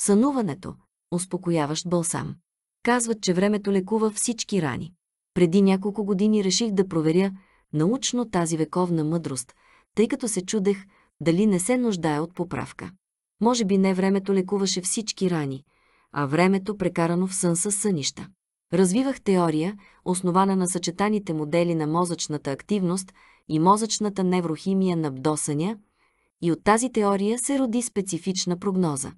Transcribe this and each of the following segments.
Сънуването – успокояващ бълсам. Казват, че времето лекува всички рани. Преди няколко години реших да проверя научно тази вековна мъдрост, тъй като се чудех дали не се нуждае от поправка. Може би не времето лекуваше всички рани, а времето прекарано в сън със сънища. Развивах теория, основана на съчетаните модели на мозъчната активност и мозъчната неврохимия на бдосъня, и от тази теория се роди специфична прогноза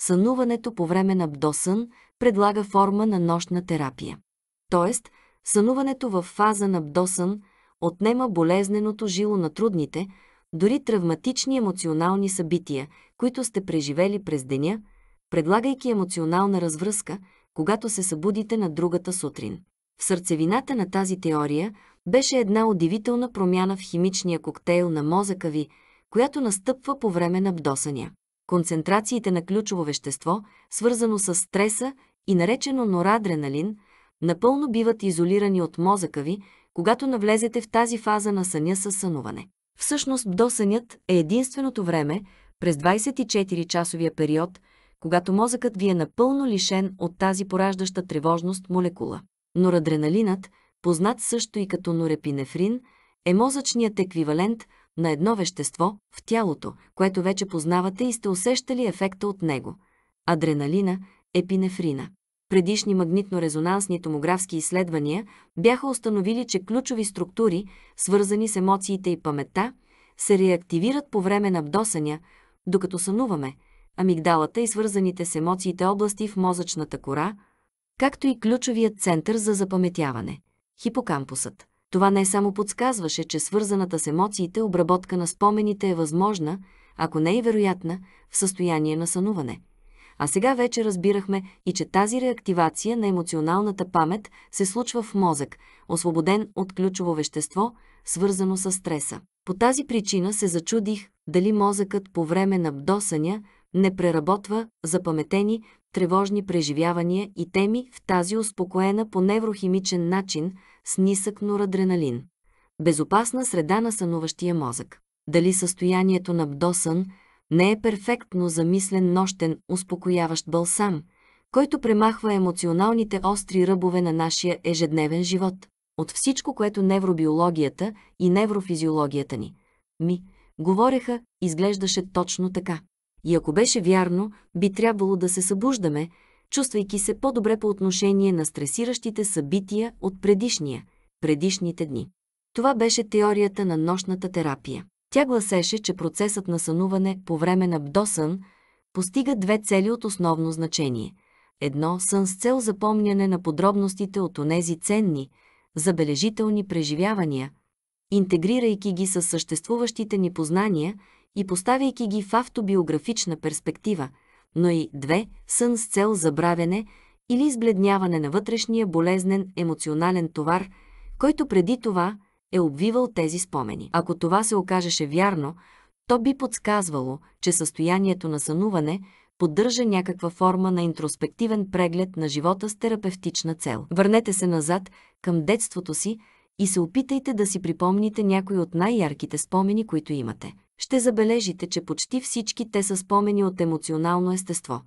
сънуването по време на бдосън предлага форма на нощна терапия. Тоест, сънуването в фаза на бдосън отнема болезненото жило на трудните, дори травматични емоционални събития, които сте преживели през деня, предлагайки емоционална развръзка, когато се събудите на другата сутрин. В сърцевината на тази теория беше една удивителна промяна в химичния коктейл на мозъка ви, която настъпва по време на бдосъня концентрациите на ключово вещество, свързано с стреса и наречено норадреналин, напълно биват изолирани от мозъка ви, когато навлезете в тази фаза на съня със сънуване. Всъщност досънят е единственото време през 24-часовия период, когато мозъкът ви е напълно лишен от тази пораждаща тревожност молекула. Норадреналинът, познат също и като норепинефрин, е мозъчният еквивалент – на едно вещество в тялото, което вече познавате и сте усещали ефекта от него – адреналина, епинефрина. Предишни магнитно-резонансни томографски изследвания бяха установили, че ключови структури, свързани с емоциите и паметта, се реактивират по време на бдосания, докато сънуваме, амигдалата и свързаните с емоциите области в мозъчната кора, както и ключовият център за запаметяване – хипокампусът. Това не само подсказваше, че свързаната с емоциите обработка на спомените е възможна, ако не е вероятна, в състояние на сънуване. А сега вече разбирахме и, че тази реактивация на емоционалната памет се случва в мозък, освободен от ключово вещество, свързано с стреса. По тази причина се зачудих дали мозъкът по време на бдосъня не преработва запаметени тревожни преживявания и теми в тази успокоена по неврохимичен начин – с нисък норадреналин. Безопасна среда на сънуващия мозък. Дали състоянието на бдосън не е перфектно замислен нощен успокояващ бълсам, който премахва емоционалните остри ръбове на нашия ежедневен живот. От всичко, което невробиологията и неврофизиологията ни ми говореха, изглеждаше точно така. И ако беше вярно, би трябвало да се събуждаме, чувствайки се по-добре по отношение на стресиращите събития от предишния, предишните дни. Това беше теорията на нощната терапия. Тя гласеше, че процесът на сънуване по време на бдосън постига две цели от основно значение. Едно – сън с цел запомняне на подробностите от онези ценни, забележителни преживявания, интегрирайки ги с съществуващите ни познания и поставяйки ги в автобиографична перспектива – но и две сън с цел забравяне или избледняване на вътрешния болезнен емоционален товар, който преди това е обвивал тези спомени. Ако това се окажеше вярно, то би подсказвало, че състоянието на сънуване поддържа някаква форма на интроспективен преглед на живота с терапевтична цел. Върнете се назад към детството си и се опитайте да си припомните някои от най-ярките спомени, които имате ще забележите, че почти всички те са спомени от емоционално естество.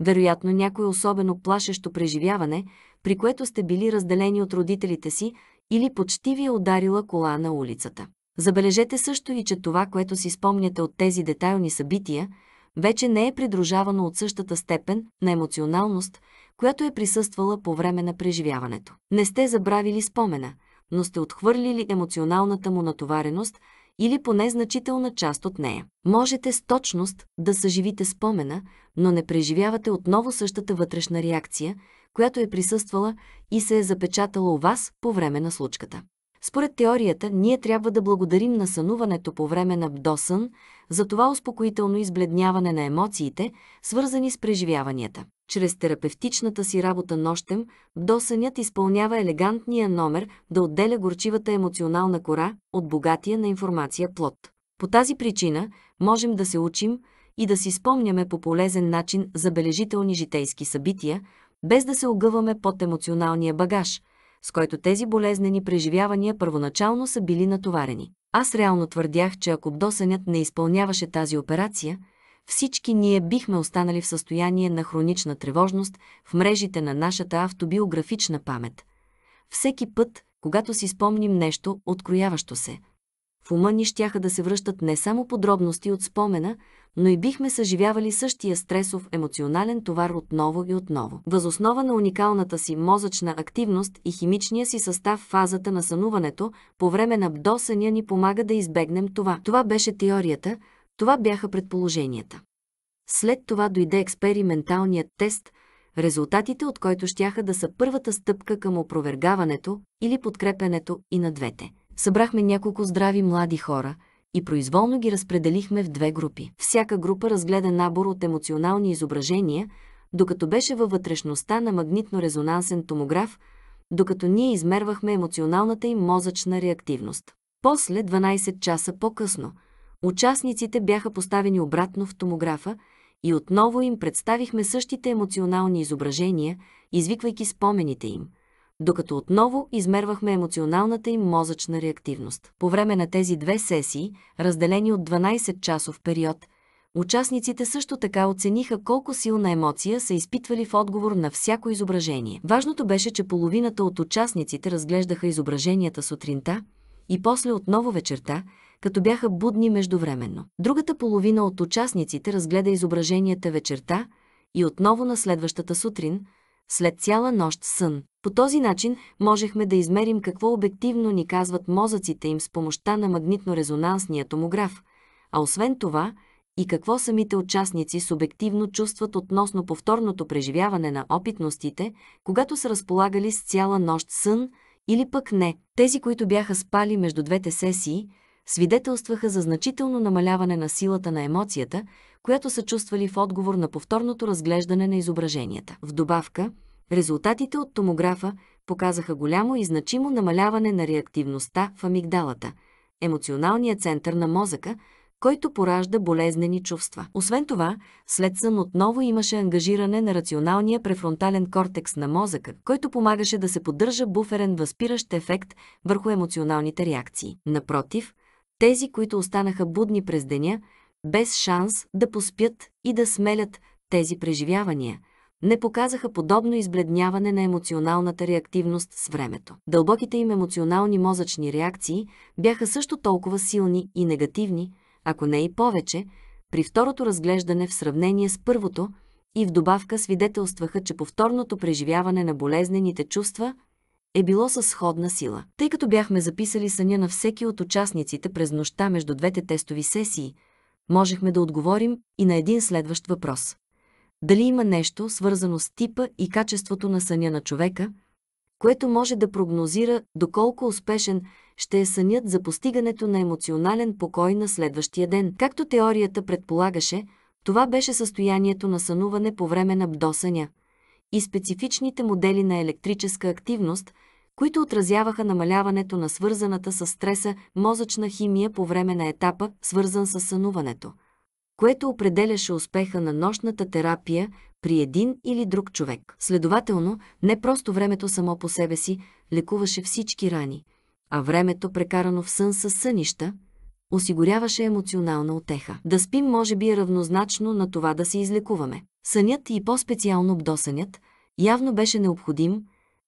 Вероятно някое особено плашещо преживяване, при което сте били разделени от родителите си или почти ви е ударила кола на улицата. Забележете също и, че това, което си спомняте от тези детайлни събития, вече не е придружавано от същата степен на емоционалност, която е присъствала по време на преживяването. Не сте забравили спомена, но сте отхвърлили емоционалната му натовареност – или поне значителна част от нея. Можете с точност да съживите спомена, но не преживявате отново същата вътрешна реакция, която е присъствала и се е запечатала у вас по време на случката. Според теорията, ние трябва да благодарим на сънуването по време на бдосън за това успокоително избледняване на емоциите, свързани с преживяванията чрез терапевтичната си работа нощем, досънят изпълнява елегантния номер да отделя горчивата емоционална кора от богатия на информация плод. По тази причина можем да се учим и да си спомняме по полезен начин забележителни житейски събития, без да се огъваме под емоционалния багаж, с който тези болезнени преживявания първоначално са били натоварени. Аз реално твърдях, че ако досънят не изпълняваше тази операция – всички ние бихме останали в състояние на хронична тревожност в мрежите на нашата автобиографична памет. Всеки път, когато си спомним нещо, открояващо се, в ума ни щяха да се връщат не само подробности от спомена, но и бихме съживявали същия стресов емоционален товар отново и отново. Възоснова на уникалната си мозъчна активност и химичния си състав фазата на сънуването по време на бдосъня ни помага да избегнем това. Това беше теорията – това бяха предположенията. След това дойде експерименталният тест, резултатите от който щяха да са първата стъпка към опровергаването или подкрепенето и на двете. Събрахме няколко здрави млади хора и произволно ги разпределихме в две групи. Всяка група разгледа набор от емоционални изображения, докато беше във вътрешността на магнитно-резонансен томограф, докато ние измервахме емоционалната им мозъчна реактивност. После, 12 часа по-късно, Участниците бяха поставени обратно в томографа и отново им представихме същите емоционални изображения, извиквайки спомените им, докато отново измервахме емоционалната им мозъчна реактивност. По време на тези две сесии, разделени от 12-часов период, Участниците също така оцениха колко силна емоция са изпитвали в отговор на всяко изображение. Важното беше, че половината от участниците разглеждаха изображенията сутринта и после отново вечерта, като бяха будни междувременно. Другата половина от участниците разгледа изображенията вечерта и отново на следващата сутрин, след цяла нощ сън. По този начин можехме да измерим какво обективно ни казват мозъците им с помощта на магнитно-резонансния томограф, а освен това и какво самите участници субективно чувстват относно повторното преживяване на опитностите, когато са разполагали с цяла нощ сън или пък не. Тези, които бяха спали между двете сесии, свидетелстваха за значително намаляване на силата на емоцията, която са чувствали в отговор на повторното разглеждане на изображенията. В добавка, резултатите от томографа показаха голямо и значимо намаляване на реактивността в амигдалата, емоционалния център на мозъка, който поражда болезнени чувства. Освен това, след сън отново имаше ангажиране на рационалния префронтален кортекс на мозъка, който помагаше да се поддържа буферен възпиращ ефект върху емоционалните реакции. Напротив, тези, които останаха будни през деня, без шанс да поспят и да смелят тези преживявания, не показаха подобно избледняване на емоционалната реактивност с времето. Дълбоките им емоционални мозъчни реакции бяха също толкова силни и негативни, ако не и повече, при второто разглеждане в сравнение с първото и в добавка свидетелстваха, че повторното преживяване на болезнените чувства е било със сходна сила. Тъй като бяхме записали съня на всеки от участниците през нощта между двете тестови сесии, можехме да отговорим и на един следващ въпрос. Дали има нещо, свързано с типа и качеството на съня на човека, което може да прогнозира доколко успешен ще е сънят за постигането на емоционален покой на следващия ден. Както теорията предполагаше, това беше състоянието на сънуване по време на бдосъня – и специфичните модели на електрическа активност, които отразяваха намаляването на свързаната с стреса мозъчна химия по време на етапа, свързан с сънуването, което определяше успеха на нощната терапия при един или друг човек. Следователно, не просто времето само по себе си лекуваше всички рани, а времето прекарано в сън със сънища – осигуряваше емоционална отеха. Да спим може би е равнозначно на това да се излекуваме. Сънят и по-специално бдосънят явно беше необходим,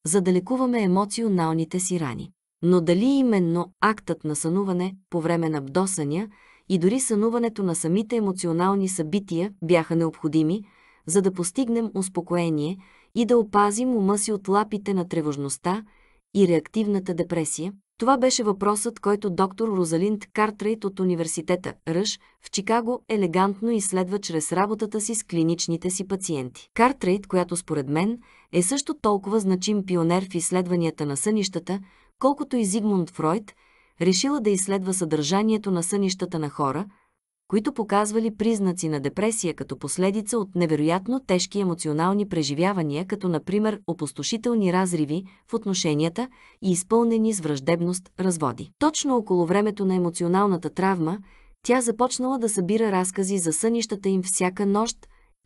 за да лекуваме емоционалните си рани. Но дали именно актът на сънуване по време на бдосъня и дори сънуването на самите емоционални събития бяха необходими, за да постигнем успокоение и да опазим ума си от лапите на тревожността и реактивната депресия, това беше въпросът, който доктор Розалинд Картрейт от университета Ръж в Чикаго елегантно изследва чрез работата си с клиничните си пациенти. Картрейт, която според мен е също толкова значим пионер в изследванията на сънищата, колкото и Зигмунд Фройд, решила да изследва съдържанието на сънищата на хора – които показвали признаци на депресия като последица от невероятно тежки емоционални преживявания, като например опустошителни разриви в отношенията и изпълнени с враждебност разводи. Точно около времето на емоционалната травма, тя започнала да събира разкази за сънищата им всяка нощ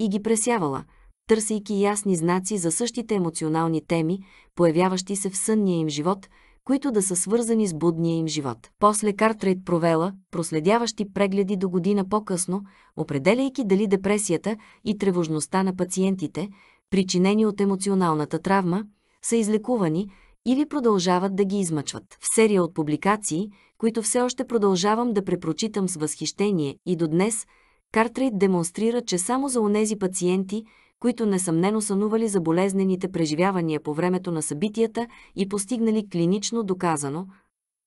и ги пресявала, търсейки ясни знаци за същите емоционални теми, появяващи се в сънния им живот – които да са свързани с будния им живот. После Картрейт провела проследяващи прегледи до година по-късно, определяйки дали депресията и тревожността на пациентите, причинени от емоционалната травма, са излекувани или продължават да ги измъчват. В серия от публикации, които все още продължавам да препрочитам с възхищение и до днес, Картрейт демонстрира, че само за онези пациенти, които несъмнено сънували за болезнените преживявания по времето на събитията и постигнали клинично доказано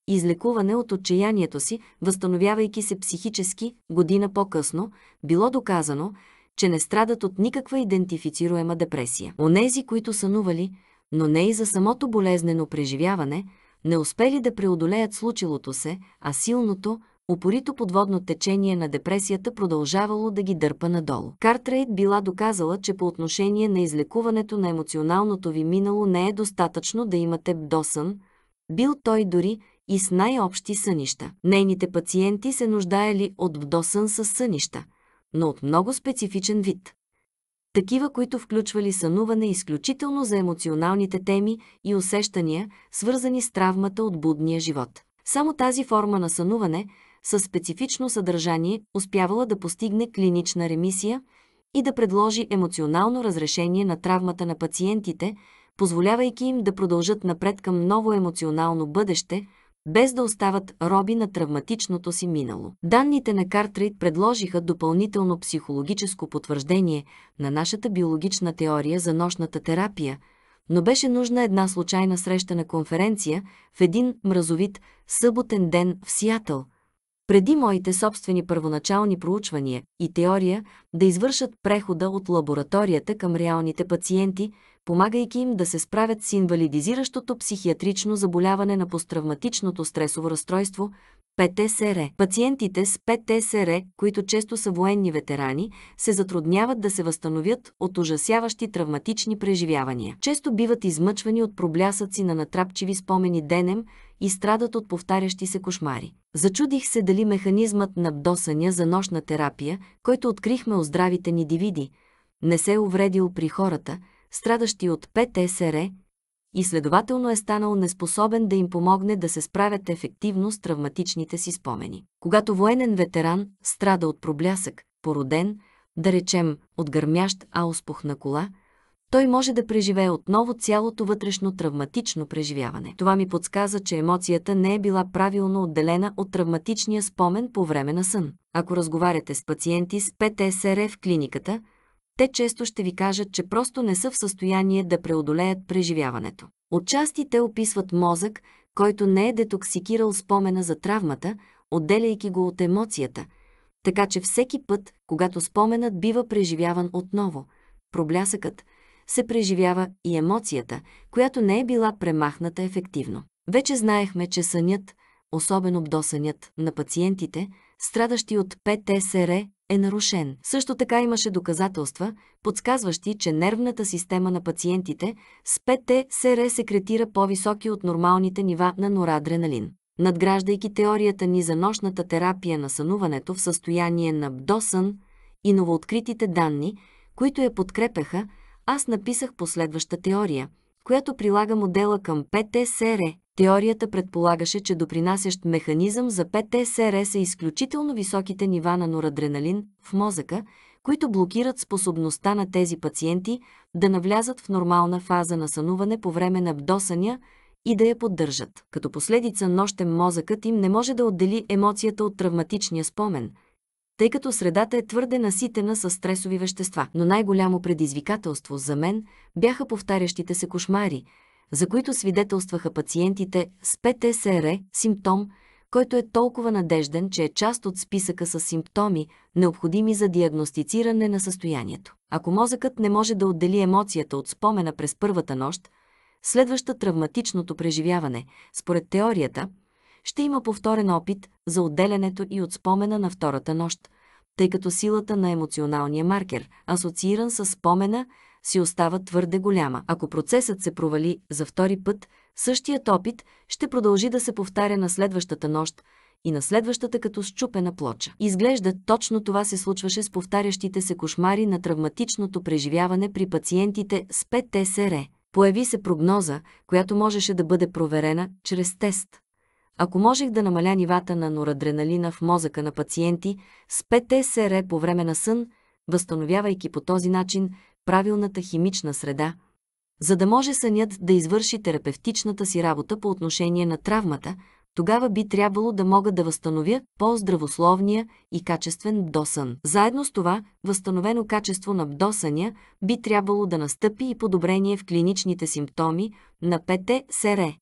излекуване от отчаянието си, възстановявайки се психически година по-късно, било доказано, че не страдат от никаква идентифицируема депресия. Онези, които сънували, но не и за самото болезнено преживяване, не успели да преодолеят случилото се, а силното, упорито подводно течение на депресията продължавало да ги дърпа надолу. Картрейт била доказала, че по отношение на излекуването на емоционалното ви минало не е достатъчно да имате бдосън, бил той дори и с най-общи сънища. Нейните пациенти се нуждаели от бдосън с сънища, но от много специфичен вид. Такива, които включвали сънуване изключително за емоционалните теми и усещания, свързани с травмата от будния живот. Само тази форма на сънуване – със специфично съдържание успявала да постигне клинична ремисия и да предложи емоционално разрешение на травмата на пациентите, позволявайки им да продължат напред към ново емоционално бъдеще, без да остават роби на травматичното си минало. Данните на Картрейт предложиха допълнително психологическо потвърждение на нашата биологична теория за нощната терапия – но беше нужна една случайна среща на конференция в един мразовит съботен ден в Сиатъл, преди моите собствени първоначални проучвания и теория да извършат прехода от лабораторията към реалните пациенти, помагайки им да се справят с инвалидизиращото психиатрично заболяване на посттравматичното стресово разстройство ПТСР. Пациентите с ПТСР, които често са военни ветерани, се затрудняват да се възстановят от ужасяващи травматични преживявания. Често биват измъчвани от проблясъци на натрапчиви спомени денем и страдат от повтарящи се кошмари. Зачудих се дали механизмът на досъня за нощна терапия, който открихме у здравите ни дивиди, не се е увредил при хората – страдащи от ПТСР, и следователно е станал неспособен да им помогне да се справят ефективно с травматичните си спомени. Когато военен ветеран страда от проблясък, породен, да речем, от гърмящ ауспух на кола, той може да преживее отново цялото вътрешно травматично преживяване. Това ми подсказа, че емоцията не е била правилно отделена от травматичния спомен по време на сън. Ако разговаряте с пациенти с ПТСР в клиниката – те често ще ви кажат, че просто не са в състояние да преодолеят преживяването. Отчасти те описват мозък, който не е детоксикирал спомена за травмата, отделяйки го от емоцията, така че всеки път, когато споменът бива преживяван отново, проблясъкът се преживява и емоцията, която не е била премахната ефективно. Вече знаехме, че сънят, особено бдосънят на пациентите, страдащи от ПТСР, е нарушен. Също така имаше доказателства, подсказващи, че нервната система на пациентите с ПТСР секретира по-високи от нормалните нива на норадреналин. Надграждайки теорията ни за нощната терапия на сънуването в състояние на бдосън и новооткритите данни, които я подкрепеха, аз написах последваща теория, която прилага модела към ПТСР Теорията предполагаше, че допринасящ механизъм за ПТСР са изключително високите нива на норадреналин в мозъка, които блокират способността на тези пациенти да навлязат в нормална фаза на сънуване по време на бдосания и да я поддържат. Като последица нощем мозъкът им не може да отдели емоцията от травматичния спомен, тъй като средата е твърде наситена с стресови вещества. Но най-голямо предизвикателство за мен бяха повтарящите се кошмари – за които свидетелстваха пациентите с ПТСР, симптом, който е толкова надежден, че е част от списъка с симптоми, необходими за диагностициране на състоянието. Ако мозъкът не може да отдели емоцията от спомена през първата нощ, следваща травматичното преживяване, според теорията, ще има повторен опит за отделянето и от спомена на втората нощ, тъй като силата на емоционалния маркер, асоцииран с спомена, си остава твърде голяма. Ако процесът се провали за втори път, същият опит ще продължи да се повтаря на следващата нощ и на следващата като счупена плоча. Изглежда точно това се случваше с повтарящите се кошмари на травматичното преживяване при пациентите с ПТСР. Появи се прогноза, която можеше да бъде проверена чрез тест. Ако можех да намаля нивата на норадреналина в мозъка на пациенти с ПТСР по време на сън, възстановявайки по този начин правилната химична среда, за да може сънят да извърши терапевтичната си работа по отношение на травмата, тогава би трябвало да мога да възстановя по-здравословния и качествен досън. Заедно с това, възстановено качество на бдосъня би трябвало да настъпи и подобрение в клиничните симптоми на ПТСР.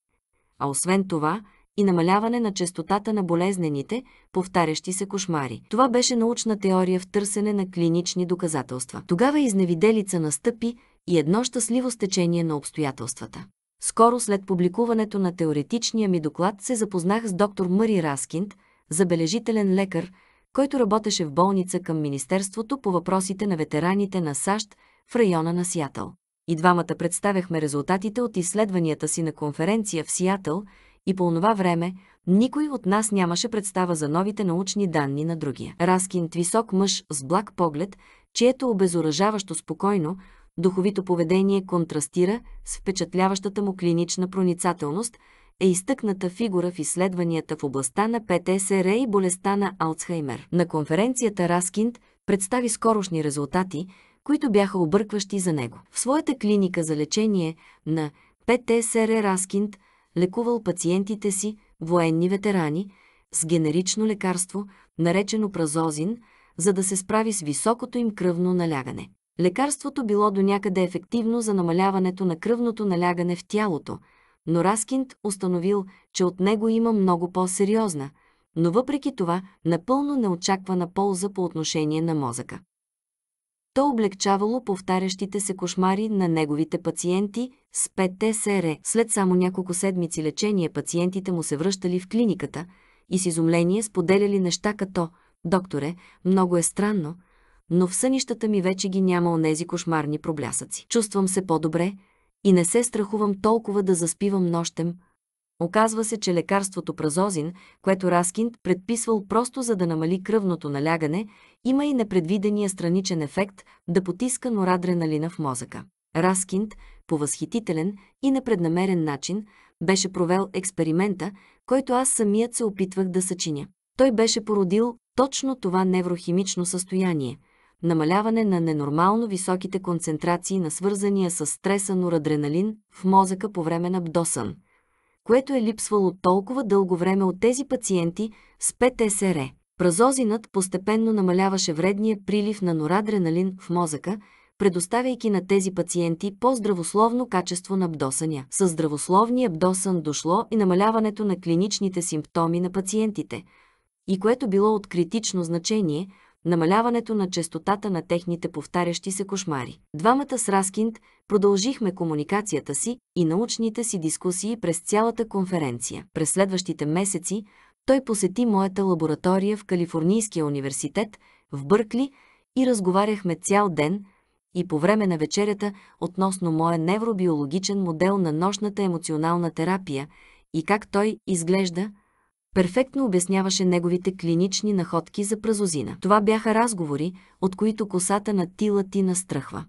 А освен това, и намаляване на частотата на болезнените, повтарящи се кошмари. Това беше научна теория в търсене на клинични доказателства. Тогава изневиделица настъпи и едно щастливо стечение на обстоятелствата. Скоро след публикуването на теоретичния ми доклад се запознах с доктор Мъри Раскинд, забележителен лекар, който работеше в болница към Министерството по въпросите на ветераните на САЩ в района на Сиатъл. И двамата представяхме резултатите от изследванията си на конференция в Сиатъл – и по онова време никой от нас нямаше представа за новите научни данни на другия. Раскинт висок мъж с благ поглед, чието обезоръжаващо спокойно, духовито поведение контрастира с впечатляващата му клинична проницателност, е изтъкната фигура в изследванията в областта на ПТСР и болестта на Алцхаймер. На конференцията Раскинд представи скорошни резултати, които бяха объркващи за него. В своята клиника за лечение на ПТСР Раскинд – лекувал пациентите си, военни ветерани, с генерично лекарство, наречено празозин, за да се справи с високото им кръвно налягане. Лекарството било до някъде ефективно за намаляването на кръвното налягане в тялото, но Раскинд установил, че от него има много по-сериозна, но въпреки това напълно неочаквана полза по отношение на мозъка то облегчавало повтарящите се кошмари на неговите пациенти с ПТСР. След само няколко седмици лечение пациентите му се връщали в клиниката и с изумление споделяли неща като «Докторе, много е странно, но в сънищата ми вече ги няма онези кошмарни проблясъци. Чувствам се по-добре и не се страхувам толкова да заспивам нощем, Оказва се, че лекарството празозин, което Раскинт предписвал просто за да намали кръвното налягане, има и непредвидения страничен ефект да потиска норадреналина в мозъка. Раскинд по възхитителен и непреднамерен начин беше провел експеримента, който аз самият се опитвах да съчиня. Той беше породил точно това неврохимично състояние – намаляване на ненормално високите концентрации на свързания с стреса норадреналин в мозъка по време на бдосън – което е липсвало толкова дълго време от тези пациенти с ПТСР. Празозинът постепенно намаляваше вредния прилив на норадреналин в мозъка, предоставяйки на тези пациенти по-здравословно качество на бдосъня. С здравословния бдосън дошло и намаляването на клиничните симптоми на пациентите, и което било от критично значение – намаляването на частотата на техните повтарящи се кошмари. Двамата с Раскинд Продължихме комуникацията си и научните си дискусии през цялата конференция. През следващите месеци той посети моята лаборатория в Калифорнийския университет в Бъркли и разговаряхме цял ден и по време на вечерята относно моя невробиологичен модел на нощната емоционална терапия и как той изглежда, перфектно обясняваше неговите клинични находки за празозина. Това бяха разговори, от които косата на Тила ти настръхва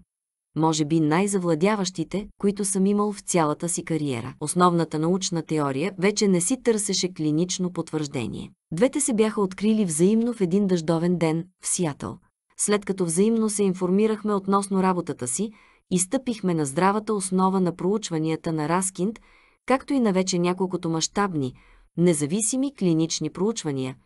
може би най-завладяващите, които съм имал в цялата си кариера. Основната научна теория вече не си търсеше клинично потвърждение. Двете се бяха открили взаимно в един дъждовен ден в Сиатъл. След като взаимно се информирахме относно работата си, изтъпихме на здравата основа на проучванията на Раскинд, както и на вече няколкото мащабни, независими клинични проучвания –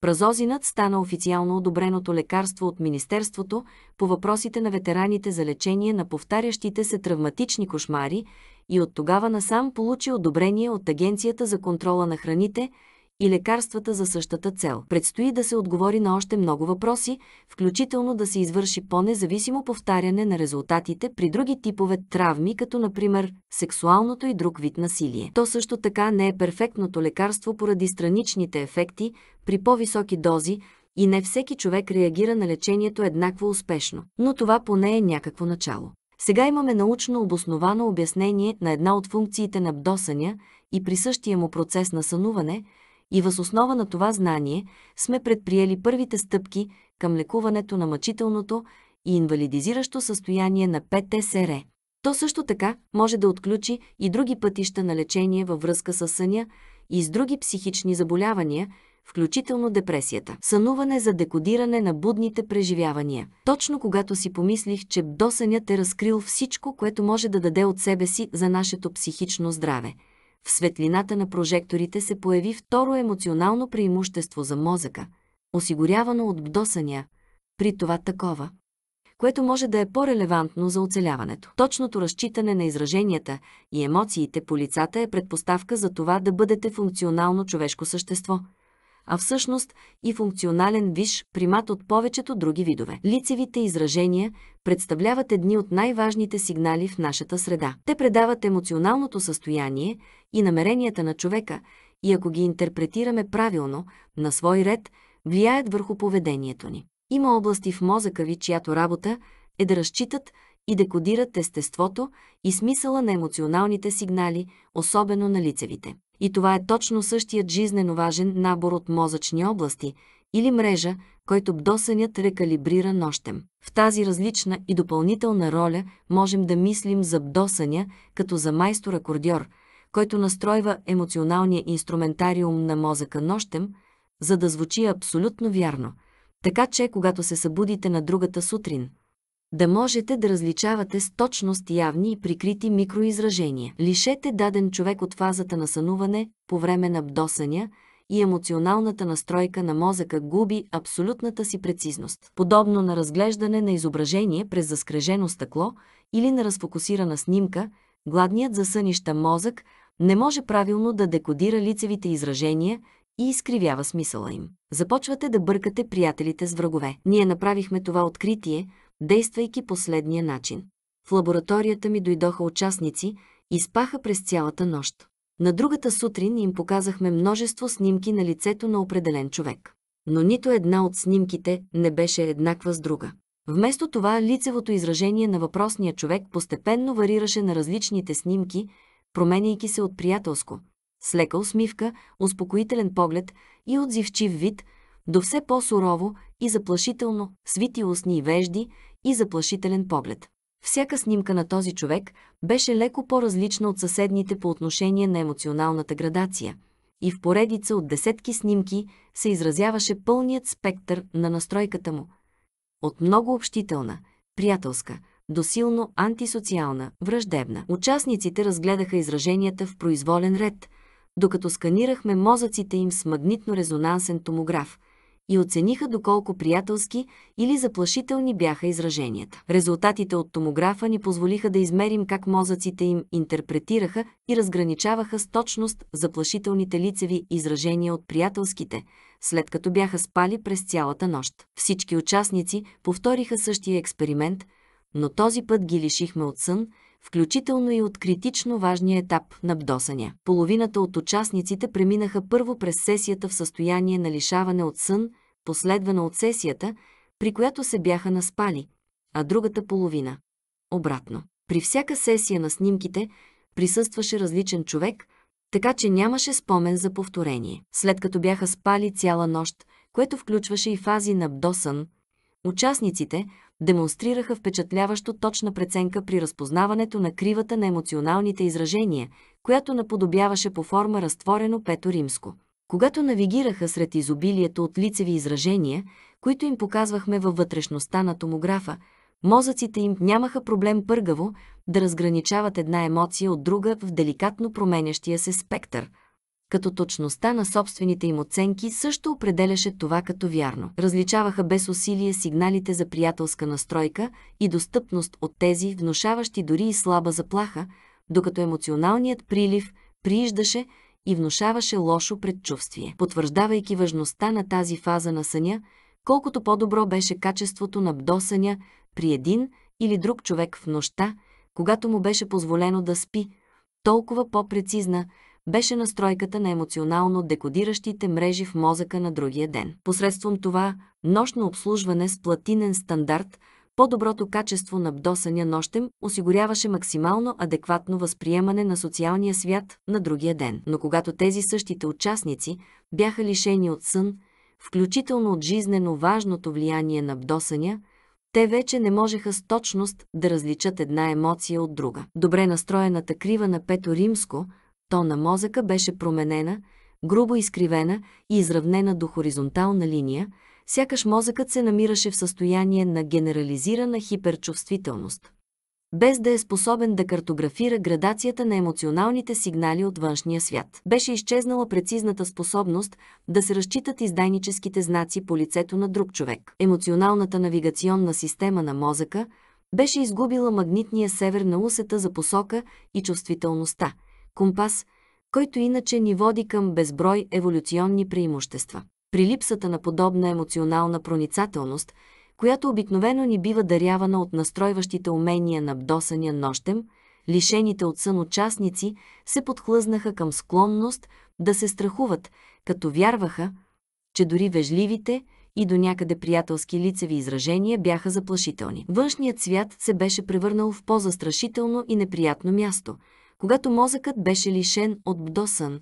Празозинът стана официално одобреното лекарство от Министерството по въпросите на ветераните за лечение на повтарящите се травматични кошмари и от тогава насам получи одобрение от Агенцията за контрола на храните – и лекарствата за същата цел. Предстои да се отговори на още много въпроси, включително да се извърши по-независимо повтаряне на резултатите при други типове травми, като например сексуалното и друг вид насилие. То също така не е перфектното лекарство поради страничните ефекти при по-високи дози, и не всеки човек реагира на лечението еднакво успешно, но това поне е някакво начало. Сега имаме научно обосновано обяснение на една от функциите на бдосъня и при същия му процес на сънуване – и въз основа на това знание сме предприели първите стъпки към лекуването на мъчителното и инвалидизиращо състояние на ПТСР. То също така може да отключи и други пътища на лечение във връзка с съня и с други психични заболявания, включително депресията. Сънуване за декодиране на будните преживявания. Точно когато си помислих, че бдосънят е разкрил всичко, което може да даде от себе си за нашето психично здраве – в светлината на прожекторите се появи второ емоционално преимущество за мозъка, осигурявано от бдосания, при това такова, което може да е по-релевантно за оцеляването. Точното разчитане на израженията и емоциите по лицата е предпоставка за това да бъдете функционално човешко същество – а всъщност и функционален виш примат от повечето други видове. Лицевите изражения представляват едни от най-важните сигнали в нашата среда. Те предават емоционалното състояние и намеренията на човека и ако ги интерпретираме правилно, на свой ред, влияят върху поведението ни. Има области в мозъка ви, чиято работа е да разчитат и декодират естеството и смисъла на емоционалните сигнали, особено на лицевите и това е точно същият жизнено важен набор от мозъчни области или мрежа, който бдосънят рекалибрира нощем. В тази различна и допълнителна роля можем да мислим за бдосъня като за майстор-акордьор, който настройва емоционалния инструментариум на мозъка нощем, за да звучи абсолютно вярно. Така че, когато се събудите на другата сутрин – да можете да различавате с точност явни и прикрити микроизражения. Лишете даден човек от фазата на сънуване по време на бдосъня и емоционалната настройка на мозъка губи абсолютната си прецизност. Подобно на разглеждане на изображение през заскрежено стъкло или на разфокусирана снимка, гладният засънища мозък не може правилно да декодира лицевите изражения и изкривява смисъла им. Започвате да бъркате приятелите с врагове. Ние направихме това откритие, действайки последния начин. В лабораторията ми дойдоха участници и спаха през цялата нощ. На другата сутрин им показахме множество снимки на лицето на определен човек. Но нито една от снимките не беше еднаква с друга. Вместо това лицевото изражение на въпросния човек постепенно варираше на различните снимки, променяйки се от приятелско, с лека усмивка, успокоителен поглед и отзивчив вид, до все по-сурово и заплашително, свити устни и вежди, и заплашителен поглед. Всяка снимка на този човек беше леко по-различна от съседните по отношение на емоционалната градация и в поредица от десетки снимки се изразяваше пълният спектър на настройката му. От много общителна, приятелска, до силно антисоциална, враждебна. Участниците разгледаха израженията в произволен ред, докато сканирахме мозъците им с магнитно-резонансен томограф – и оцениха доколко приятелски или заплашителни бяха израженията. Резултатите от томографа ни позволиха да измерим как мозъците им интерпретираха и разграничаваха с точност заплашителните лицеви изражения от приятелските, след като бяха спали през цялата нощ. Всички участници повториха същия експеримент, но този път ги лишихме от сън, включително и от критично важния етап на бдосания. Половината от участниците преминаха първо през сесията в състояние на лишаване от сън, последвана от сесията, при която се бяха наспали, а другата половина – обратно. При всяка сесия на снимките присъстваше различен човек, така че нямаше спомен за повторение. След като бяха спали цяла нощ, което включваше и фази на бдосън, участниците демонстрираха впечатляващо точна преценка при разпознаването на кривата на емоционалните изражения, която наподобяваше по форма разтворено пето римско когато навигираха сред изобилието от лицеви изражения, които им показвахме във вътрешността на томографа, мозъците им нямаха проблем пъргаво да разграничават една емоция от друга в деликатно променящия се спектър, като точността на собствените им оценки също определяше това като вярно. Различаваха без усилие сигналите за приятелска настройка и достъпност от тези, внушаващи дори и слаба заплаха, докато емоционалният прилив прииждаше – и внушаваше лошо предчувствие. Потвърждавайки важността на тази фаза на съня, колкото по-добро беше качеството на бдосъня при един или друг човек в нощта, когато му беше позволено да спи, толкова по-прецизна беше настройката на емоционално декодиращите мрежи в мозъка на другия ден. Посредством това нощно обслужване с платинен стандарт – по-доброто качество на бдосъня нощем осигуряваше максимално адекватно възприемане на социалния свят на другия ден. Но когато тези същите участници бяха лишени от сън, включително от жизнено важното влияние на бдосъня, те вече не можеха с точност да различат една емоция от друга. Добре настроената крива на Пето Римско, то на мозъка беше променена, грубо изкривена и изравнена до хоризонтална линия – сякаш мозъкът се намираше в състояние на генерализирана хиперчувствителност. Без да е способен да картографира градацията на емоционалните сигнали от външния свят. Беше изчезнала прецизната способност да се разчитат издайническите знаци по лицето на друг човек. Емоционалната навигационна система на мозъка беше изгубила магнитния север на усета за посока и чувствителността, компас – който иначе ни води към безброй еволюционни преимущества при липсата на подобна емоционална проницателност, която обикновено ни бива дарявана от настройващите умения на бдосания нощем, лишените от сън участници се подхлъзнаха към склонност да се страхуват, като вярваха, че дори вежливите и до някъде приятелски лицеви изражения бяха заплашителни. Външният свят се беше превърнал в по-застрашително и неприятно място, когато мозъкът беше лишен от бдосън,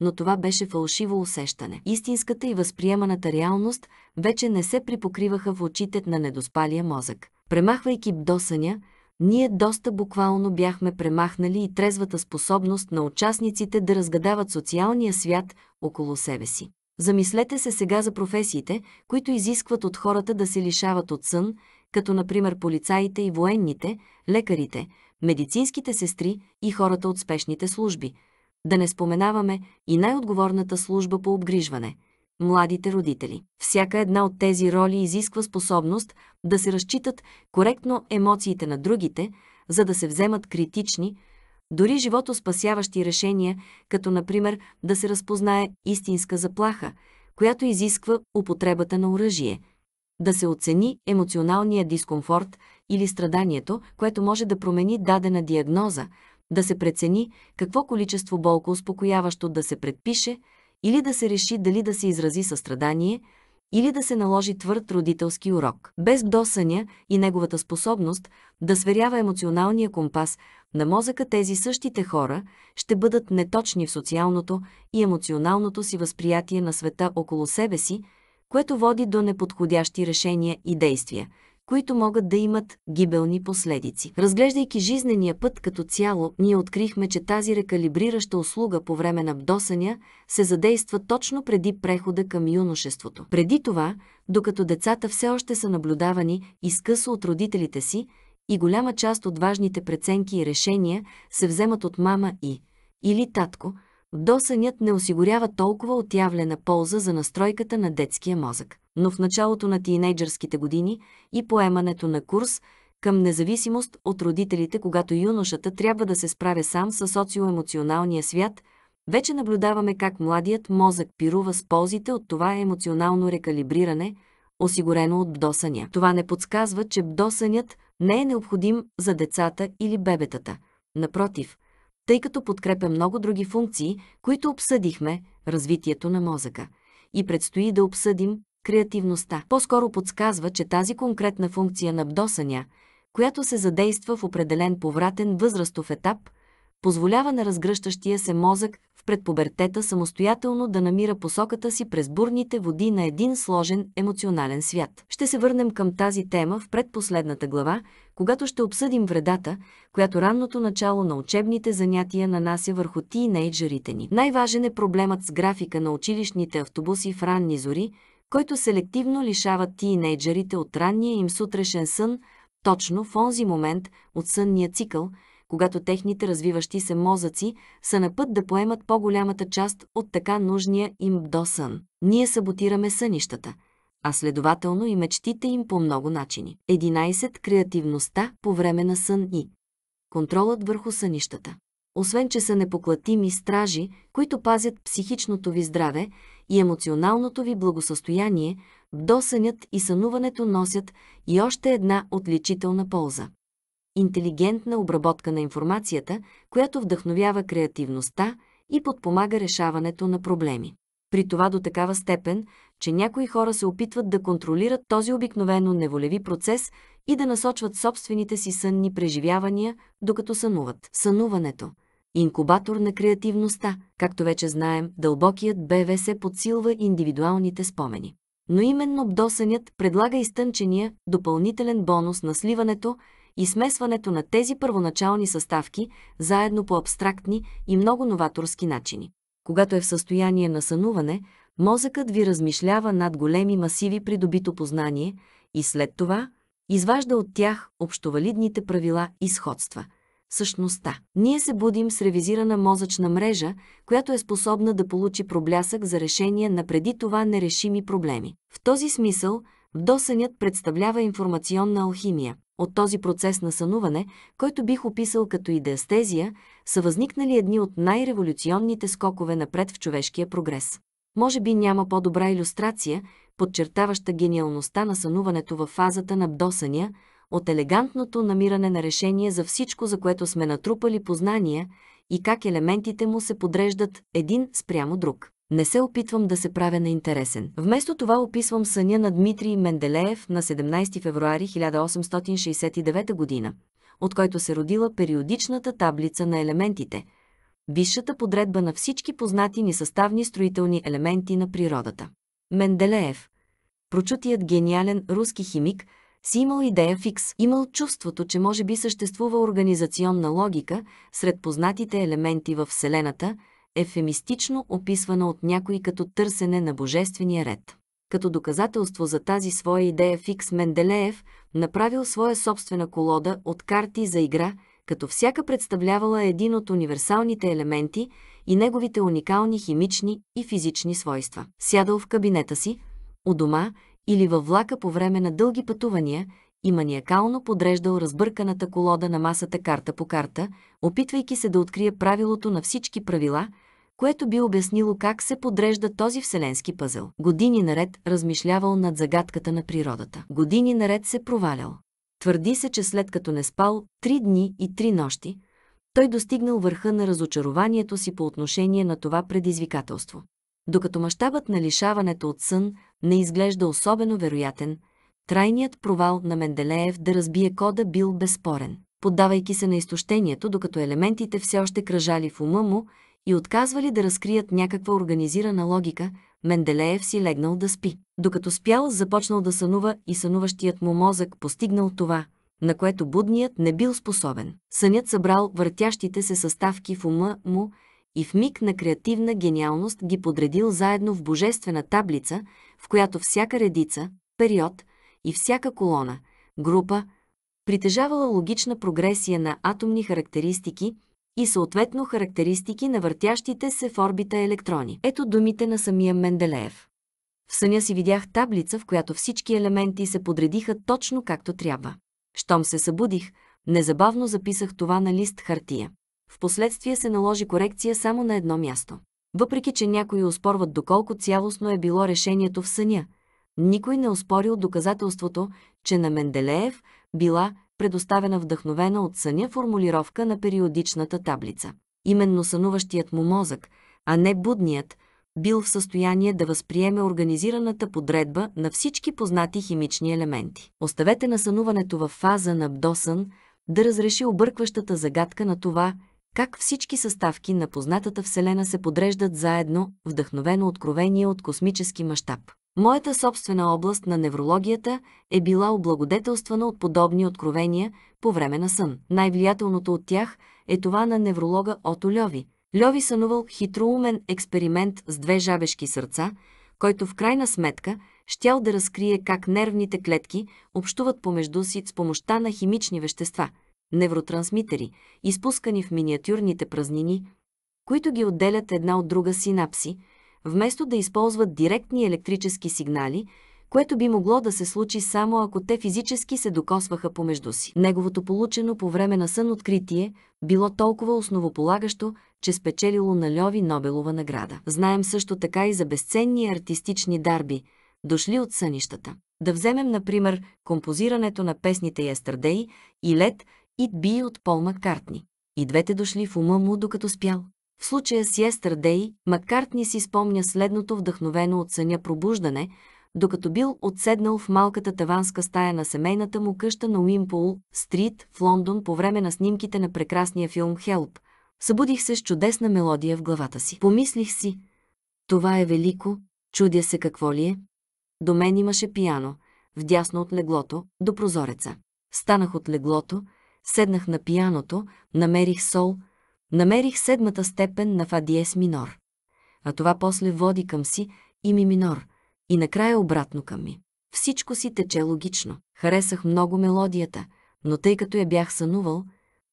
но това беше фалшиво усещане. Истинската и възприеманата реалност вече не се припокриваха в очите на недоспалия мозък. Премахвайки бдосъня, ние доста буквално бяхме премахнали и трезвата способност на участниците да разгадават социалния свят около себе си. Замислете се сега за професиите, които изискват от хората да се лишават от сън, като например полицаите и военните, лекарите, медицинските сестри и хората от спешните служби – да не споменаваме и най-отговорната служба по обгрижване – младите родители. Всяка една от тези роли изисква способност да се разчитат коректно емоциите на другите, за да се вземат критични, дори живото спасяващи решения, като например да се разпознае истинска заплаха, която изисква употребата на оръжие, да се оцени емоционалния дискомфорт или страданието, което може да промени дадена диагноза, да се прецени какво количество болко успокояващо да се предпише или да се реши дали да се изрази състрадание или да се наложи твърд родителски урок. Без досъня и неговата способност да сверява емоционалния компас на мозъка тези същите хора ще бъдат неточни в социалното и емоционалното си възприятие на света около себе си, което води до неподходящи решения и действия – които могат да имат гибелни последици. Разглеждайки жизнения път като цяло, ние открихме, че тази рекалибрираща услуга по време на бдосъня се задейства точно преди прехода към юношеството. Преди това, докато децата все още са наблюдавани изкъсо от родителите си, и голяма част от важните преценки и решения се вземат от мама и или татко, досънят не осигурява толкова отявлена полза за настройката на детския мозък но в началото на тинейджърските години и поемането на курс към независимост от родителите, когато юношата трябва да се справя сам с социоемоционалния свят, вече наблюдаваме как младият мозък пирува с ползите от това емоционално рекалибриране, осигурено от бдосъня. Това не подсказва, че бдосънят не е необходим за децата или бебетата. Напротив, тъй като подкрепя много други функции, които обсъдихме, развитието на мозъка. И предстои да обсъдим креативността. По-скоро подсказва, че тази конкретна функция на бдосаня, която се задейства в определен повратен възрастов етап, позволява на разгръщащия се мозък в предпубертета самостоятелно да намира посоката си през бурните води на един сложен емоционален свят. Ще се върнем към тази тема в предпоследната глава, когато ще обсъдим вредата, която ранното начало на учебните занятия нанася върху тинейджерите ни. Най-важен е проблемът с графика на училищните автобуси в ранни зори, който селективно лишава тинейджерите от ранния им сутрешен сън, точно в онзи момент от сънния цикъл, когато техните развиващи се мозъци са на път да поемат по-голямата част от така нужния им досън. Ние саботираме сънищата, а следователно и мечтите им по много начини. 11. Креативността по време на сън и контролът върху сънищата. Освен, че са непоклатими стражи, които пазят психичното ви здраве и емоционалното ви благосъстояние, досънят и сънуването носят и още една отличителна полза. Интелигентна обработка на информацията, която вдъхновява креативността и подпомага решаването на проблеми. При това до такава степен, че някои хора се опитват да контролират този обикновено неволеви процес и да насочват собствените си сънни преживявания, докато сънуват. Сънуването – инкубатор на креативността, както вече знаем, дълбокият БВС подсилва индивидуалните спомени. Но именно бдосънят предлага изтънчения допълнителен бонус на сливането и смесването на тези първоначални съставки заедно по абстрактни и много новаторски начини. Когато е в състояние на сънуване, мозъкът ви размишлява над големи масиви придобито познание и след това изважда от тях общовалидните правила и сходства – същността. Ние се будим с ревизирана мозъчна мрежа, която е способна да получи проблясък за решение на преди това нерешими проблеми. В този смисъл, Вдосънят представлява информационна алхимия. От този процес на сънуване, който бих описал като идеастезия, са възникнали едни от най-революционните скокове напред в човешкия прогрес. Може би няма по-добра иллюстрация, подчертаваща гениалността на сънуването във фазата на бдосъня, от елегантното намиране на решение за всичко, за което сме натрупали познания и как елементите му се подреждат един спрямо друг. Не се опитвам да се правя на интересен. Вместо това описвам съня на Дмитрий Менделеев на 17 февруари 1869 година, от който се родила периодичната таблица на елементите – висшата подредба на всички познати ни съставни строителни елементи на природата. Менделеев, прочутият гениален руски химик, си имал идея фикс, имал чувството, че може би съществува организационна логика сред познатите елементи в Вселената, ефемистично описвана от някой като търсене на божествения ред. Като доказателство за тази своя идея Фикс Менделеев направил своя собствена колода от карти за игра, като всяка представлявала един от универсалните елементи и неговите уникални химични и физични свойства. Сядал в кабинета си, у дома или във влака по време на дълги пътувания и маниакално подреждал разбърканата колода на масата карта по карта, опитвайки се да открие правилото на всички правила, което би обяснило как се подрежда този вселенски пъзел. Години наред размишлявал над загадката на природата. Години наред се провалял. Твърди се, че след като не спал три дни и три нощи, той достигнал върха на разочарованието си по отношение на това предизвикателство. Докато мащабът на лишаването от сън не изглежда особено вероятен, трайният провал на Менделеев да разбие кода бил безспорен, поддавайки се на изтощението, докато елементите все още кръжали в ума му и отказвали да разкрият някаква организирана логика, Менделеев си легнал да спи. Докато спял, започнал да сънува и сънуващият му мозък постигнал това, на което будният не бил способен. Сънят събрал въртящите се съставки в ума му и в миг на креативна гениалност ги подредил заедно в божествена таблица – в която всяка редица, период и всяка колона, група, притежавала логична прогресия на атомни характеристики и съответно характеристики на въртящите се в орбита електрони. Ето думите на самия Менделеев. В съня си видях таблица, в която всички елементи се подредиха точно както трябва. Щом се събудих, незабавно записах това на лист хартия. Впоследствие се наложи корекция само на едно място. Въпреки, че някои оспорват доколко цялостно е било решението в съня, никой не оспорил доказателството, че на Менделеев била предоставена вдъхновена от съня формулировка на периодичната таблица. Именно сънуващият му мозък, а не будният, бил в състояние да възприеме организираната подредба на всички познати химични елементи. Оставете на сънуването в фаза на бдосън да разреши объркващата загадка на това – как всички съставки на познатата Вселена се подреждат заедно, вдъхновено откровение от космически мащаб. Моята собствена област на неврологията е била облагодетелствана от подобни откровения по време на сън. Най-влиятелното от тях е това на невролога Ото Льови. Льови сънувал хитроумен експеримент с две жабешки сърца, който в крайна сметка щял да разкрие как нервните клетки общуват помежду си с помощта на химични вещества – невротрансмитери, изпускани в миниатюрните празнини, които ги отделят една от друга синапси, вместо да използват директни електрически сигнали, което би могло да се случи само ако те физически се докосваха помежду си. Неговото получено по време на сън откритие било толкова основополагащо, че спечелило на Льови Нобелова награда. Знаем също така и за безценни артистични дарби, дошли от сънищата. Да вземем, например, композирането на песните Yesterday и Лед It би от Пол Маккартни. И двете дошли в ума му, докато спял. В случая с Yesterday, Маккартни си спомня следното вдъхновено от съня пробуждане, докато бил отседнал в малката таванска стая на семейната му къща на Уимпул, Стрит в Лондон по време на снимките на прекрасния филм «Хелп». Събудих се с чудесна мелодия в главата си. Помислих си, това е велико, чудя се какво ли е. До мен имаше пияно, вдясно от леглото, до прозореца. Станах от леглото, седнах на пияното, намерих сол, намерих седмата степен на фадиес минор. А това после води към си и ми минор, и накрая обратно към ми. Всичко си тече логично. Харесах много мелодията, но тъй като я бях сънувал,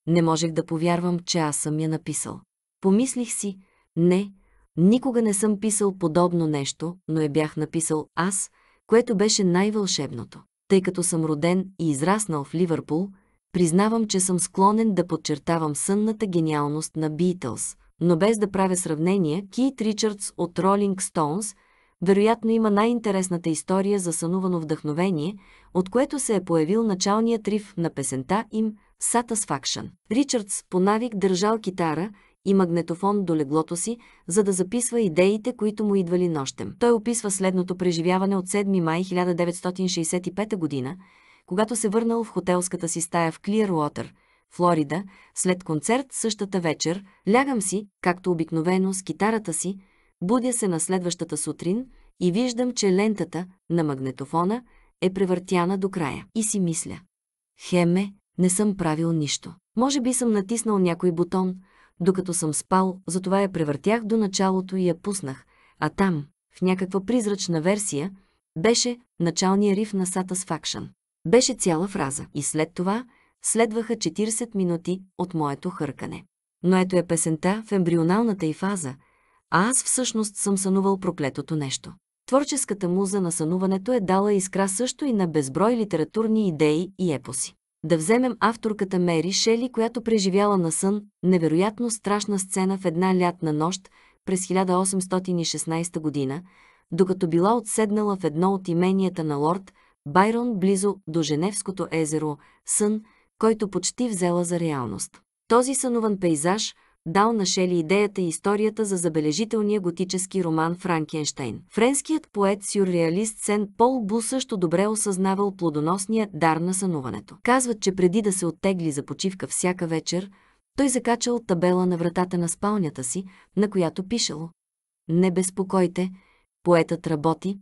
не можех да повярвам, че аз съм я написал. Помислих си, не, никога не съм писал подобно нещо, но я бях написал аз, което беше най-вълшебното. Тъй като съм роден и израснал в Ливърпул, Признавам, че съм склонен да подчертавам сънната гениалност на Битълс, но без да правя сравнение, Кит Ричардс от Ролинг Стоунс вероятно има най-интересната история за сънувано вдъхновение, от което се е появил началният риф на песента им Satisfaction. Ричардс по навик държал китара и магнетофон до леглото си, за да записва идеите, които му идвали нощем. Той описва следното преживяване от 7 май 1965 година, когато се върнал в хотелската си стая в Clearwater, Флорида, след концерт същата вечер, лягам си, както обикновено, с китарата си, будя се на следващата сутрин и виждам, че лентата на магнетофона е превъртяна до края. И си мисля. Хеме, не съм правил нищо. Може би съм натиснал някой бутон, докато съм спал, затова я превъртях до началото и я пуснах, а там, в някаква призрачна версия, беше началния риф на Satisfaction. Беше цяла фраза. И след това следваха 40 минути от моето хъркане. Но ето е песента в ембрионалната й фаза, а аз всъщност съм сънувал проклетото нещо. Творческата муза на сънуването е дала искра също и на безброй литературни идеи и епоси. Да вземем авторката Мери Шели, която преживяла на сън невероятно страшна сцена в една лятна нощ през 1816 година, докато била отседнала в едно от именията на лорд Байрон близо до Женевското езеро, сън, който почти взела за реалност. Този сънуван пейзаж дал на Шели идеята и историята за забележителния готически роман Франкенштейн. Френският поет-сюрреалист Сен Пол Бу също добре осъзнавал плодоносния дар на сънуването. Казват, че преди да се оттегли за почивка всяка вечер, той закачал табела на вратата на спалнята си, на която пишело. Не безпокойте, поетът работи,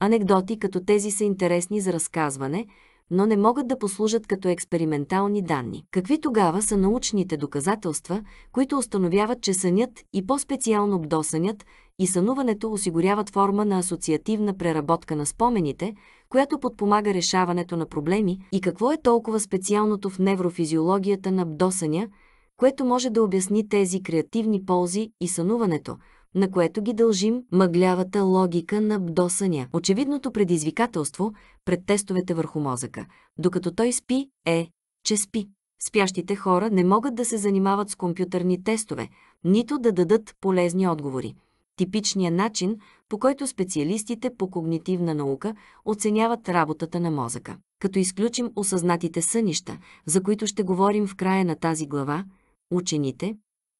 Анекдоти като тези са интересни за разказване, но не могат да послужат като експериментални данни. Какви тогава са научните доказателства, които установяват, че сънят и по-специално бдосънят и сънуването осигуряват форма на асоциативна преработка на спомените, която подпомага решаването на проблеми и какво е толкова специалното в неврофизиологията на бдосъня, което може да обясни тези креативни ползи и сънуването – на което ги дължим мъглявата логика на бдосъня. Очевидното предизвикателство пред тестовете върху мозъка, докато той спи, е, че спи. Спящите хора не могат да се занимават с компютърни тестове, нито да дадат полезни отговори. Типичният начин, по който специалистите по когнитивна наука оценяват работата на мозъка. Като изключим осъзнатите сънища, за които ще говорим в края на тази глава, учените,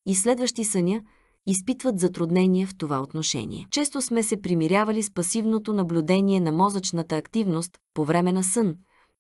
изследващи съня, изпитват затруднения в това отношение. Често сме се примирявали с пасивното наблюдение на мозъчната активност по време на сън,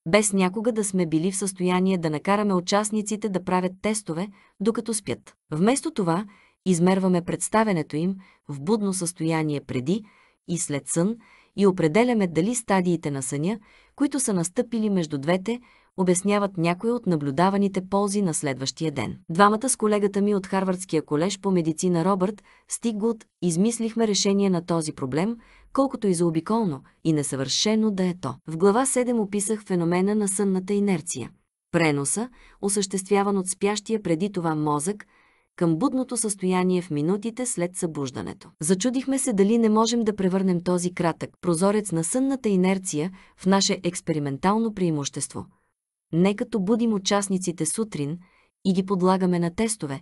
без някога да сме били в състояние да накараме участниците да правят тестове, докато спят. Вместо това, измерваме представенето им в будно състояние преди и след сън и определяме дали стадиите на съня, които са настъпили между двете, обясняват някои от наблюдаваните ползи на следващия ден. Двамата с колегата ми от Харвардския колеж по медицина Робърт Стиггуд измислихме решение на този проблем, колкото и заобиколно и несъвършено да е то. В глава 7 описах феномена на сънната инерция. Преноса, осъществяван от спящия преди това мозък, към будното състояние в минутите след събуждането. Зачудихме се дали не можем да превърнем този кратък прозорец на сънната инерция в наше експериментално преимущество – не като будим участниците сутрин и ги подлагаме на тестове,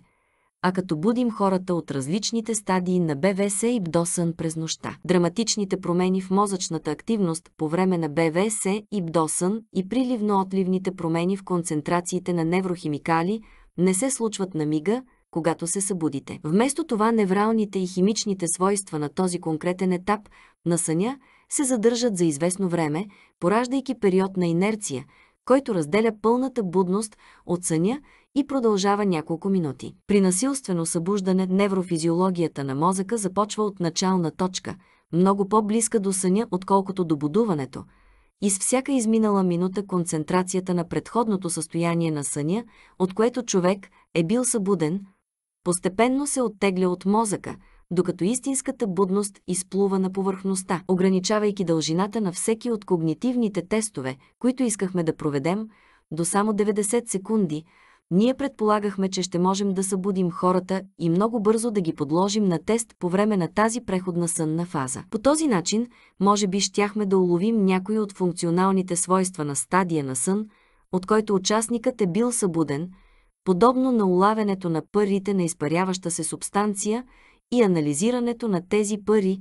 а като будим хората от различните стадии на БВС и бдосън през нощта. Драматичните промени в мозъчната активност по време на БВС и бдосън и приливно-отливните промени в концентрациите на неврохимикали не се случват на мига, когато се събудите. Вместо това невралните и химичните свойства на този конкретен етап на съня се задържат за известно време, пораждайки период на инерция – който разделя пълната будност от съня и продължава няколко минути. При насилствено събуждане неврофизиологията на мозъка започва от начална точка, много по-близка до съня, отколкото до будуването. И с всяка изминала минута концентрацията на предходното състояние на съня, от което човек е бил събуден, постепенно се оттегля от мозъка – докато истинската будност изплува на повърхността, ограничавайки дължината на всеки от когнитивните тестове, които искахме да проведем, до само 90 секунди, ние предполагахме, че ще можем да събудим хората и много бързо да ги подложим на тест по време на тази преходна сънна фаза. По този начин, може би щяхме да уловим някои от функционалните свойства на стадия на сън, от който участникът е бил събуден, подобно на улавянето на пърите на изпаряваща се субстанция и анализирането на тези пари,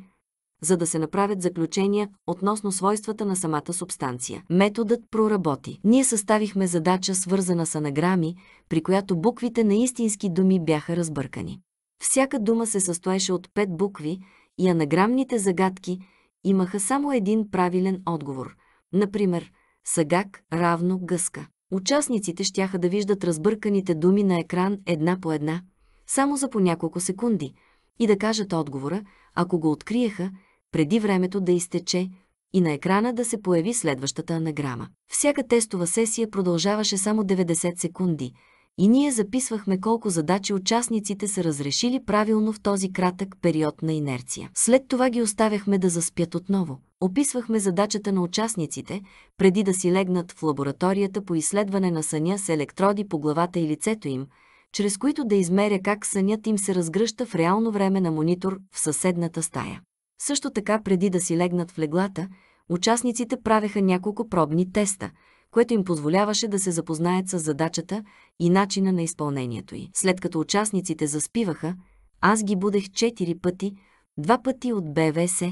за да се направят заключения относно свойствата на самата субстанция. Методът проработи. Ние съставихме задача, свързана с анаграми, при която буквите на истински думи бяха разбъркани. Всяка дума се състоеше от пет букви и анаграмните загадки имаха само един правилен отговор. Например, сагак равно гъска. Участниците щяха да виждат разбърканите думи на екран една по една, само за по няколко секунди, и да кажат отговора, ако го откриеха, преди времето да изтече и на екрана да се появи следващата анаграма. Всяка тестова сесия продължаваше само 90 секунди и ние записвахме колко задачи участниците са разрешили правилно в този кратък период на инерция. След това ги оставяхме да заспят отново. Описвахме задачата на участниците, преди да си легнат в лабораторията по изследване на съня с електроди по главата и лицето им – чрез които да измеря как сънят им се разгръща в реално време на монитор в съседната стая. Също така, преди да си легнат в леглата, участниците правеха няколко пробни теста, което им позволяваше да се запознаят с задачата и начина на изпълнението й. След като участниците заспиваха, аз ги будех четири пъти, два пъти от БВС,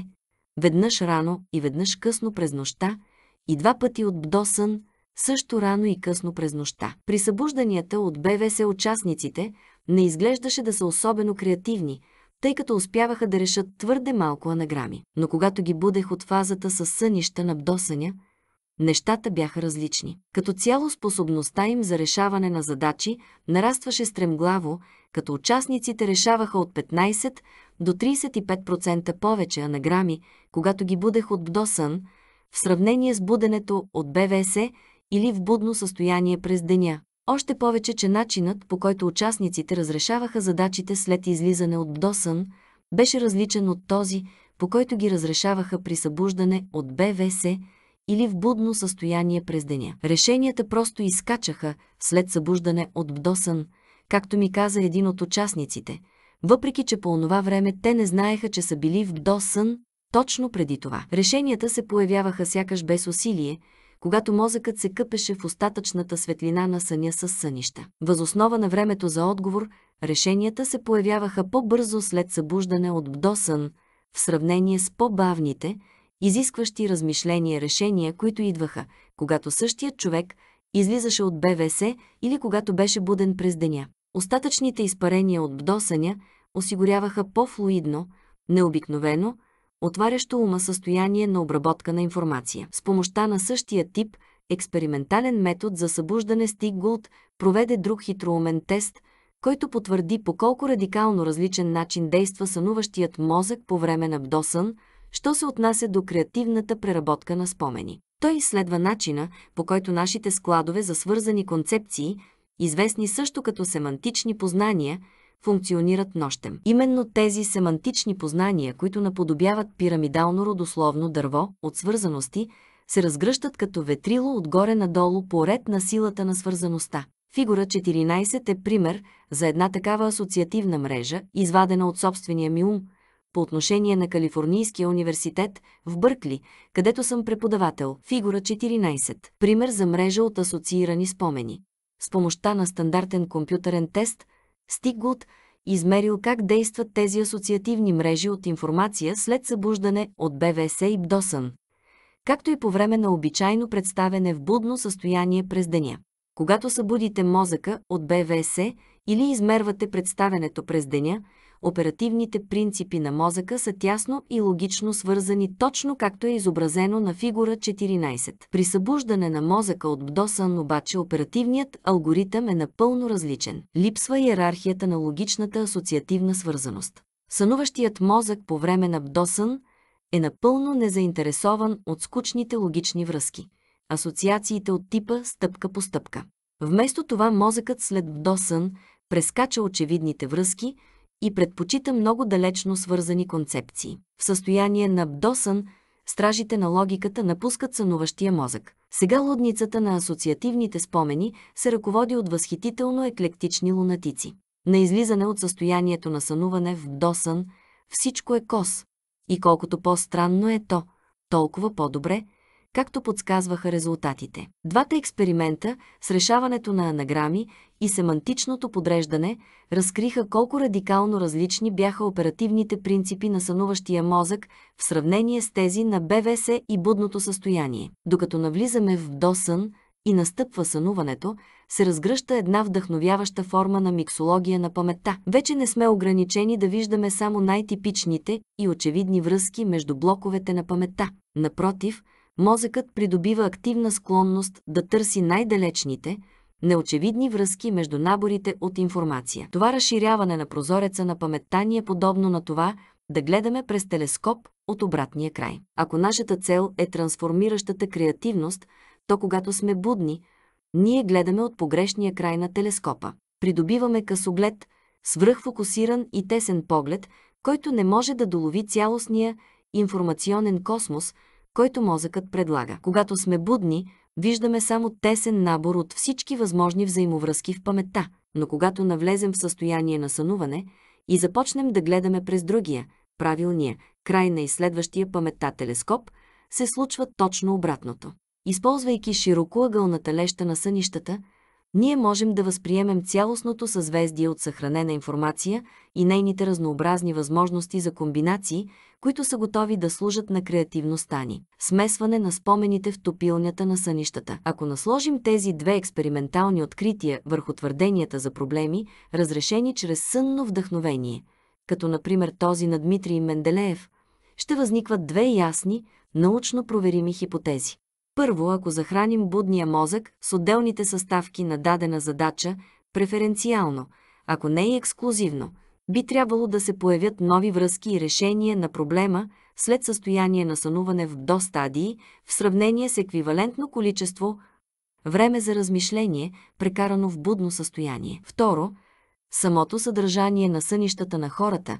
веднъж рано и веднъж късно през нощта и два пъти от бдосън, също рано и късно през нощта. При събужданията от БВС участниците не изглеждаше да са особено креативни, тъй като успяваха да решат твърде малко анаграми. Но когато ги будех от фазата с сънища на бдосъня, нещата бяха различни. Като цяло способността им за решаване на задачи нарастваше стремглаво, като участниците решаваха от 15 до 35% повече анаграми, когато ги будех от бдосън, в сравнение с буденето от БВС или в будно състояние през деня. Още повече, че начинът, по който участниците разрешаваха задачите след излизане от бдосън, беше различен от този, по който ги разрешаваха при събуждане от БВС или в будно състояние през деня. Решенията просто изкачаха след събуждане от бдосън, както ми каза един от участниците, въпреки че по онова време те не знаеха, че са били в бдосън точно преди това. Решенията се появяваха сякаш без усилие, когато мозъкът се къпеше в остатъчната светлина на съня с сънища. Възоснова на времето за отговор, решенията се появяваха по-бързо след събуждане от бдосън, в сравнение с по-бавните, изискващи размишления решения, които идваха, когато същият човек излизаше от БВС или когато беше буден през деня. Остатъчните изпарения от бдосъня осигуряваха по-флуидно, необикновено, отварящо ума състояние на обработка на информация. С помощта на същия тип експериментален метод за събуждане Стиг Гулт проведе друг хитроумен тест, който потвърди по колко радикално различен начин действа сънуващият мозък по време на бдосън, що се отнася до креативната преработка на спомени. Той изследва начина, по който нашите складове за свързани концепции, известни също като семантични познания, функционират нощем. Именно тези семантични познания, които наподобяват пирамидално родословно дърво от свързаности, се разгръщат като ветрило отгоре надолу по ред на силата на свързаността. Фигура 14 е пример за една такава асоциативна мрежа, извадена от собствения ми ум, по отношение на Калифорнийския университет в Бъркли, където съм преподавател. Фигура 14. Пример за мрежа от асоциирани спомени. С помощта на стандартен компютърен тест Стиггулт измерил как действат тези асоциативни мрежи от информация след събуждане от БВС и бдосън, както и по време на обичайно представене в будно състояние през деня. Когато събудите мозъка от БВС или измервате представенето през деня, оперативните принципи на мозъка са тясно и логично свързани точно както е изобразено на фигура 14. При събуждане на мозъка от бдосън обаче оперативният алгоритъм е напълно различен. Липсва иерархията на логичната асоциативна свързаност. Сънуващият мозък по време на бдосън е напълно незаинтересован от скучните логични връзки, асоциациите от типа стъпка по стъпка. Вместо това мозъкът след бдосън прескача очевидните връзки, и предпочита много далечно свързани концепции. В състояние на бдосън, стражите на логиката напускат сънуващия мозък. Сега лудницата на асоциативните спомени се ръководи от възхитително еклектични лунатици. На излизане от състоянието на сънуване в бдосън всичко е кос. И колкото по-странно е то, толкова по-добре, както подсказваха резултатите. Двата експеримента с решаването на анаграми и семантичното подреждане разкриха колко радикално различни бяха оперативните принципи на сънуващия мозък в сравнение с тези на БВС и будното състояние. Докато навлизаме в досън и настъпва сънуването, се разгръща една вдъхновяваща форма на миксология на паметта. Вече не сме ограничени да виждаме само най-типичните и очевидни връзки между блоковете на паметта. Напротив, мозъкът придобива активна склонност да търси най-далечните, неочевидни връзки между наборите от информация. Това разширяване на прозореца на паметта ни е подобно на това да гледаме през телескоп от обратния край. Ако нашата цел е трансформиращата креативност, то когато сме будни, ние гледаме от погрешния край на телескопа. Придобиваме късоглед, свръхфокусиран и тесен поглед, който не може да долови цялостния информационен космос – който мозъкът предлага. Когато сме будни, виждаме само тесен набор от всички възможни взаимовръзки в паметта, но когато навлезем в състояние на сънуване и започнем да гледаме през другия, правилния, край на изследващия паметта телескоп, се случва точно обратното. Използвайки широкоъгълната леща на сънищата, ние можем да възприемем цялостното съзвездие от съхранена информация и нейните разнообразни възможности за комбинации, които са готови да служат на креативността ни. Смесване на спомените в топилнята на сънищата. Ако насложим тези две експериментални открития върху твърденията за проблеми, разрешени чрез сънно вдъхновение, като например този на Дмитрий Менделеев, ще възникват две ясни, научно проверими хипотези. Първо, ако захраним будния мозък с отделните съставки на дадена задача, преференциално, ако не и ексклюзивно, би трябвало да се появят нови връзки и решения на проблема след състояние на сънуване в до стадии в сравнение с еквивалентно количество време за размишление, прекарано в будно състояние. Второ, самото съдържание на сънищата на хората,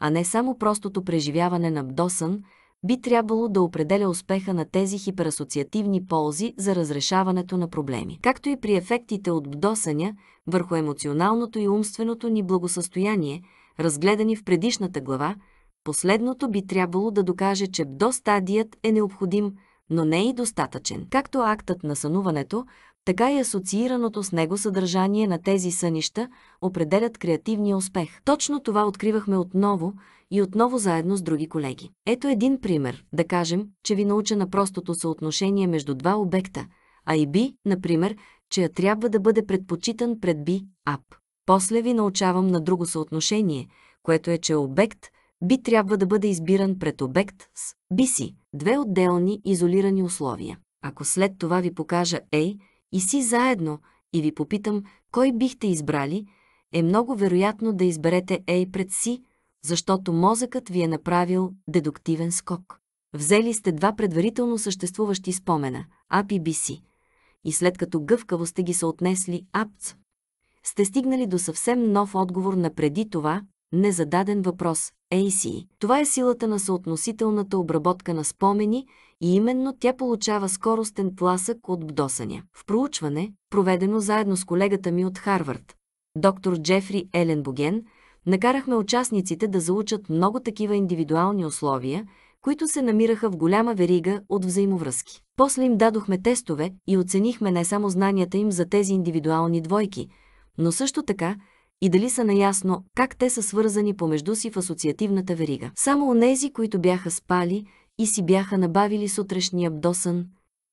а не само простото преживяване на бдосън, би трябвало да определя успеха на тези хиперасоциативни ползи за разрешаването на проблеми, както и при ефектите от бдосъня върху емоционалното и умственото ни благосъстояние, разгледани в предишната глава, последното би трябвало да докаже, че бдостадият е необходим, но не е и достатъчен. Както актът на сънуването, така и асоциираното с него съдържание на тези сънища определят креативния успех. Точно това откривахме отново и отново заедно с други колеги. Ето един пример. Да кажем, че ви науча на простото съотношение между два обекта, а и би, например, че я трябва да бъде предпочитан пред би, ап. После ви научавам на друго съотношение, което е, че обект би трябва да бъде избиран пред обект с би си, две отделни изолирани условия. Ако след това ви покажа A и си заедно и ви попитам кой бихте избрали, е много вероятно да изберете A пред си, защото мозъкът ви е направил дедуктивен скок. Взели сте два предварително съществуващи спомена – АП и БС. и след като гъвкаво сте ги съотнесли АПЦ, сте стигнали до съвсем нов отговор на преди това незададен въпрос – AC. Това е силата на съотносителната обработка на спомени и именно тя получава скоростен тласък от бдосания. В проучване, проведено заедно с колегата ми от Харвард, доктор Джефри Елен Боген – накарахме участниците да заучат много такива индивидуални условия, които се намираха в голяма верига от взаимовръзки. После им дадохме тестове и оценихме не само знанията им за тези индивидуални двойки, но също така и дали са наясно как те са свързани помежду си в асоциативната верига. Само онези, които бяха спали и си бяха набавили сутрешния бдосън,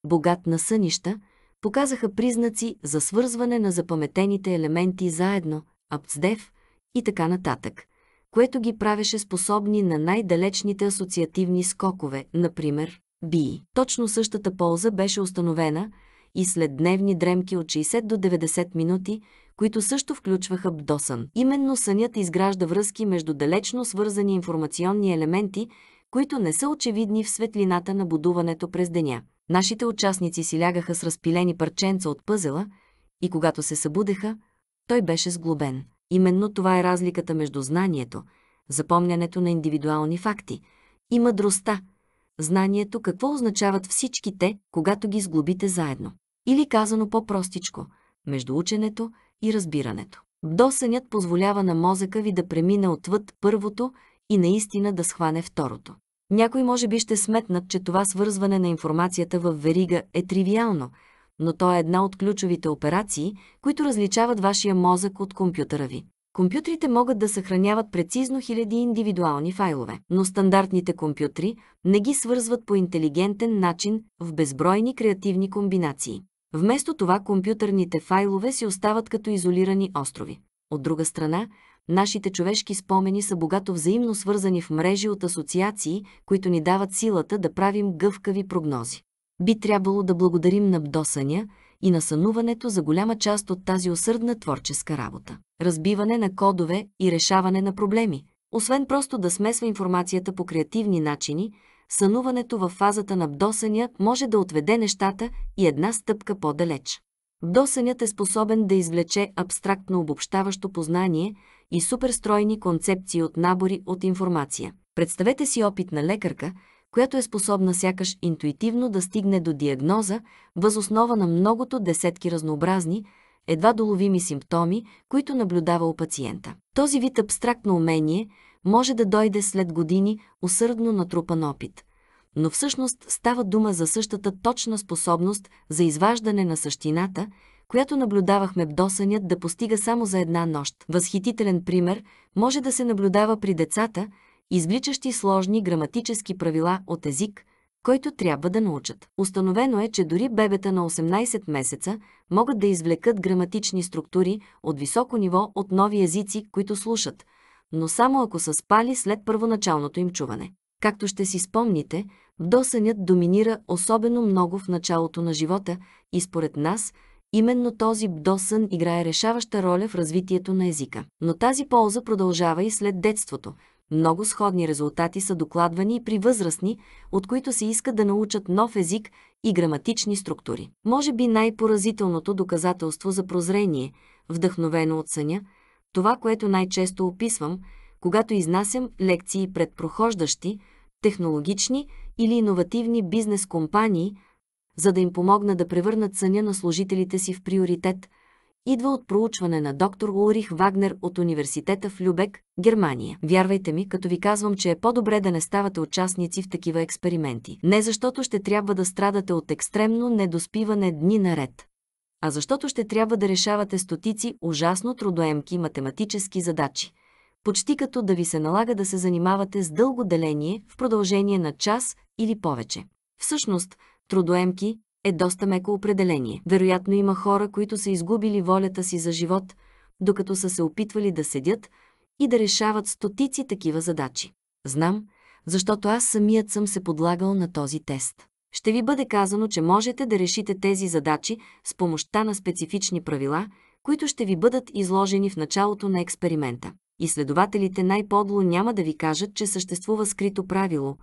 богат на сънища, показаха признаци за свързване на запаметените елементи заедно, Абцдев – и така нататък, което ги правеше способни на най-далечните асоциативни скокове, например, Би. Точно същата полза беше установена и след дневни дремки от 60 до 90 минути, които също включваха бдосън. Именно сънят изгражда връзки между далечно свързани информационни елементи, които не са очевидни в светлината на будуването през деня. Нашите участници си лягаха с разпилени парченца от пъзела и когато се събудеха, той беше сглобен. Именно това е разликата между знанието, запомнянето на индивидуални факти и мъдростта, знанието какво означават всички те, когато ги сглобите заедно. Или казано по-простичко, между ученето и разбирането. Досънят позволява на мозъка ви да премине отвъд първото и наистина да схване второто. Някой може би ще сметнат, че това свързване на информацията в верига е тривиално – но то е една от ключовите операции, които различават вашия мозък от компютъра ви. Компютрите могат да съхраняват прецизно хиляди индивидуални файлове, но стандартните компютри не ги свързват по интелигентен начин в безбройни креативни комбинации. Вместо това компютърните файлове си остават като изолирани острови. От друга страна, нашите човешки спомени са богато взаимно свързани в мрежи от асоциации, които ни дават силата да правим гъвкави прогнози би трябвало да благодарим на бдосъня и на сънуването за голяма част от тази усърдна творческа работа. Разбиване на кодове и решаване на проблеми. Освен просто да смесва информацията по креативни начини, сънуването в фазата на бдосъня може да отведе нещата и една стъпка по-далеч. Бдосанят е способен да извлече абстрактно обобщаващо познание и суперстройни концепции от набори от информация. Представете си опит на лекарка – която е способна сякаш интуитивно да стигне до диагноза въз основа на многото десетки разнообразни, едва доловими симптоми, които наблюдава у пациента. Този вид абстрактно умение може да дойде след години усърдно натрупан опит. Но всъщност става дума за същата точна способност за изваждане на същината, която наблюдавахме бдосънят да постига само за една нощ. Възхитителен пример може да се наблюдава при децата, извличащи сложни граматически правила от език, който трябва да научат. Установено е, че дори бебета на 18 месеца могат да извлекат граматични структури от високо ниво от нови езици, които слушат, но само ако са спали след първоначалното им чуване. Както ще си спомните, досънят доминира особено много в началото на живота и според нас – Именно този бдосън играе решаваща роля в развитието на езика. Но тази полза продължава и след детството, много сходни резултати са докладвани при възрастни, от които се искат да научат нов език и граматични структури. Може би най-поразителното доказателство за прозрение, вдъхновено от съня, това, което най-често описвам, когато изнасям лекции пред прохождащи, технологични или иновативни бизнес компании, за да им помогна да превърнат съня на служителите си в приоритет – идва от проучване на доктор Улрих Вагнер от университета в Любек, Германия. Вярвайте ми, като ви казвам, че е по-добре да не ставате участници в такива експерименти. Не защото ще трябва да страдате от екстремно недоспиване дни наред, а защото ще трябва да решавате стотици ужасно трудоемки математически задачи. Почти като да ви се налага да се занимавате с дълго деление в продължение на час или повече. Всъщност, трудоемки, е доста меко определение. Вероятно има хора, които са изгубили волята си за живот, докато са се опитвали да седят и да решават стотици такива задачи. Знам, защото аз самият съм се подлагал на този тест. Ще ви бъде казано, че можете да решите тези задачи с помощта на специфични правила, които ще ви бъдат изложени в началото на експеримента. Изследователите най-подло няма да ви кажат, че съществува скрито правило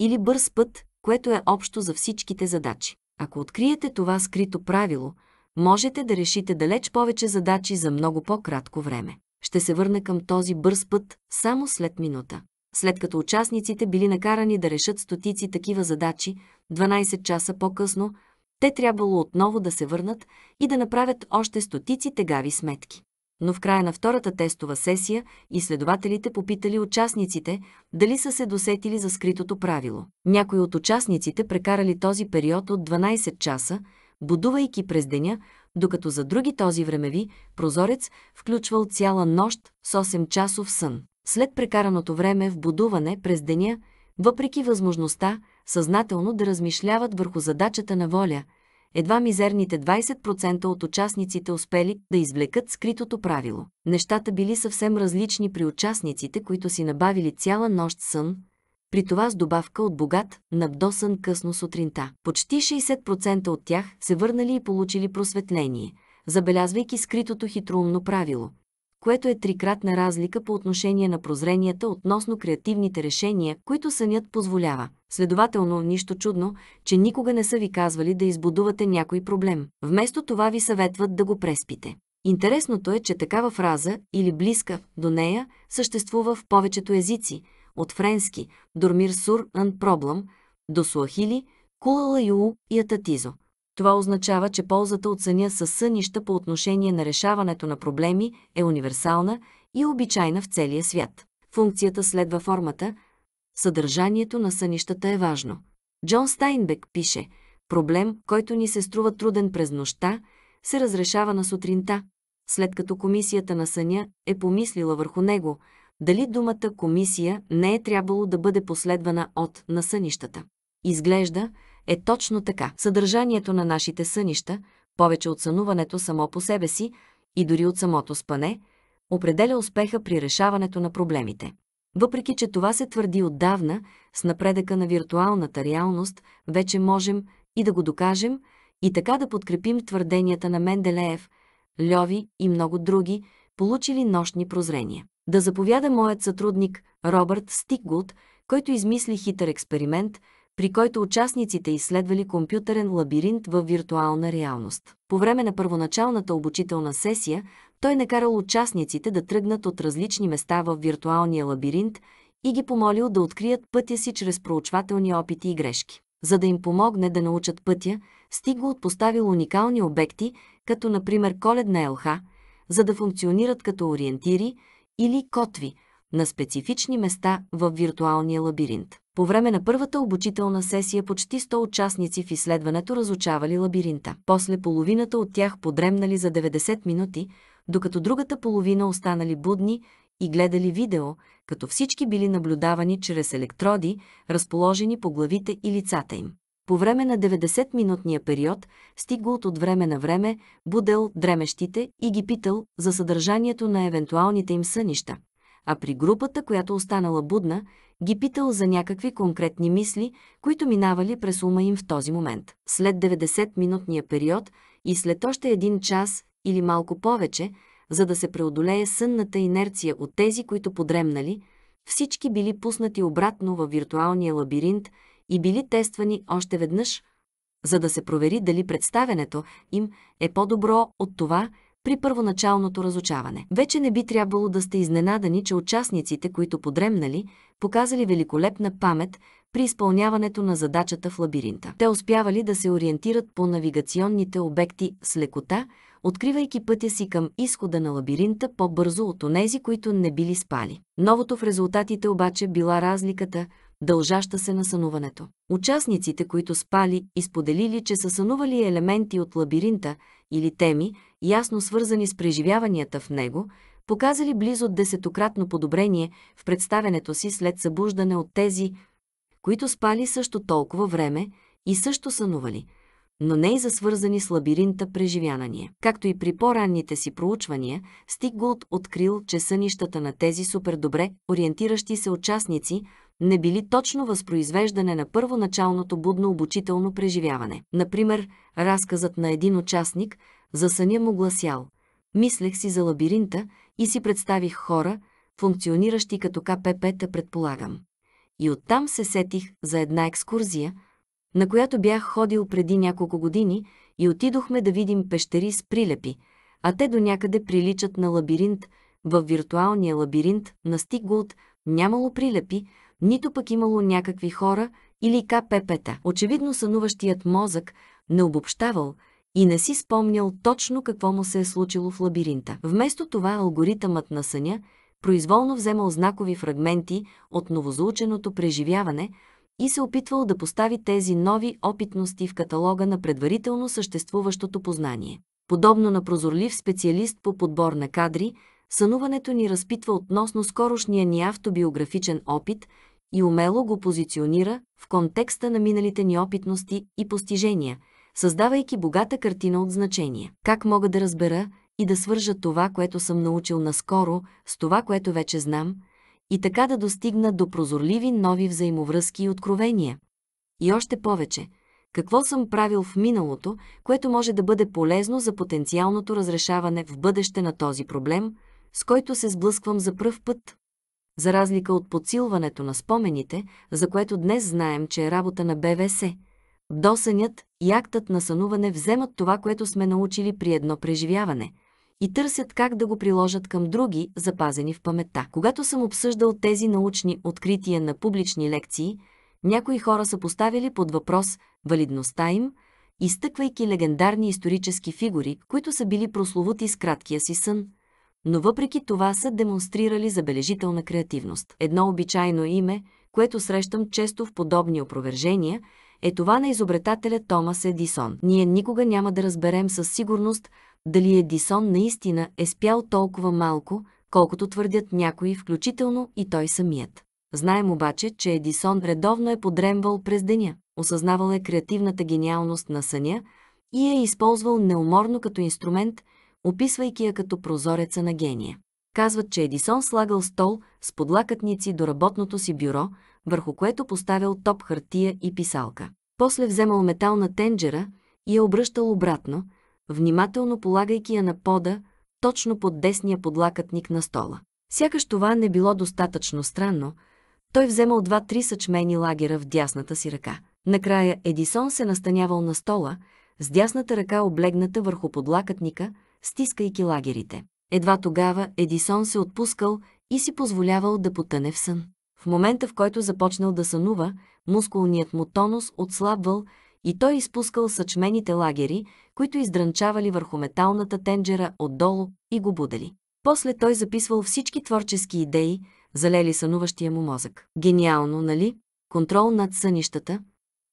или бърз път, което е общо за всичките задачи. Ако откриете това скрито правило, можете да решите далеч повече задачи за много по-кратко време. Ще се върна към този бърз път само след минута. След като участниците били накарани да решат стотици такива задачи, 12 часа по-късно, те трябвало отново да се върнат и да направят още стотици тегави сметки но в края на втората тестова сесия изследователите попитали участниците дали са се досетили за скритото правило. Някои от участниците прекарали този период от 12 часа, будувайки през деня, докато за други този времеви прозорец включвал цяла нощ с 8-часов сън. След прекараното време в будуване през деня, въпреки възможността съзнателно да размишляват върху задачата на воля – едва мизерните 20% от участниците успели да извлекат скритото правило. Нещата били съвсем различни при участниците, които си набавили цяла нощ сън, при това с добавка от богат, набдосън късно сутринта. Почти 60% от тях се върнали и получили просветление, забелязвайки скритото хитроумно правило което е трикратна разлика по отношение на прозренията относно креативните решения, които сънят позволява. Следователно, нищо чудно, че никога не са ви казвали да избудувате някой проблем. Вместо това ви съветват да го преспите. Интересното е, че такава фраза или близка до нея съществува в повечето езици, от френски «Dormir sur un problem» до суахили «Кулала юу» и «Ататизо». Това означава, че ползата от съня със сънища по отношение на решаването на проблеми е универсална и обичайна в целия свят. Функцията следва формата, съдържанието на сънищата е важно. Джон Стайнбек пише, проблем, който ни се струва труден през нощта, се разрешава на сутринта, след като комисията на съня е помислила върху него, дали думата комисия не е трябвало да бъде последвана от на сънищата. Изглежда, е точно така. Съдържанието на нашите сънища, повече от сънуването само по себе си и дори от самото спане, определя успеха при решаването на проблемите. Въпреки, че това се твърди отдавна, с напредъка на виртуалната реалност, вече можем и да го докажем, и така да подкрепим твърденията на Менделеев, Льови и много други, получили нощни прозрения. Да заповяда моят сътрудник Робърт Стикгулт, който измисли хитър експеримент – при който участниците изследвали компютърен лабиринт в виртуална реалност. По време на първоначалната обучителна сесия, той накарал участниците да тръгнат от различни места в виртуалния лабиринт и ги помолил да открият пътя си чрез проучвателни опити и грешки. За да им помогне да научат пътя, Стиг го отпоставил уникални обекти, като например коледна ЛХ, за да функционират като ориентири или котви на специфични места в виртуалния лабиринт. По време на първата обучителна сесия почти 100 участници в изследването разучавали лабиринта. После половината от тях подремнали за 90 минути, докато другата половина останали будни и гледали видео, като всички били наблюдавани чрез електроди, разположени по главите и лицата им. По време на 90-минутния период Стигулт от време на време будел дремещите и ги питал за съдържанието на евентуалните им сънища, а при групата, която останала будна, ги питал за някакви конкретни мисли, които минавали през ума им в този момент. След 90-минутния период и след още един час или малко повече, за да се преодолее сънната инерция от тези, които подремнали, всички били пуснати обратно във виртуалния лабиринт и били тествани още веднъж, за да се провери дали представенето им е по-добро от това, при първоначалното разучаване. Вече не би трябвало да сте изненадани, че участниците, които подремнали, показали великолепна памет при изпълняването на задачата в лабиринта. Те успявали да се ориентират по навигационните обекти с лекота, откривайки пътя си към изхода на лабиринта по-бързо от онези, които не били спали. Новото в резултатите обаче била разликата – дължаща се на сънуването. Участниците, които спали изподелили, споделили, че са сънували елементи от лабиринта или теми, ясно свързани с преживяванията в него, показали близо десетократно подобрение в представенето си след събуждане от тези, които спали също толкова време и също сънували, но не и за свързани с лабиринта преживянание. Както и при по-ранните си проучвания, Стигголд открил, че сънищата на тези супердобре ориентиращи се участници – не били точно възпроизвеждане на първоначалното будно обучително преживяване. Например, разказът на един участник за съня му гласял «Мислех си за лабиринта и си представих хора, функциониращи като КПП-та, предполагам. И оттам се сетих за една екскурзия, на която бях ходил преди няколко години и отидохме да видим пещери с прилепи, а те до някъде приличат на лабиринт, в виртуалния лабиринт на Стигулт нямало прилепи, нито пък имало някакви хора или КПП-та. Очевидно сънуващият мозък не обобщавал и не си спомнял точно какво му се е случило в лабиринта. Вместо това алгоритъмът на съня произволно вземал знакови фрагменти от новозаученото преживяване и се опитвал да постави тези нови опитности в каталога на предварително съществуващото познание. Подобно на прозорлив специалист по подбор на кадри, сънуването ни разпитва относно скорошния ни автобиографичен опит – и умело го позиционира в контекста на миналите ни опитности и постижения, създавайки богата картина от значение. Как мога да разбера и да свържа това, което съм научил наскоро, с това, което вече знам, и така да достигна до прозорливи нови взаимовръзки и откровения. И още повече, какво съм правил в миналото, което може да бъде полезно за потенциалното разрешаване в бъдеще на този проблем, с който се сблъсквам за пръв път за разлика от подсилването на спомените, за което днес знаем, че е работа на БВС. Досънят и актът на сънуване вземат това, което сме научили при едно преживяване – и търсят как да го приложат към други, запазени в паметта. Когато съм обсъждал тези научни открития на публични лекции, някои хора са поставили под въпрос валидността им, изтъквайки легендарни исторически фигури, които са били прословути с краткия си сън – но въпреки това са демонстрирали забележителна креативност. Едно обичайно име, което срещам често в подобни опровержения, е това на изобретателя Томас Едисон. Ние никога няма да разберем със сигурност дали Едисон наистина е спял толкова малко, колкото твърдят някои, включително и той самият. Знаем обаче, че Едисон редовно е подремвал през деня, осъзнавал е креативната гениалност на съня и е използвал неуморно като инструмент – описвайки я като прозореца на гения. Казват, че Едисон слагал стол с подлакътници до работното си бюро, върху което поставял топ хартия и писалка. После вземал метална тенджера и я обръщал обратно, внимателно полагайки я на пода, точно под десния подлакътник на стола. Сякаш това не било достатъчно странно, той вземал два-три съчмени лагера в дясната си ръка. Накрая Едисон се настанявал на стола, с дясната ръка облегната върху подлакътника – стискайки лагерите. Едва тогава Едисон се отпускал и си позволявал да потъне в сън. В момента, в който започнал да сънува, мускулният му тонус отслабвал и той изпускал съчмените лагери, които издранчавали върху металната тенджера отдолу и го будали. После той записвал всички творчески идеи, залели сънуващия му мозък. Гениално, нали? Контрол над сънищата,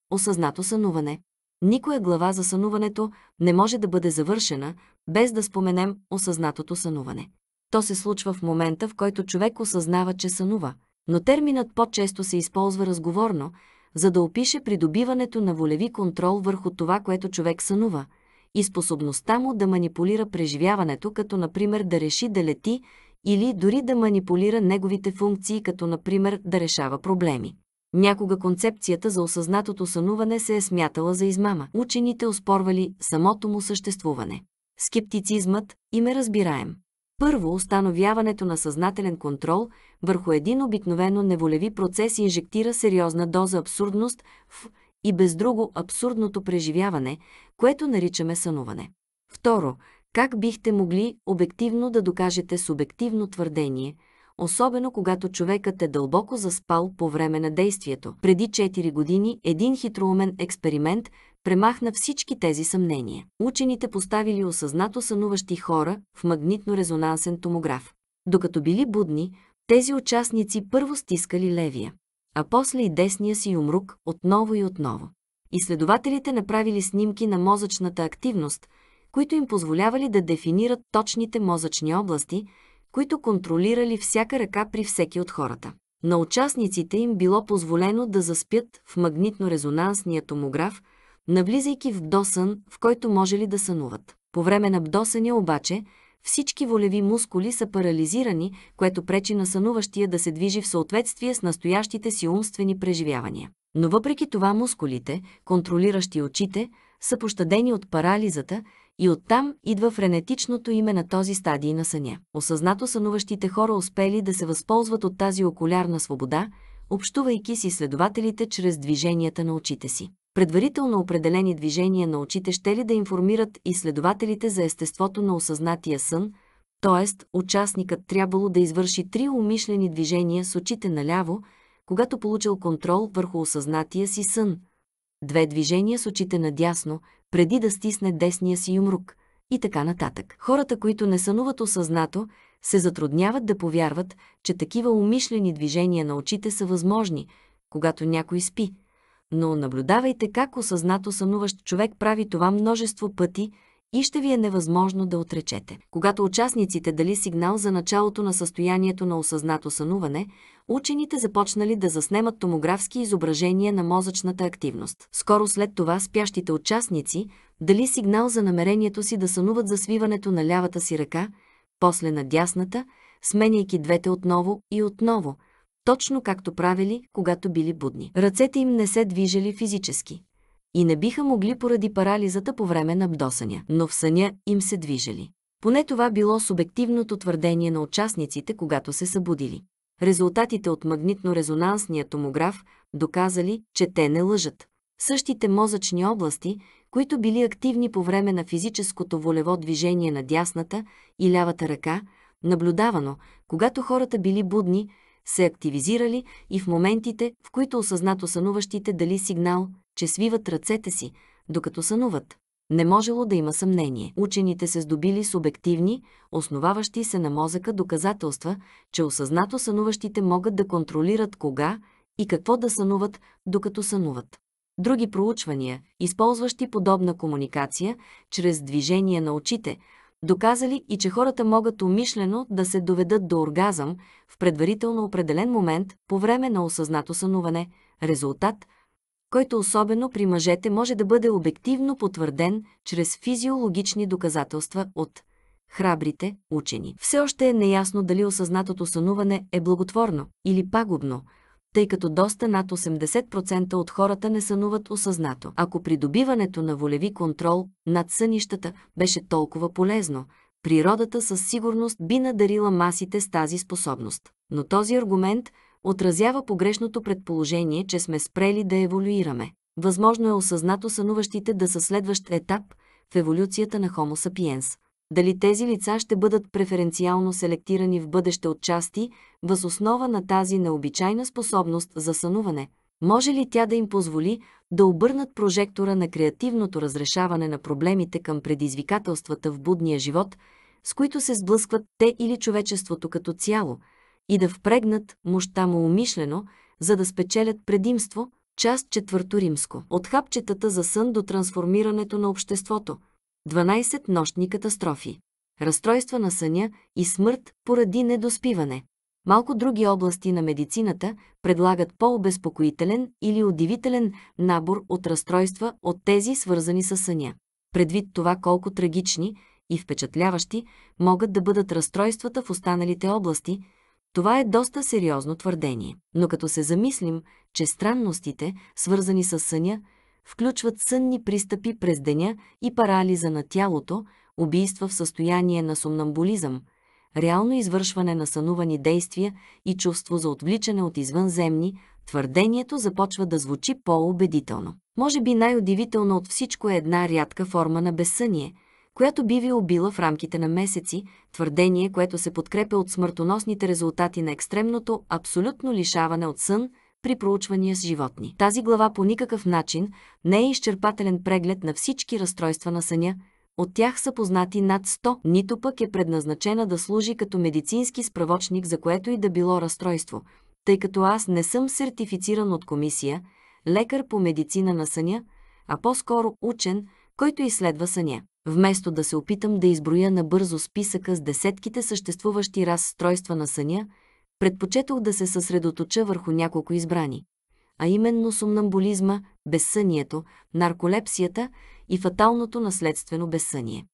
осъзнато сънуване. Никоя глава за сънуването не може да бъде завършена, без да споменем осъзнатото сънуване. То се случва в момента, в който човек осъзнава, че сънува, но терминът по-често се използва разговорно, за да опише придобиването на волеви контрол върху това, което човек сънува, и способността му да манипулира преживяването, като например да реши да лети или дори да манипулира неговите функции, като например да решава проблеми. Някога концепцията за осъзнатото сънуване се е смятала за измама. Учените оспорвали самото му съществуване скептицизмът и ме разбираем. Първо, установяването на съзнателен контрол върху един обикновено неволеви процес инжектира сериозна доза абсурдност в и без друго абсурдното преживяване, което наричаме сънуване. Второ, как бихте могли обективно да докажете субективно твърдение, особено когато човекът е дълбоко заспал по време на действието. Преди 4 години един хитроумен експеримент премахна всички тези съмнения. Учените поставили осъзнато сънуващи хора в магнитно-резонансен томограф. Докато били будни, тези участници първо стискали левия, а после и десния си умрук отново и отново. Изследователите направили снимки на мозъчната активност, които им позволявали да дефинират точните мозъчни области, които контролирали всяка ръка при всеки от хората. На участниците им било позволено да заспят в магнитно-резонансния томограф – навлизайки в бдосън, в който може ли да сънуват. По време на бдосъня обаче, всички волеви мускули са парализирани, което пречи на сънуващия да се движи в съответствие с настоящите си умствени преживявания. Но въпреки това мускулите, контролиращи очите, са пощадени от парализата и оттам идва френетичното име на този стадий на съня. Осъзнато сънуващите хора успели да се възползват от тази окулярна свобода, общувайки си следователите чрез движенията на очите си предварително определени движения на очите ще ли да информират изследователите за естеството на осъзнатия сън, т.е. участникът трябвало да извърши три умишлени движения с очите наляво, когато получил контрол върху осъзнатия си сън, две движения с очите надясно, преди да стисне десния си юмрук и така нататък. Хората, които не сънуват осъзнато, се затрудняват да повярват, че такива умишлени движения на очите са възможни, когато някой спи – но наблюдавайте как осъзнато сънуващ човек прави това множество пъти и ще ви е невъзможно да отречете. Когато участниците дали сигнал за началото на състоянието на осъзнато сънуване, учените започнали да заснемат томографски изображения на мозъчната активност. Скоро след това спящите участници дали сигнал за намерението си да сънуват за свиването на лявата си ръка, после на дясната, сменяйки двете отново и отново – точно както правили, когато били будни. Ръцете им не се движели физически и не биха могли поради парализата по време на бдосъня, но в съня им се движели. Поне това било субективното твърдение на участниците, когато се събудили. Резултатите от магнитно-резонансния томограф доказали, че те не лъжат. Същите мозъчни области, които били активни по време на физическото волево движение на дясната и лявата ръка, наблюдавано, когато хората били будни, се активизирали и в моментите, в които осъзнато сънуващите дали сигнал, че свиват ръцете си, докато сънуват. Не можело да има съмнение. Учените се здобили с обективни, основаващи се на мозъка доказателства, че осъзнато сънуващите могат да контролират кога и какво да сънуват, докато сънуват. Други проучвания, използващи подобна комуникация чрез движение на очите, доказали и че хората могат умишлено да се доведат до оргазъм в предварително определен момент по време на осъзнато сънуване, резултат, който особено при мъжете може да бъде обективно потвърден чрез физиологични доказателства от храбрите учени. Все още е неясно дали осъзнатото сънуване е благотворно или пагубно – тъй като доста над 80% от хората не сънуват осъзнато. Ако придобиването на волеви контрол над сънищата беше толкова полезно, природата със сигурност би надарила масите с тази способност. Но този аргумент отразява погрешното предположение, че сме спрели да еволюираме. Възможно е осъзнато сънуващите да са следващ етап в еволюцията на Homo sapiens – дали тези лица ще бъдат преференциално селектирани в бъдеще от части, въз основа на тази необичайна способност за сънуване. Може ли тя да им позволи да обърнат прожектора на креативното разрешаване на проблемите към предизвикателствата в будния живот, с които се сблъскват те или човечеството като цяло, и да впрегнат мощта му умишлено, за да спечелят предимство, част четвърто римско, от хапчетата за сън до трансформирането на обществото – 12 нощни катастрофи, разстройства на съня и смърт поради недоспиване. Малко други области на медицината предлагат по-обезпокоителен или удивителен набор от разстройства от тези свързани с съня. Предвид това колко трагични и впечатляващи могат да бъдат разстройствата в останалите области, това е доста сериозно твърдение. Но като се замислим, че странностите, свързани с съня, включват сънни пристъпи през деня и парализа на тялото, убийства в състояние на сомнамбулизъм, реално извършване на сънувани действия и чувство за отвличане от извънземни, твърдението започва да звучи по-убедително. Може би най-удивително от всичко е една рядка форма на безсъние, която би ви убила в рамките на месеци, твърдение, което се подкрепя от смъртоносните резултати на екстремното абсолютно лишаване от сън – при проучвания с животни. Тази глава по никакъв начин не е изчерпателен преглед на всички разстройства на съня, от тях са познати над 100, нито пък е предназначена да служи като медицински справочник за което и да било разстройство, тъй като аз не съм сертифициран от комисия, лекар по медицина на съня, а по-скоро учен, който изследва съня. Вместо да се опитам да изброя набързо списъка с десетките съществуващи разстройства на съня, предпочетох да се съсредоточа върху няколко избрани, а именно сумнамбулизма, безсънието, нарколепсията и фаталното наследствено безсъние.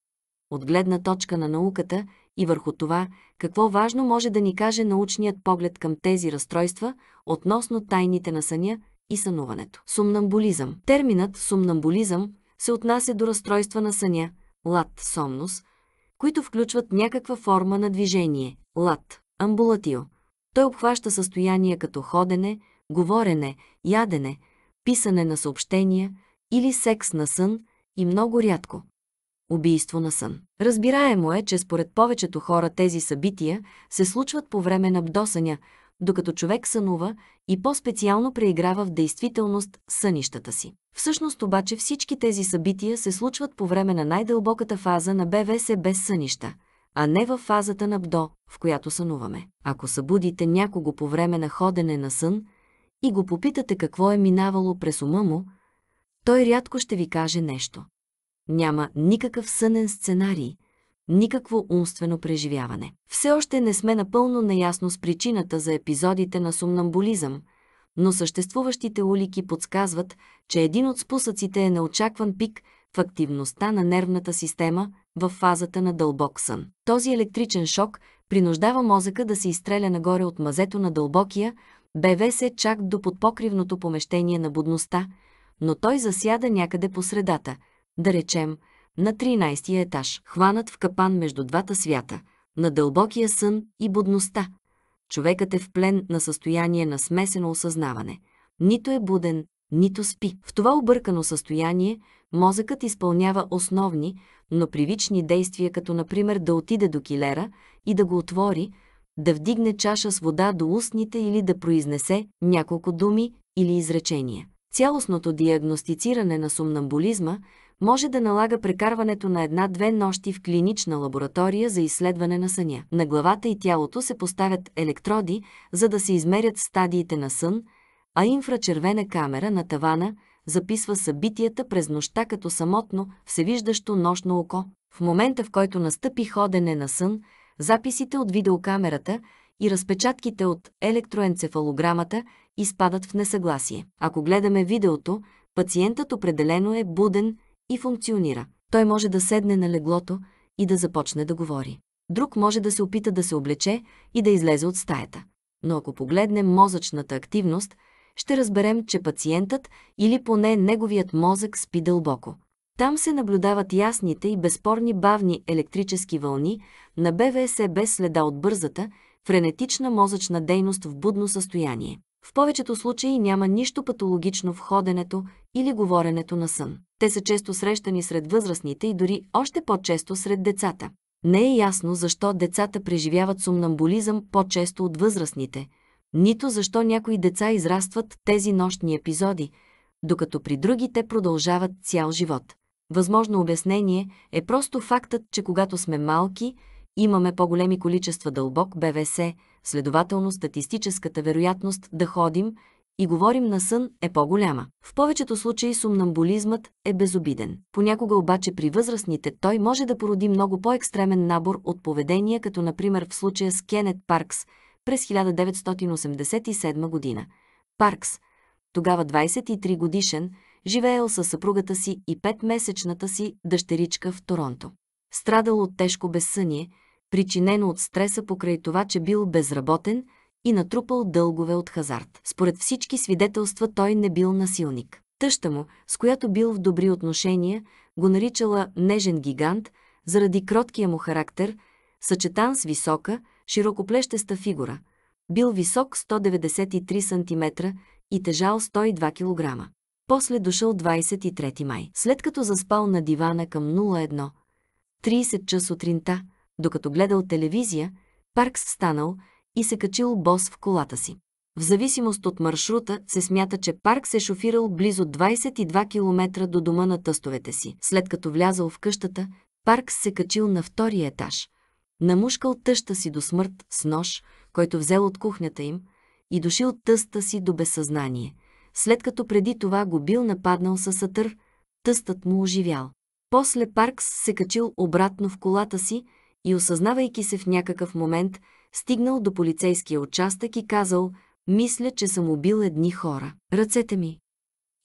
От гледна точка на науката и върху това, какво важно може да ни каже научният поглед към тези разстройства относно тайните на съня и сънуването. Сумнамбулизъм. Терминът сумнамбулизъм се отнася до разстройства на съня, лад, сомнус, които включват някаква форма на движение, лад, амбулатио. Той обхваща състояния като ходене, говорене, ядене, писане на съобщения или секс на сън и много рядко убийство на сън. Разбираемо е, че според повечето хора тези събития се случват по време на бдосъня, докато човек сънува и по-специално преиграва в действителност сънищата си. Всъщност обаче всички тези събития се случват по време на най-дълбоката фаза на БВС без сънища – а не във фазата на бдо, в която сънуваме. Ако събудите някого по време на ходене на сън и го попитате какво е минавало през ума му, той рядко ще ви каже нещо. Няма никакъв сънен сценарий, никакво умствено преживяване. Все още не сме напълно наясно с причината за епизодите на сумнамбулизъм, но съществуващите улики подсказват, че един от спусъците е неочакван пик в активността на нервната система – в фазата на дълбок сън. Този електричен шок принуждава мозъка да се изстреля нагоре от мазето на дълбокия, беве се чак до подпокривното помещение на будността, но той засяда някъде по средата, да речем, на 13-я етаж, хванат в капан между двата свята, на дълбокия сън и будността. Човекът е в плен на състояние на смесено осъзнаване. Нито е буден, нито спи. В това объркано състояние мозъкът изпълнява основни, но привични действия, като например да отиде до килера и да го отвори, да вдигне чаша с вода до устните или да произнесе няколко думи или изречения. Цялостното диагностициране на сумнамболизма може да налага прекарването на една-две нощи в клинична лаборатория за изследване на съня. На главата и тялото се поставят електроди, за да се измерят стадиите на сън, а инфрачервена камера на тавана – записва събитията през нощта като самотно, всевиждащо нощно око. В момента, в който настъпи ходене на сън, записите от видеокамерата и разпечатките от електроенцефалограмата изпадат в несъгласие. Ако гледаме видеото, пациентът определено е буден и функционира. Той може да седне на леглото и да започне да говори. Друг може да се опита да се облече и да излезе от стаята. Но ако погледнем мозъчната активност – ще разберем, че пациентът или поне неговият мозък спи дълбоко. Там се наблюдават ясните и безспорни бавни електрически вълни на БВС без следа от бързата, френетична мозъчна дейност в будно състояние. В повечето случаи няма нищо патологично в ходенето или говоренето на сън. Те са често срещани сред възрастните и дори още по-често сред децата. Не е ясно защо децата преживяват сумнамбулизъм по-често от възрастните – нито защо някои деца израстват тези нощни епизоди, докато при другите продължават цял живот. Възможно обяснение е просто фактът, че когато сме малки, имаме по-големи количества дълбок БВС, следователно статистическата вероятност да ходим и говорим на сън е по-голяма. В повечето случаи сумнамбулизмът е безобиден. Понякога обаче при възрастните той може да породи много по-екстремен набор от поведения, като например в случая с Кенет Паркс – през 1987 година. Паркс, тогава 23 годишен, живеел със съпругата си и петмесечната си дъщеричка в Торонто. Страдал от тежко безсъние, причинено от стреса покрай това, че бил безработен и натрупал дългове от хазарт. Според всички свидетелства той не бил насилник. Тъща му, с която бил в добри отношения, го наричала «нежен гигант», заради кроткия му характер, съчетан с висока, широкоплещеста фигура. Бил висок 193 см и тежал 102 кг. После дошъл 23 май. След като заспал на дивана към 01, 30 часа сутринта, докато гледал телевизия, Паркс станал и се качил бос в колата си. В зависимост от маршрута се смята, че Парк се шофирал близо 22 км до дома на тъстовете си. След като влязал в къщата, Паркс се качил на втория етаж – намушкал тъща си до смърт с нож, който взел от кухнята им, и душил тъста си до безсъзнание, след като преди това го бил нападнал със сатър, тъстът му оживял. После Паркс се качил обратно в колата си и, осъзнавайки се в някакъв момент, стигнал до полицейския участък и казал «Мисля, че съм убил едни хора. Ръцете ми».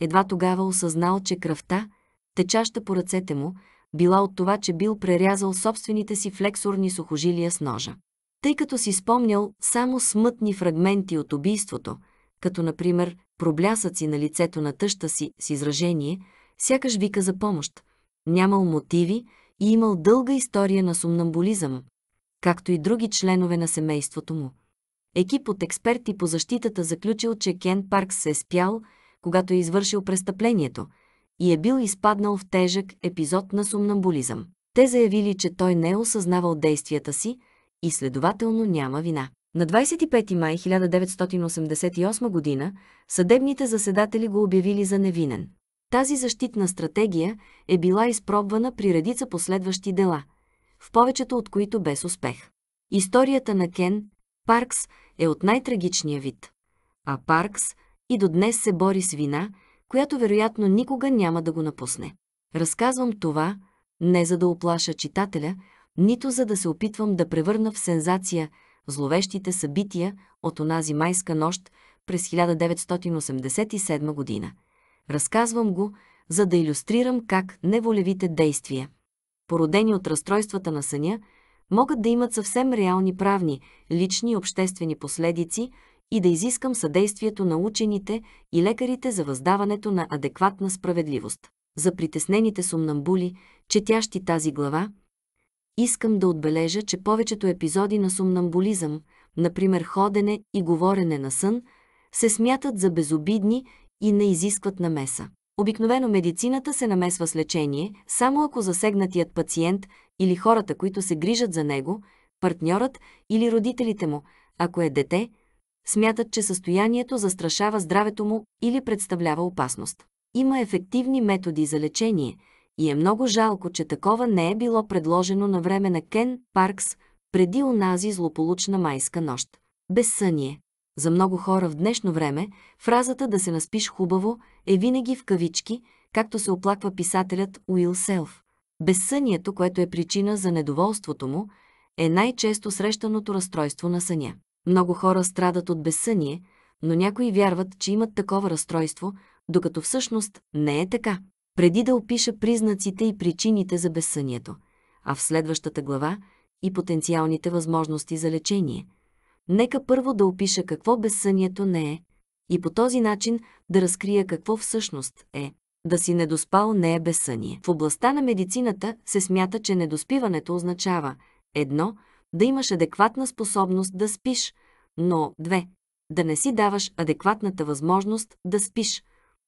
Едва тогава осъзнал, че кръвта, течаща по ръцете му, била от това, че бил прерязал собствените си флексорни сухожилия с ножа. Тъй като си спомнял само смътни фрагменти от убийството, като например проблясъци на лицето на тъща си с изражение, сякаш вика за помощ, нямал мотиви и имал дълга история на сумнамбулизъм, както и други членове на семейството му. Екип от експерти по защитата заключил, че Кен Паркс се е спял, когато е извършил престъплението – и е бил изпаднал в тежък епизод на сумнамбулизъм. Те заявили, че той не е осъзнавал действията си и следователно няма вина. На 25 май 1988 г. съдебните заседатели го обявили за невинен. Тази защитна стратегия е била изпробвана при редица последващи дела, в повечето от които без успех. Историята на Кен, Паркс, е от най-трагичния вид. А Паркс и до днес се бори с вина – която вероятно никога няма да го напусне. Разказвам това, не за да оплаша читателя, нито за да се опитвам да превърна в сензация зловещите събития от онази майска нощ през 1987 година. Разказвам го, за да иллюстрирам как неволевите действия, породени от разстройствата на съня, могат да имат съвсем реални правни, лични и обществени последици и да изискам съдействието на учените и лекарите за въздаването на адекватна справедливост. За притеснените сумнамбули, четящи тази глава, искам да отбележа, че повечето епизоди на сумнамбулизъм, например ходене и говорене на сън, се смятат за безобидни и не изискват намеса. Обикновено медицината се намесва с лечение, само ако засегнатият пациент или хората, които се грижат за него, партньорът или родителите му, ако е дете, смятат, че състоянието застрашава здравето му или представлява опасност. Има ефективни методи за лечение и е много жалко, че такова не е било предложено на време на Кен Паркс преди онази злополучна майска нощ. Безсъние. За много хора в днешно време фразата да се наспиш хубаво е винаги в кавички, както се оплаква писателят Уил Селф. Безсънието, което е причина за недоволството му, е най-често срещаното разстройство на съня. Много хора страдат от безсъние, но някои вярват, че имат такова разстройство, докато всъщност не е така. Преди да опиша признаците и причините за безсънието, а в следващата глава и потенциалните възможности за лечение, нека първо да опиша какво безсънието не е и по този начин да разкрия какво всъщност е. Да си недоспал не е безсъние. В областта на медицината се смята, че недоспиването означава едно – да имаш адекватна способност да спиш, но 2. Да не си даваш адекватната възможност да спиш.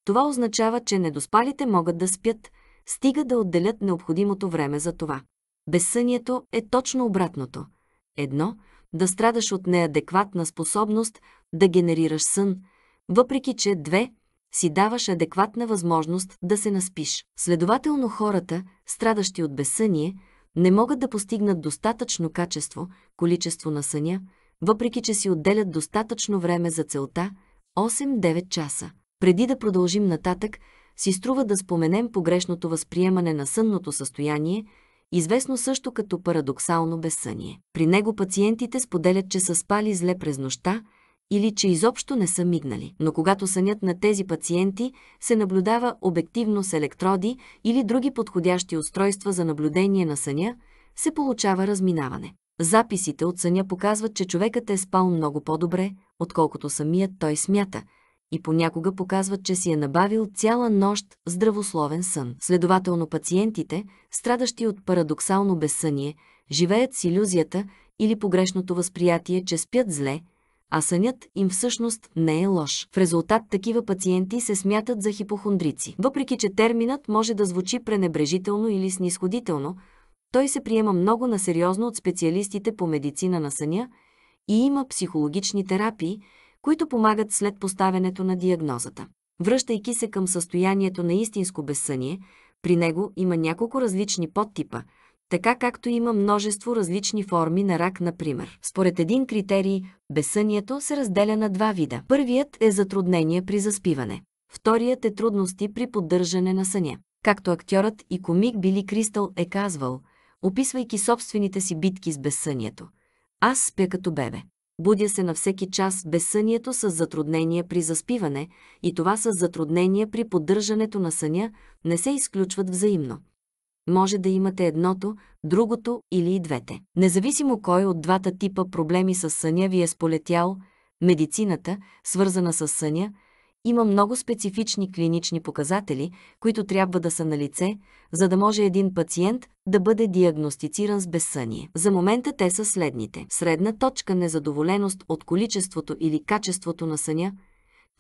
Това означава, че недоспалите могат да спят, стига да отделят необходимото време за това. Безсънието е точно обратното. Едно – да страдаш от неадекватна способност да генерираш сън, въпреки че две – си даваш адекватна възможност да се наспиш. Следователно хората, страдащи от безсъние, не могат да постигнат достатъчно качество, количество на съня, въпреки че си отделят достатъчно време за целта 8-9 часа. Преди да продължим нататък, си струва да споменем погрешното възприемане на сънното състояние, известно също като парадоксално безсъние. При него пациентите споделят, че са спали зле през нощта – или че изобщо не са мигнали. Но когато сънят на тези пациенти се наблюдава обективно с електроди или други подходящи устройства за наблюдение на съня, се получава разминаване. Записите от съня показват, че човекът е спал много по-добре, отколкото самият той смята, и понякога показват, че си е набавил цяла нощ здравословен сън. Следователно пациентите, страдащи от парадоксално безсъние, живеят с иллюзията или погрешното възприятие, че спят зле – а сънят им всъщност не е лош. В резултат такива пациенти се смятат за хипохондрици. Въпреки, че терминът може да звучи пренебрежително или снисходително, той се приема много насериозно от специалистите по медицина на съня и има психологични терапии, които помагат след поставянето на диагнозата. Връщайки се към състоянието на истинско безсъние, при него има няколко различни подтипа – така както има множество различни форми на рак, например. Според един критерий, безсънието се разделя на два вида. Първият е затруднение при заспиване. Вторият е трудности при поддържане на съня. Както актьорът и комик Били Кристал е казвал, описвайки собствените си битки с безсънието. Аз спя като бебе. Будя се на всеки час безсънието с затруднение при заспиване и това с затруднение при поддържането на съня не се изключват взаимно. Може да имате едното, другото или и двете. Независимо кой от двата типа проблеми с съня ви е сполетял, медицината, свързана с съня, има много специфични клинични показатели, които трябва да са на лице, за да може един пациент да бъде диагностициран с безсъние. За момента те са следните. Средна точка незадоволеност от количеството или качеството на съня,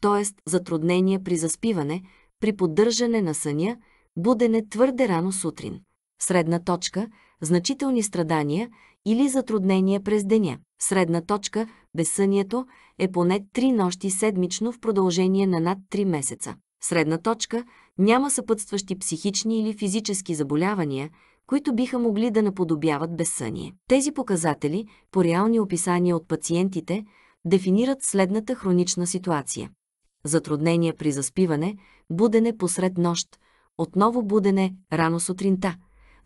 т.е. затруднения при заспиване, при поддържане на съня будене твърде рано сутрин. Средна точка – значителни страдания или затруднения през деня. Средна точка – безсънието е поне 3 нощи седмично в продължение на над 3 месеца. Средна точка – няма съпътстващи психични или физически заболявания, които биха могли да наподобяват безсъние. Тези показатели, по реални описания от пациентите, дефинират следната хронична ситуация. Затруднения при заспиване, будене посред нощ – отново будене рано сутринта,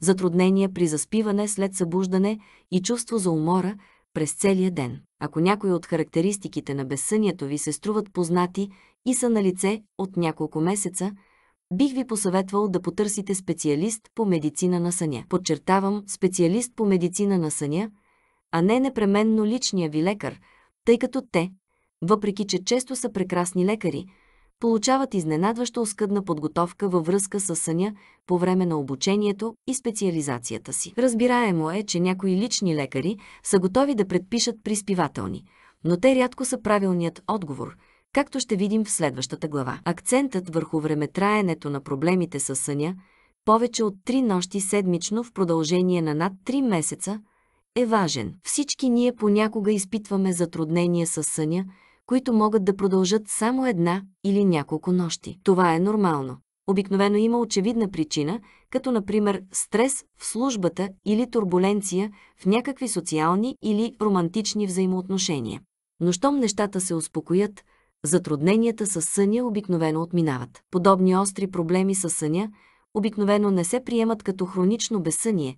затруднения при заспиване след събуждане и чувство за умора през целия ден. Ако някои от характеристиките на безсънието ви се струват познати и са на лице от няколко месеца, бих ви посъветвал да потърсите специалист по медицина на съня. Подчертавам специалист по медицина на съня, а не непременно личния ви лекар, тъй като те, въпреки че често са прекрасни лекари, получават изненадващо оскъдна подготовка във връзка с съня по време на обучението и специализацията си. Разбираемо е, че някои лични лекари са готови да предпишат приспивателни, но те рядко са правилният отговор – както ще видим в следващата глава. Акцентът върху времетраенето на проблемите с съня, повече от три нощи седмично в продължение на над 3 месеца, е важен. Всички ние понякога изпитваме затруднения с съня, които могат да продължат само една или няколко нощи. Това е нормално. Обикновено има очевидна причина, като например стрес в службата или турбуленция в някакви социални или романтични взаимоотношения. Но щом нещата се успокоят, затрудненията с съня обикновено отминават. Подобни остри проблеми с съня обикновено не се приемат като хронично безсъние,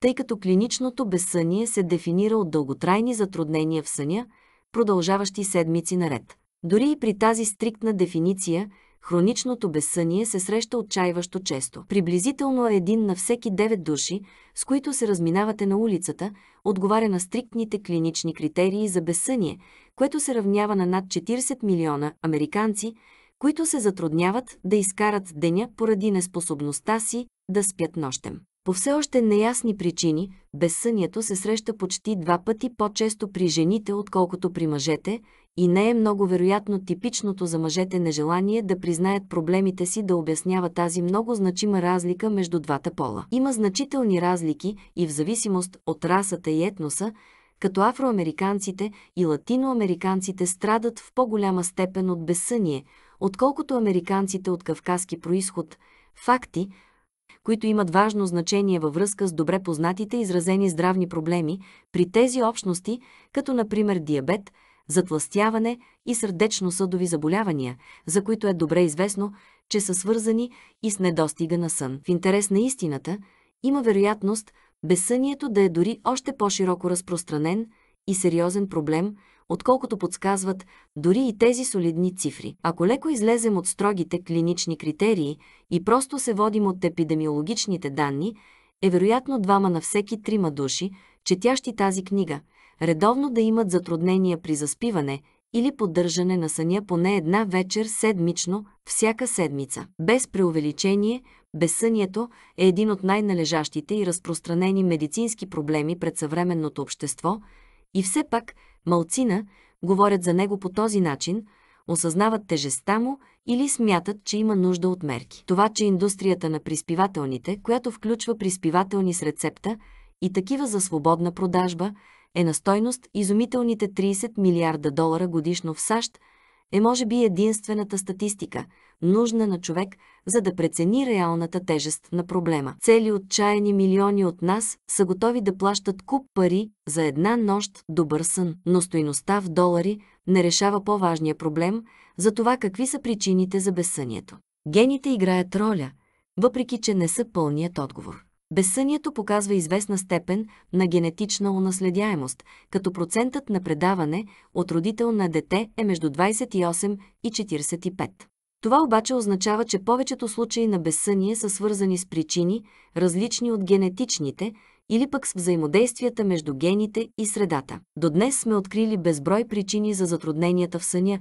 тъй като клиничното безсъние се дефинира от дълготрайни затруднения в съня, продължаващи седмици наред. Дори и при тази стриктна дефиниция, хроничното безсъние се среща отчаиващо често. Приблизително е един на всеки 9 души, с които се разминавате на улицата, отговаря на стриктните клинични критерии за безсъние, което се равнява на над 40 милиона американци, които се затрудняват да изкарат деня поради неспособността си да спят нощем. По все още неясни причини, безсънието се среща почти два пъти по-често при жените, отколкото при мъжете, и не е много вероятно типичното за мъжете нежелание да признаят проблемите си да обяснява тази много значима разлика между двата пола. Има значителни разлики и в зависимост от расата и етноса, като афроамериканците и латиноамериканците страдат в по-голяма степен от безсъние, отколкото американците от кавказки происход, факти, които имат важно значение във връзка с добре познатите изразени здравни проблеми при тези общности, като например диабет, затластяване и сърдечно-съдови заболявания, за които е добре известно, че са свързани и с недостига на сън. В интерес на истината, има вероятност безсънието да е дори още по-широко разпространен и сериозен проблем – отколкото подсказват дори и тези солидни цифри. Ако леко излезем от строгите клинични критерии и просто се водим от епидемиологичните данни, е вероятно двама на всеки трима души, четящи тази книга, редовно да имат затруднения при заспиване или поддържане на съня поне една вечер седмично, всяка седмица. Без преувеличение, безсънието е един от най-належащите и разпространени медицински проблеми пред съвременното общество и все пак – Малцина говорят за него по този начин, осъзнават тежестта му или смятат, че има нужда от мерки. Това, че индустрията на приспивателните, която включва приспивателни с рецепта и такива за свободна продажба, е на стойност изумителните 30 милиарда долара годишно в САЩ, е може би единствената статистика, нужна на човек, за да прецени реалната тежест на проблема. Цели отчаяни милиони от нас са готови да плащат куп пари за една нощ добър сън, но стоиността в долари не решава по-важния проблем за това какви са причините за безсънието. Гените играят роля, въпреки че не са пълният отговор. Безсънието показва известна степен на генетична унаследяемост, като процентът на предаване от родител на дете е между 28 и 45. Това обаче означава, че повечето случаи на безсъние са свързани с причини, различни от генетичните, или пък с взаимодействията между гените и средата. До днес сме открили безброй причини за затрудненията в съня,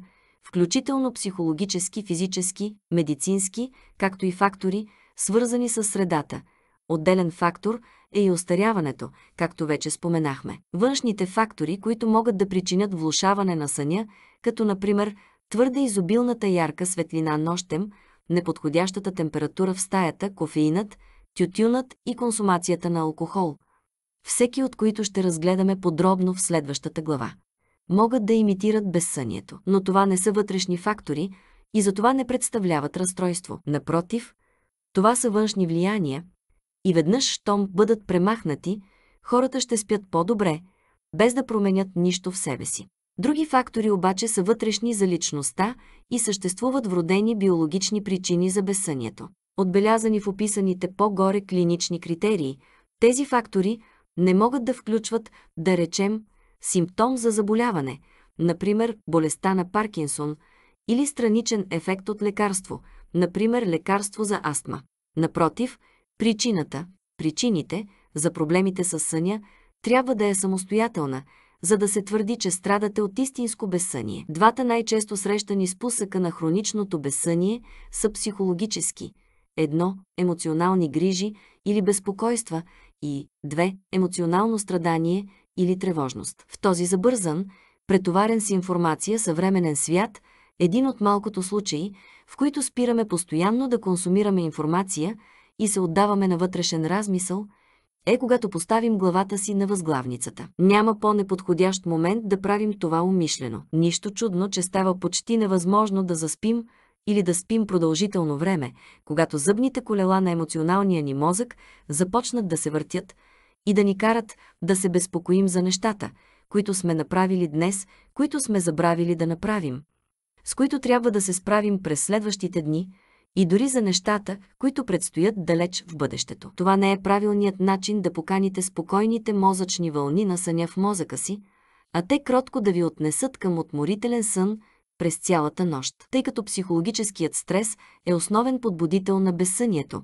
включително психологически, физически, медицински, както и фактори, свързани с средата – Отделен фактор е и остаряването, както вече споменахме. Външните фактори, които могат да причинят влушаване на съня, като например твърде изобилната ярка светлина нощем, неподходящата температура в стаята, кофеинът, тютюнът и консумацията на алкохол, всеки от които ще разгледаме подробно в следващата глава. Могат да имитират безсънието, но това не са вътрешни фактори и затова не представляват разстройство. Напротив, това са външни влияния, и веднъж, щом бъдат премахнати, хората ще спят по-добре, без да променят нищо в себе си. Други фактори обаче са вътрешни за личността и съществуват вродени биологични причини за безсънието. Отбелязани в описаните по-горе клинични критерии, тези фактори не могат да включват, да речем, симптом за заболяване, например болестта на Паркинсон, или страничен ефект от лекарство, например лекарство за астма. Напротив, Причината, причините за проблемите с съня трябва да е самостоятелна, за да се твърди, че страдате от истинско безсъние. Двата най-често срещани спусъка на хроничното безсъние са психологически. Едно – емоционални грижи или безпокойства и две – емоционално страдание или тревожност. В този забързан, претоварен с информация съвременен свят, един от малкото случаи, в които спираме постоянно да консумираме информация – и се отдаваме на вътрешен размисъл, е когато поставим главата си на възглавницата. Няма по-неподходящ момент да правим това умишлено. Нищо чудно, че става почти невъзможно да заспим или да спим продължително време, когато зъбните колела на емоционалния ни мозък започнат да се въртят и да ни карат да се безпокоим за нещата, които сме направили днес, които сме забравили да направим, с които трябва да се справим през следващите дни – и дори за нещата, които предстоят далеч в бъдещето. Това не е правилният начин да поканите спокойните мозъчни вълни на съня в мозъка си, а те кротко да ви отнесат към отморителен сън през цялата нощ, тъй като психологическият стрес е основен подбудител на безсънието.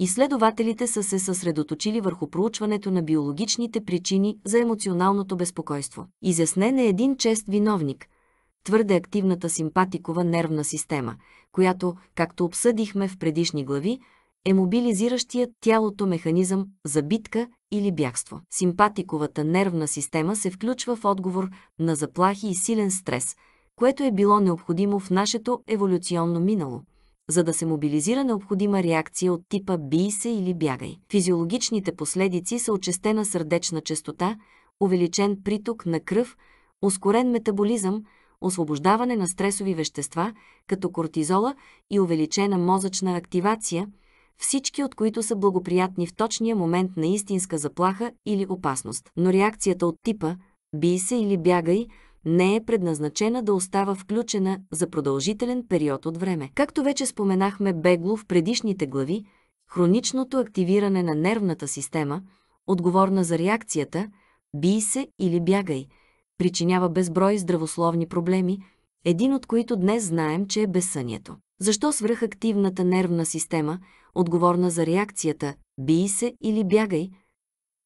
Изследователите са се съсредоточили върху проучването на биологичните причини за емоционалното безпокойство. Изяснен е един чест виновник – твърде активната симпатикова нервна система, която, както обсъдихме в предишни глави, е мобилизиращия тялото механизъм за битка или бягство. Симпатиковата нервна система се включва в отговор на заплахи и силен стрес, което е било необходимо в нашето еволюционно минало, за да се мобилизира необходима реакция от типа «бий се» или «бягай». Физиологичните последици са очестена сърдечна частота, увеличен приток на кръв, ускорен метаболизъм – освобождаване на стресови вещества, като кортизола и увеличена мозъчна активация, всички от които са благоприятни в точния момент на истинска заплаха или опасност. Но реакцията от типа «бий се или бягай» не е предназначена да остава включена за продължителен период от време. Както вече споменахме бегло в предишните глави, хроничното активиране на нервната система, отговорна за реакцията, бий се или бягай – причинява безброй здравословни проблеми, един от които днес знаем, че е безсънието. Защо свръхактивната нервна система, отговорна за реакцията «бий се» или «бягай»,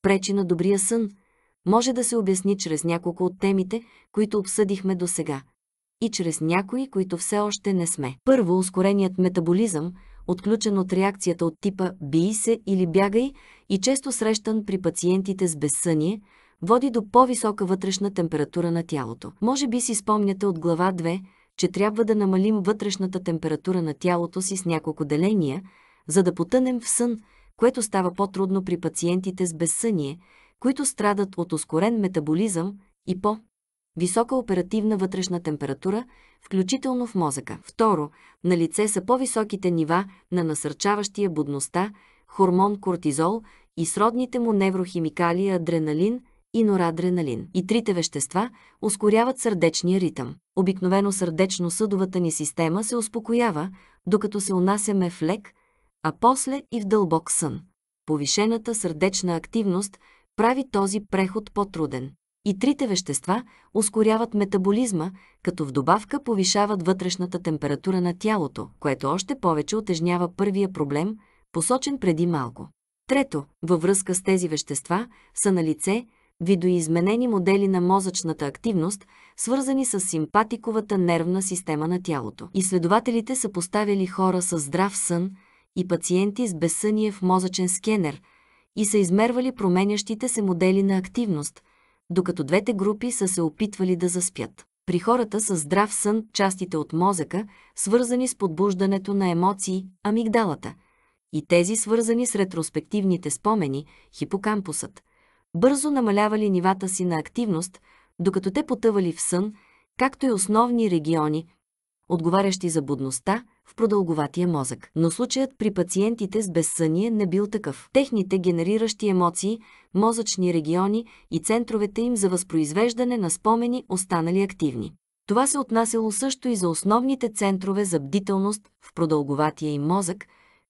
пречи на добрия сън, може да се обясни чрез няколко от темите, които обсъдихме до сега, и чрез някои, които все още не сме. Първо, ускореният метаболизъм, отключен от реакцията от типа «бий се» или «бягай» и често срещан при пациентите с безсъние – води до по-висока вътрешна температура на тялото. Може би си спомняте от глава 2, че трябва да намалим вътрешната температура на тялото си с няколко деления, за да потънем в сън, което става по-трудно при пациентите с безсъние, които страдат от ускорен метаболизъм и по висока оперативна вътрешна температура, включително в мозъка. Второ, на лице са по-високите нива на насърчаващия будността, хормон кортизол и сродните му неврохимикали адреналин – и норадреналин. И трите вещества ускоряват сърдечния ритъм. Обикновено сърдечно-съдовата ни система се успокоява, докато се унасяме в лек, а после и в дълбок сън. Повишената сърдечна активност прави този преход по-труден. И трите вещества ускоряват метаболизма, като в добавка повишават вътрешната температура на тялото, което още повече отежнява първия проблем, посочен преди малко. Трето, във връзка с тези вещества са на лице видоизменени модели на мозъчната активност, свързани с симпатиковата нервна система на тялото. Изследователите са поставили хора с здрав сън и пациенти с безсъние в мозъчен скенер и са измервали променящите се модели на активност, докато двете групи са се опитвали да заспят. При хората с здрав сън частите от мозъка, свързани с подбуждането на емоции, амигдалата, и тези свързани с ретроспективните спомени, хипокампусът – бързо намалявали нивата си на активност, докато те потъвали в сън, както и основни региони, отговарящи за будността в продълговатия мозък. Но случаят при пациентите с безсъние не бил такъв. Техните генериращи емоции, мозъчни региони и центровете им за възпроизвеждане на спомени останали активни. Това се отнасяло също и за основните центрове за бдителност в продълговатия им мозък,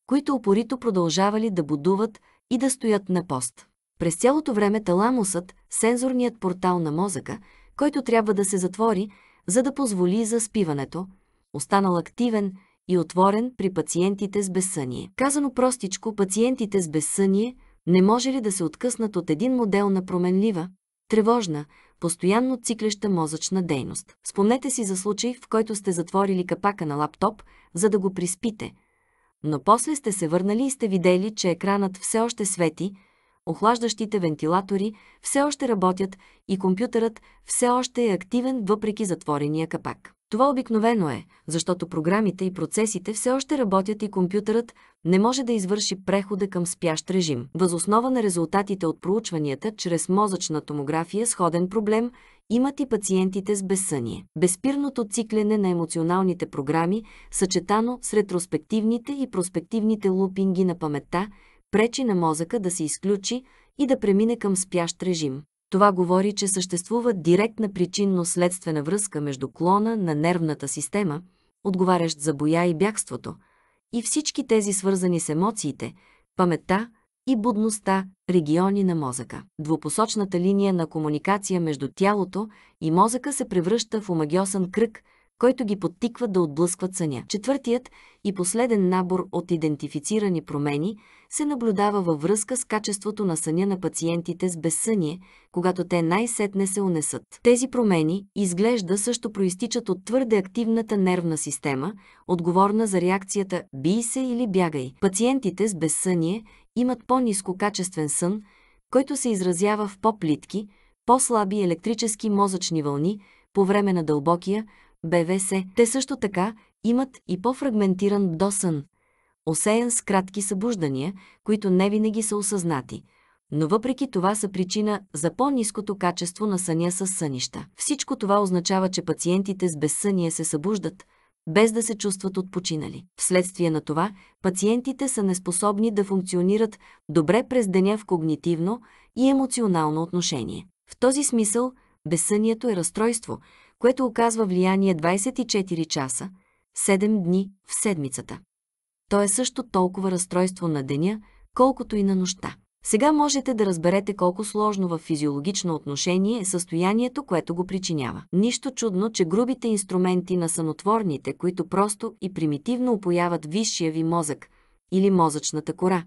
които опорито продължавали да будуват и да стоят на пост. През цялото време таламусът, сензорният портал на мозъка, който трябва да се затвори, за да позволи за спиването, останал активен и отворен при пациентите с безсъние. Казано простичко, пациентите с безсъние не може ли да се откъснат от един модел на променлива, тревожна, постоянно циклеща мозъчна дейност. Спомнете си за случай, в който сте затворили капака на лаптоп, за да го приспите, но после сте се върнали и сте видели, че екранът все още свети, охлаждащите вентилатори все още работят и компютърът все още е активен въпреки затворения капак. Това обикновено е, защото програмите и процесите все още работят и компютърът не може да извърши прехода към спящ режим. Възоснова на резултатите от проучванията чрез мозъчна томография сходен проблем имат и пациентите с безсъние. Безпирното циклене на емоционалните програми, съчетано с ретроспективните и проспективните лупинги на паметта, пречи на мозъка да се изключи и да премине към спящ режим. Това говори, че съществува директна причинно-следствена връзка между клона на нервната система, отговарящ за боя и бягството, и всички тези свързани с емоциите, паметта и будността региони на мозъка. Двупосочната линия на комуникация между тялото и мозъка се превръща в омагиосен кръг, който ги подтиква да отблъскват съня. Четвъртият и последен набор от идентифицирани промени се наблюдава във връзка с качеството на съня на пациентите с безсъние, когато те най-сетне се унесат. Тези промени, изглежда, също проистичат от твърде активната нервна система, отговорна за реакцията «бий се» или «бягай». Пациентите с безсъние имат по-низко качествен сън, който се изразява в по-плитки, по-слаби електрически мозъчни вълни по време на дълбокия, БВС, те също така имат и по-фрагментиран досън, осеян с кратки събуждания, които не винаги са осъзнати, но въпреки това са причина за по-низкото качество на съня с сънища. Всичко това означава, че пациентите с безсъние се събуждат, без да се чувстват отпочинали. Вследствие на това, пациентите са неспособни да функционират добре през деня в когнитивно и емоционално отношение. В този смисъл, безсънието е разстройство – което оказва влияние 24 часа, 7 дни в седмицата. То е също толкова разстройство на деня, колкото и на нощта. Сега можете да разберете колко сложно в физиологично отношение е състоянието, което го причинява. Нищо чудно, че грубите инструменти на сънотворните, които просто и примитивно опояват висшия ви мозък или мозъчната кора,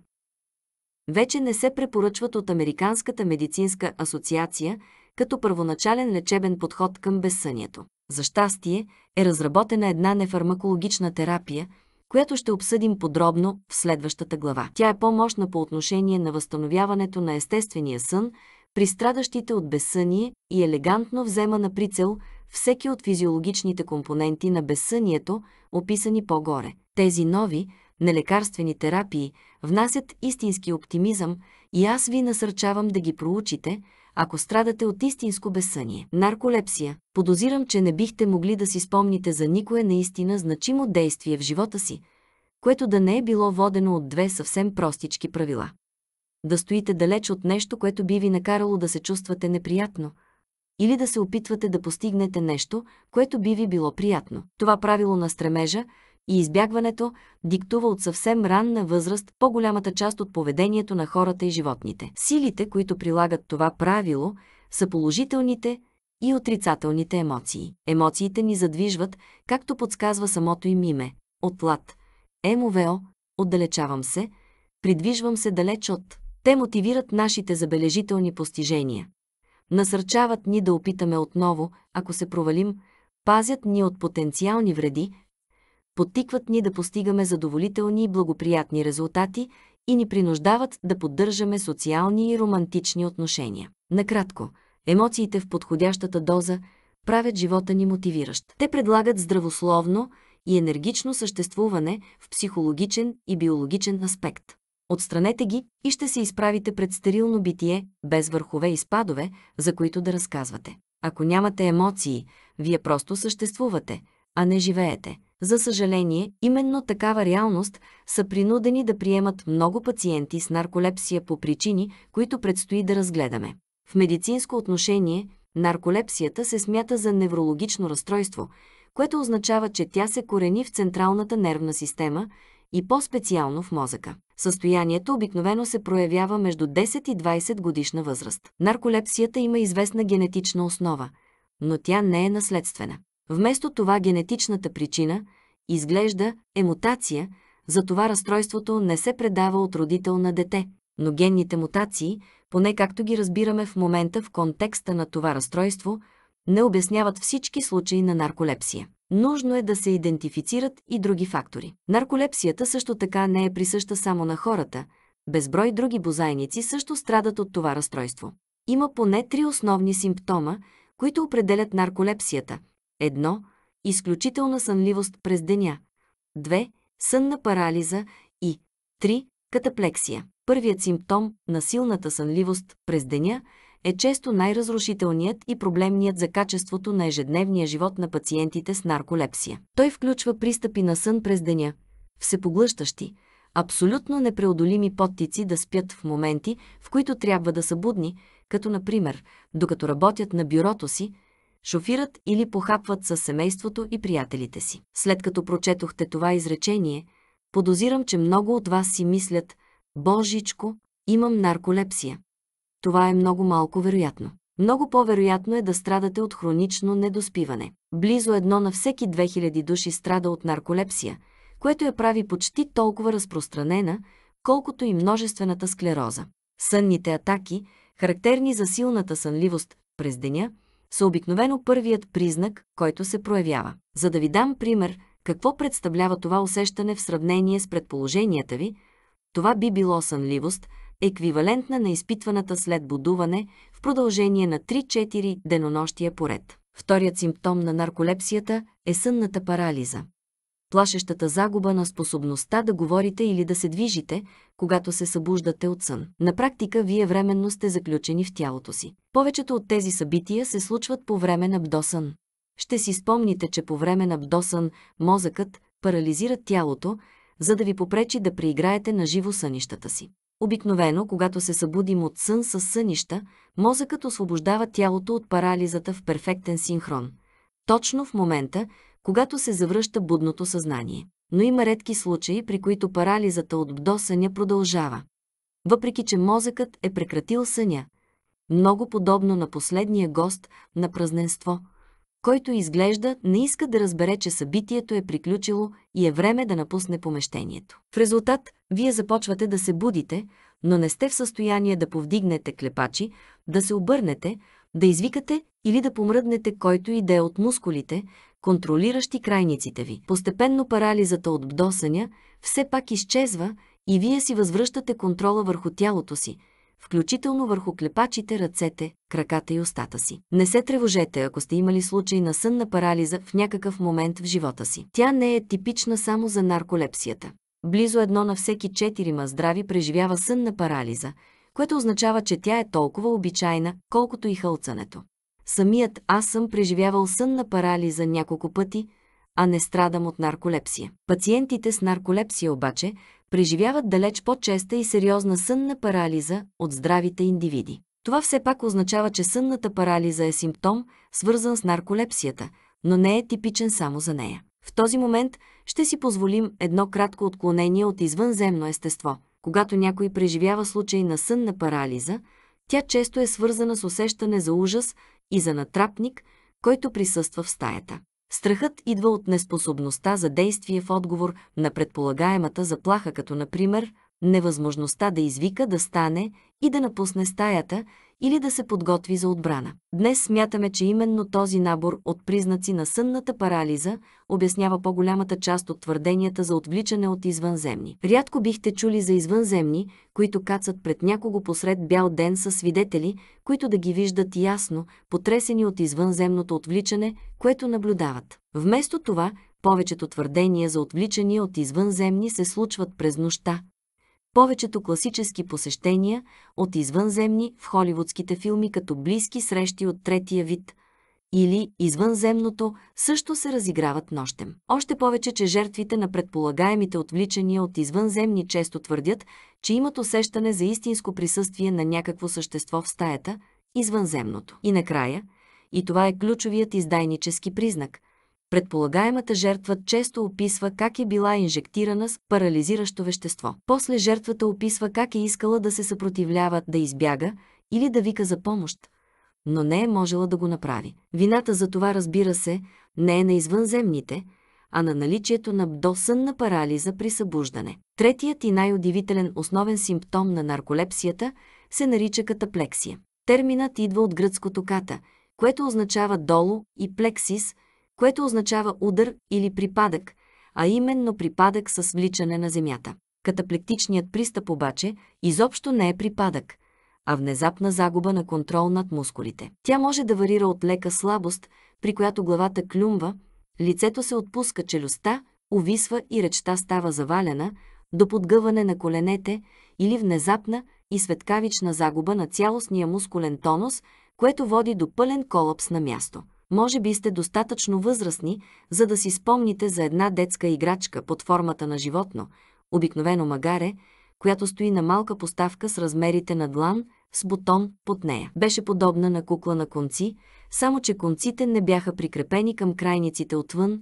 вече не се препоръчват от Американската медицинска асоциация – като първоначален лечебен подход към безсънието. За щастие е разработена една нефармакологична терапия, която ще обсъдим подробно в следващата глава. Тя е по-мощна по отношение на възстановяването на естествения сън при страдащите от безсъние и елегантно взема на прицел всеки от физиологичните компоненти на безсънието, описани по-горе. Тези нови, нелекарствени терапии внасят истински оптимизъм и аз ви насърчавам да ги проучите – ако страдате от истинско безсъние. Нарколепсия. Подозирам, че не бихте могли да си спомните за никое наистина значимо действие в живота си, което да не е било водено от две съвсем простички правила. Да стоите далеч от нещо, което би ви накарало да се чувствате неприятно, или да се опитвате да постигнете нещо, което би ви било приятно. Това правило на стремежа – и избягването диктува от съвсем ранна възраст по-голямата част от поведението на хората и животните. Силите, които прилагат това правило, са положителните и отрицателните емоции. Емоциите ни задвижват, както подсказва самото им име – от лад. Емовео – отдалечавам се, придвижвам се далеч от. Те мотивират нашите забележителни постижения. Насърчават ни да опитаме отново, ако се провалим, пазят ни от потенциални вреди, подтикват ни да постигаме задоволителни и благоприятни резултати и ни принуждават да поддържаме социални и романтични отношения. Накратко, емоциите в подходящата доза правят живота ни мотивиращ. Те предлагат здравословно и енергично съществуване в психологичен и биологичен аспект. Отстранете ги и ще се изправите пред стерилно битие, без върхове и спадове, за които да разказвате. Ако нямате емоции, вие просто съществувате, а не живеете – за съжаление, именно такава реалност са принудени да приемат много пациенти с нарколепсия по причини, които предстои да разгледаме. В медицинско отношение, нарколепсията се смята за неврологично разстройство, което означава, че тя се корени в централната нервна система и по-специално в мозъка. Състоянието обикновено се проявява между 10 и 20 годишна възраст. Нарколепсията има известна генетична основа, но тя не е наследствена. Вместо това генетичната причина, изглежда, е мутация, затова разстройството не се предава от родител на дете, но генните мутации, поне както ги разбираме в момента в контекста на това разстройство, не обясняват всички случаи на нарколепсия. Нужно е да се идентифицират и други фактори. Нарколепсията също така не е присъща само на хората. Безброй други бозайници също страдат от това разстройство. Има поне три основни симптома, които определят нарколепсията – Едно, Изключителна сънливост през деня. Две – Сънна парализа и три. Катаплексия. Първият симптом на силната сънливост през деня е често най-разрушителният и проблемният за качеството на ежедневния живот на пациентите с нарколепсия. Той включва пристъпи на сън през деня, всепоглъщащи, абсолютно непреодолими подтици да спят в моменти, в които трябва да са будни, като например, докато работят на бюрото си, шофират или похапват с семейството и приятелите си. След като прочетохте това изречение, подозирам, че много от вас си мислят «Божичко, имам нарколепсия». Това е много малко вероятно. Много по-вероятно е да страдате от хронично недоспиване. Близо едно на всеки 2000 души страда от нарколепсия, което я прави почти толкова разпространена, колкото и множествената склероза. Сънните атаки, характерни за силната сънливост през деня – са обикновено първият признак, който се проявява. За да ви дам пример какво представлява това усещане в сравнение с предположенията ви, това би било сънливост, еквивалентна на изпитваната след будуване в продължение на 3-4 денонощия поред. Вторият симптом на нарколепсията е сънната парализа плашещата загуба на способността да говорите или да се движите, когато се събуждате от сън. На практика вие временно сте заключени в тялото си. Повечето от тези събития се случват по време на бдосън. Ще си спомните, че по време на бдосън мозъкът парализира тялото, за да ви попречи да преиграете на живо сънищата си. Обикновено, когато се събудим от сън с сънища, мозъкът освобождава тялото от парализата в перфектен синхрон. Точно в момента, когато се завръща будното съзнание. Но има редки случаи, при които парализата от бдосъня продължава. Въпреки, че мозъкът е прекратил съня, много подобно на последния гост на празненство, който изглежда не иска да разбере, че събитието е приключило и е време да напусне помещението. В резултат, вие започвате да се будите, но не сте в състояние да повдигнете клепачи, да се обърнете, да извикате или да помръднете който и да е от мускулите, контролиращи крайниците ви. Постепенно парализата от бдосъня все пак изчезва и вие си възвръщате контрола върху тялото си, включително върху клепачите, ръцете, краката и устата си. Не се тревожете, ако сте имали случай на сънна парализа в някакъв момент в живота си. Тя не е типична само за нарколепсията. Близо едно на всеки четирима здрави преживява сънна парализа, което означава, че тя е толкова обичайна, колкото и хълцането. Самият аз съм преживявал сън на парализа няколко пъти, а не страдам от нарколепсия. Пациентите с нарколепсия обаче преживяват далеч по-честа и сериозна сънна парализа от здравите индивиди. Това все пак означава, че сънната парализа е симптом, свързан с нарколепсията, но не е типичен само за нея. В този момент ще си позволим едно кратко отклонение от извънземно естество. Когато някой преживява случай на сънна парализа, тя често е свързана с усещане за ужас, и за натрапник, който присъства в стаята. Страхът идва от неспособността за действие в отговор на предполагаемата заплаха, като например невъзможността да извика, да стане и да напусне стаята или да се подготви за отбрана. Днес смятаме, че именно този набор от признаци на сънната парализа обяснява по-голямата част от твърденията за отвличане от извънземни. Рядко бихте чули за извънземни, които кацат пред някого посред бял ден са свидетели, които да ги виждат ясно, потресени от извънземното отвличане, което наблюдават. Вместо това, повечето твърдения за отвличания от извънземни се случват през нощта, повечето класически посещения от извънземни в холивудските филми като близки срещи от третия вид или извънземното също се разиграват нощем. Още повече, че жертвите на предполагаемите отвличания от извънземни често твърдят, че имат усещане за истинско присъствие на някакво същество в стаята, извънземното. И накрая, и това е ключовият издайнически признак, Предполагаемата жертва често описва как е била инжектирана с парализиращо вещество. После жертвата описва как е искала да се съпротивлява, да избяга или да вика за помощ, но не е можела да го направи. Вината за това, разбира се, не е на извънземните, а на наличието на досънна парализа при събуждане. Третият и най-удивителен основен симптом на нарколепсията се нарича катаплексия. Терминът идва от гръцкото ката, което означава долу и плексис – което означава удар или припадък, а именно припадък с вличане на земята. Катаплектичният пристъп обаче изобщо не е припадък, а внезапна загуба на контрол над мускулите. Тя може да варира от лека слабост, при която главата клюмва, лицето се отпуска челюстта, увисва и речта става завалена, до подгъване на коленете или внезапна и светкавична загуба на цялостния мускулен тонус, което води до пълен колапс на място. Може би сте достатъчно възрастни, за да си спомните за една детска играчка под формата на животно, обикновено магаре, която стои на малка поставка с размерите на длан, с бутон под нея. Беше подобна на кукла на конци, само че конците не бяха прикрепени към крайниците отвън,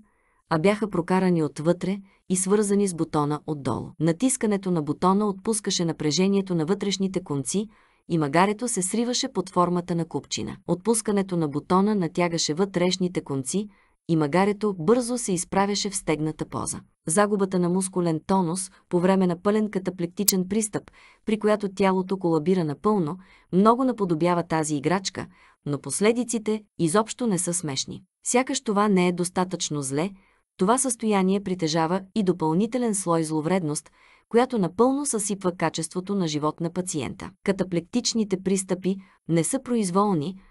а бяха прокарани отвътре и свързани с бутона отдолу. Натискането на бутона отпускаше напрежението на вътрешните конци, и магарето се сриваше под формата на купчина. Отпускането на бутона натягаше вътрешните конци и магарето бързо се изправяше в стегната поза. Загубата на мускулен тонус по време на пълен катаплектичен пристъп, при която тялото колабира напълно, много наподобява тази играчка, но последиците изобщо не са смешни. Сякаш това не е достатъчно зле, това състояние притежава и допълнителен слой зловредност – която напълно съсипва качеството на живот на пациента. Катаплектичните пристъпи не са произволни,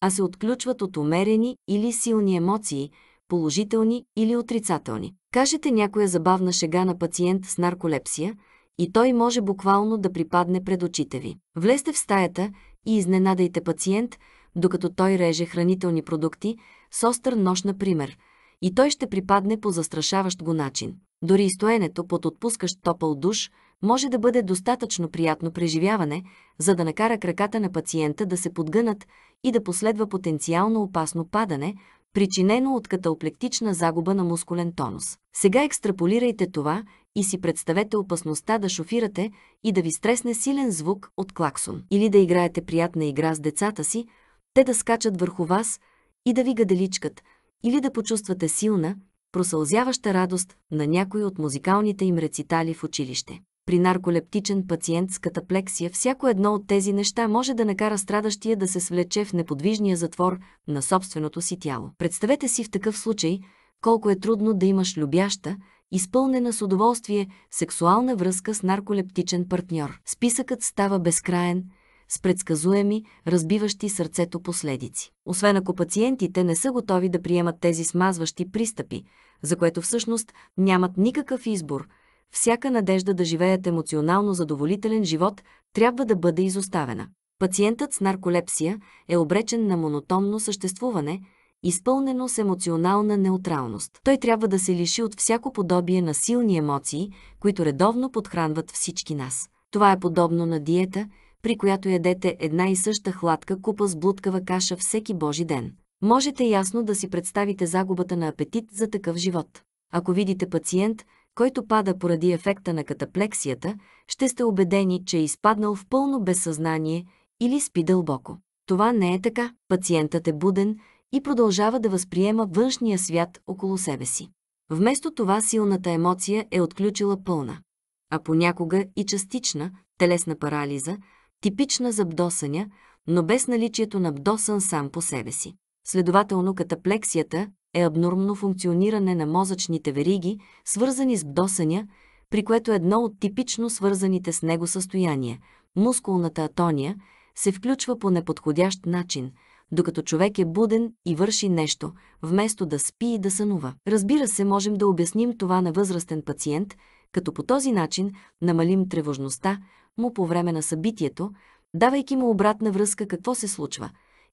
а се отключват от умерени или силни емоции, положителни или отрицателни. Кажете някоя забавна шега на пациент с нарколепсия и той може буквално да припадне пред очите ви. Влезте в стаята и изненадайте пациент, докато той реже хранителни продукти с остър нож, например, и той ще припадне по застрашаващ го начин. Дори и стоенето под отпускащ топъл душ може да бъде достатъчно приятно преживяване, за да накара краката на пациента да се подгънат и да последва потенциално опасно падане, причинено от каталплектична загуба на мускулен тонус. Сега екстраполирайте това и си представете опасността да шофирате и да ви стресне силен звук от клаксон. Или да играете приятна игра с децата си, те да скачат върху вас и да ви гаделичкат, или да почувствате силна, просълзяваща радост на някои от музикалните им рецитали в училище. При нарколептичен пациент с катаплексия всяко едно от тези неща може да накара страдащия да се свлече в неподвижния затвор на собственото си тяло. Представете си в такъв случай колко е трудно да имаш любяща, изпълнена с удоволствие сексуална връзка с нарколептичен партньор. Списъкът става безкраен – с предсказуеми, разбиващи сърцето последици. Освен ако пациентите не са готови да приемат тези смазващи пристъпи, за което всъщност нямат никакъв избор, всяка надежда да живеят емоционално задоволителен живот трябва да бъде изоставена. Пациентът с нарколепсия е обречен на монотонно съществуване, изпълнено с емоционална неутралност. Той трябва да се лиши от всяко подобие на силни емоции, които редовно подхранват всички нас. Това е подобно на диета, при която ядете една и съща хладка купа с блудкава каша всеки божи ден. Можете ясно да си представите загубата на апетит за такъв живот. Ако видите пациент, който пада поради ефекта на катаплексията, ще сте убедени, че е изпаднал в пълно безсъзнание или спи дълбоко. Това не е така. Пациентът е буден и продължава да възприема външния свят около себе си. Вместо това силната емоция е отключила пълна, а понякога и частична телесна парализа, типична за бдосъня, но без наличието на бдосън сам по себе си. Следователно, катаплексията е абнормно функциониране на мозъчните вериги, свързани с бдосъня, при което едно от типично свързаните с него състояния – мускулната атония – се включва по неподходящ начин, докато човек е буден и върши нещо, вместо да спи и да сънува. Разбира се, можем да обясним това на възрастен пациент, като по този начин намалим тревожността, му по време на събитието, давайки му обратна връзка какво се случва,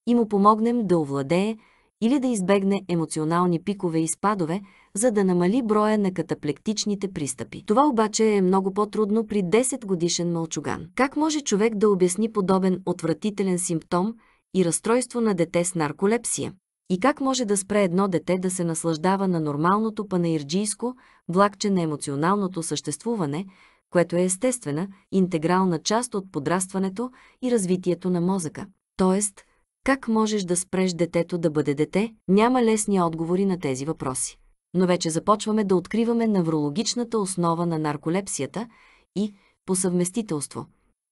и му помогнем да овладее или да избегне емоционални пикове и спадове, за да намали броя на катаплектичните пристъпи. Това обаче е много по-трудно при 10 годишен мълчуган. Как може човек да обясни подобен отвратителен симптом и разстройство на дете с нарколепсия? И как може да спре едно дете да се наслаждава на нормалното панаирджийско влакче на емоционалното съществуване, което е естествена, интегрална част от подрастването и развитието на мозъка. Тоест, как можеш да спреш детето да бъде дете, няма лесни отговори на тези въпроси. Но вече започваме да откриваме неврологичната основа на нарколепсията и, по съвместителство,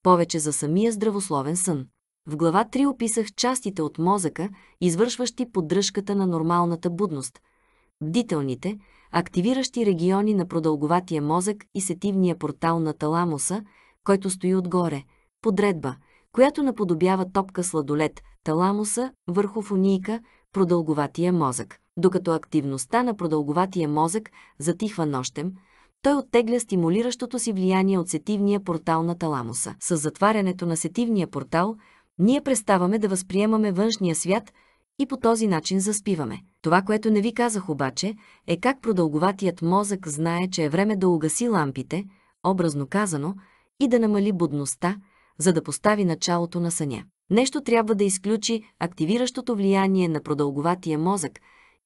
повече за самия здравословен сън. В глава 3 описах частите от мозъка, извършващи поддръжката на нормалната будност, бдителните, активиращи региони на продълговатия мозък и сетивния портал на таламуса, който стои отгоре, подредба, която наподобява топка сладолет, таламуса, върху фуника, продълговатия мозък. Докато активността на продълговатия мозък затихва нощем, той оттегля стимулиращото си влияние от сетивния портал на таламуса. С затварянето на сетивния портал, ние преставаме да възприемаме външния свят и по този начин заспиваме. Това, което не ви казах обаче, е как продълговатият мозък знае, че е време да угаси лампите, образно казано, и да намали будността, за да постави началото на съня. Нещо трябва да изключи активиращото влияние на продълговатия мозък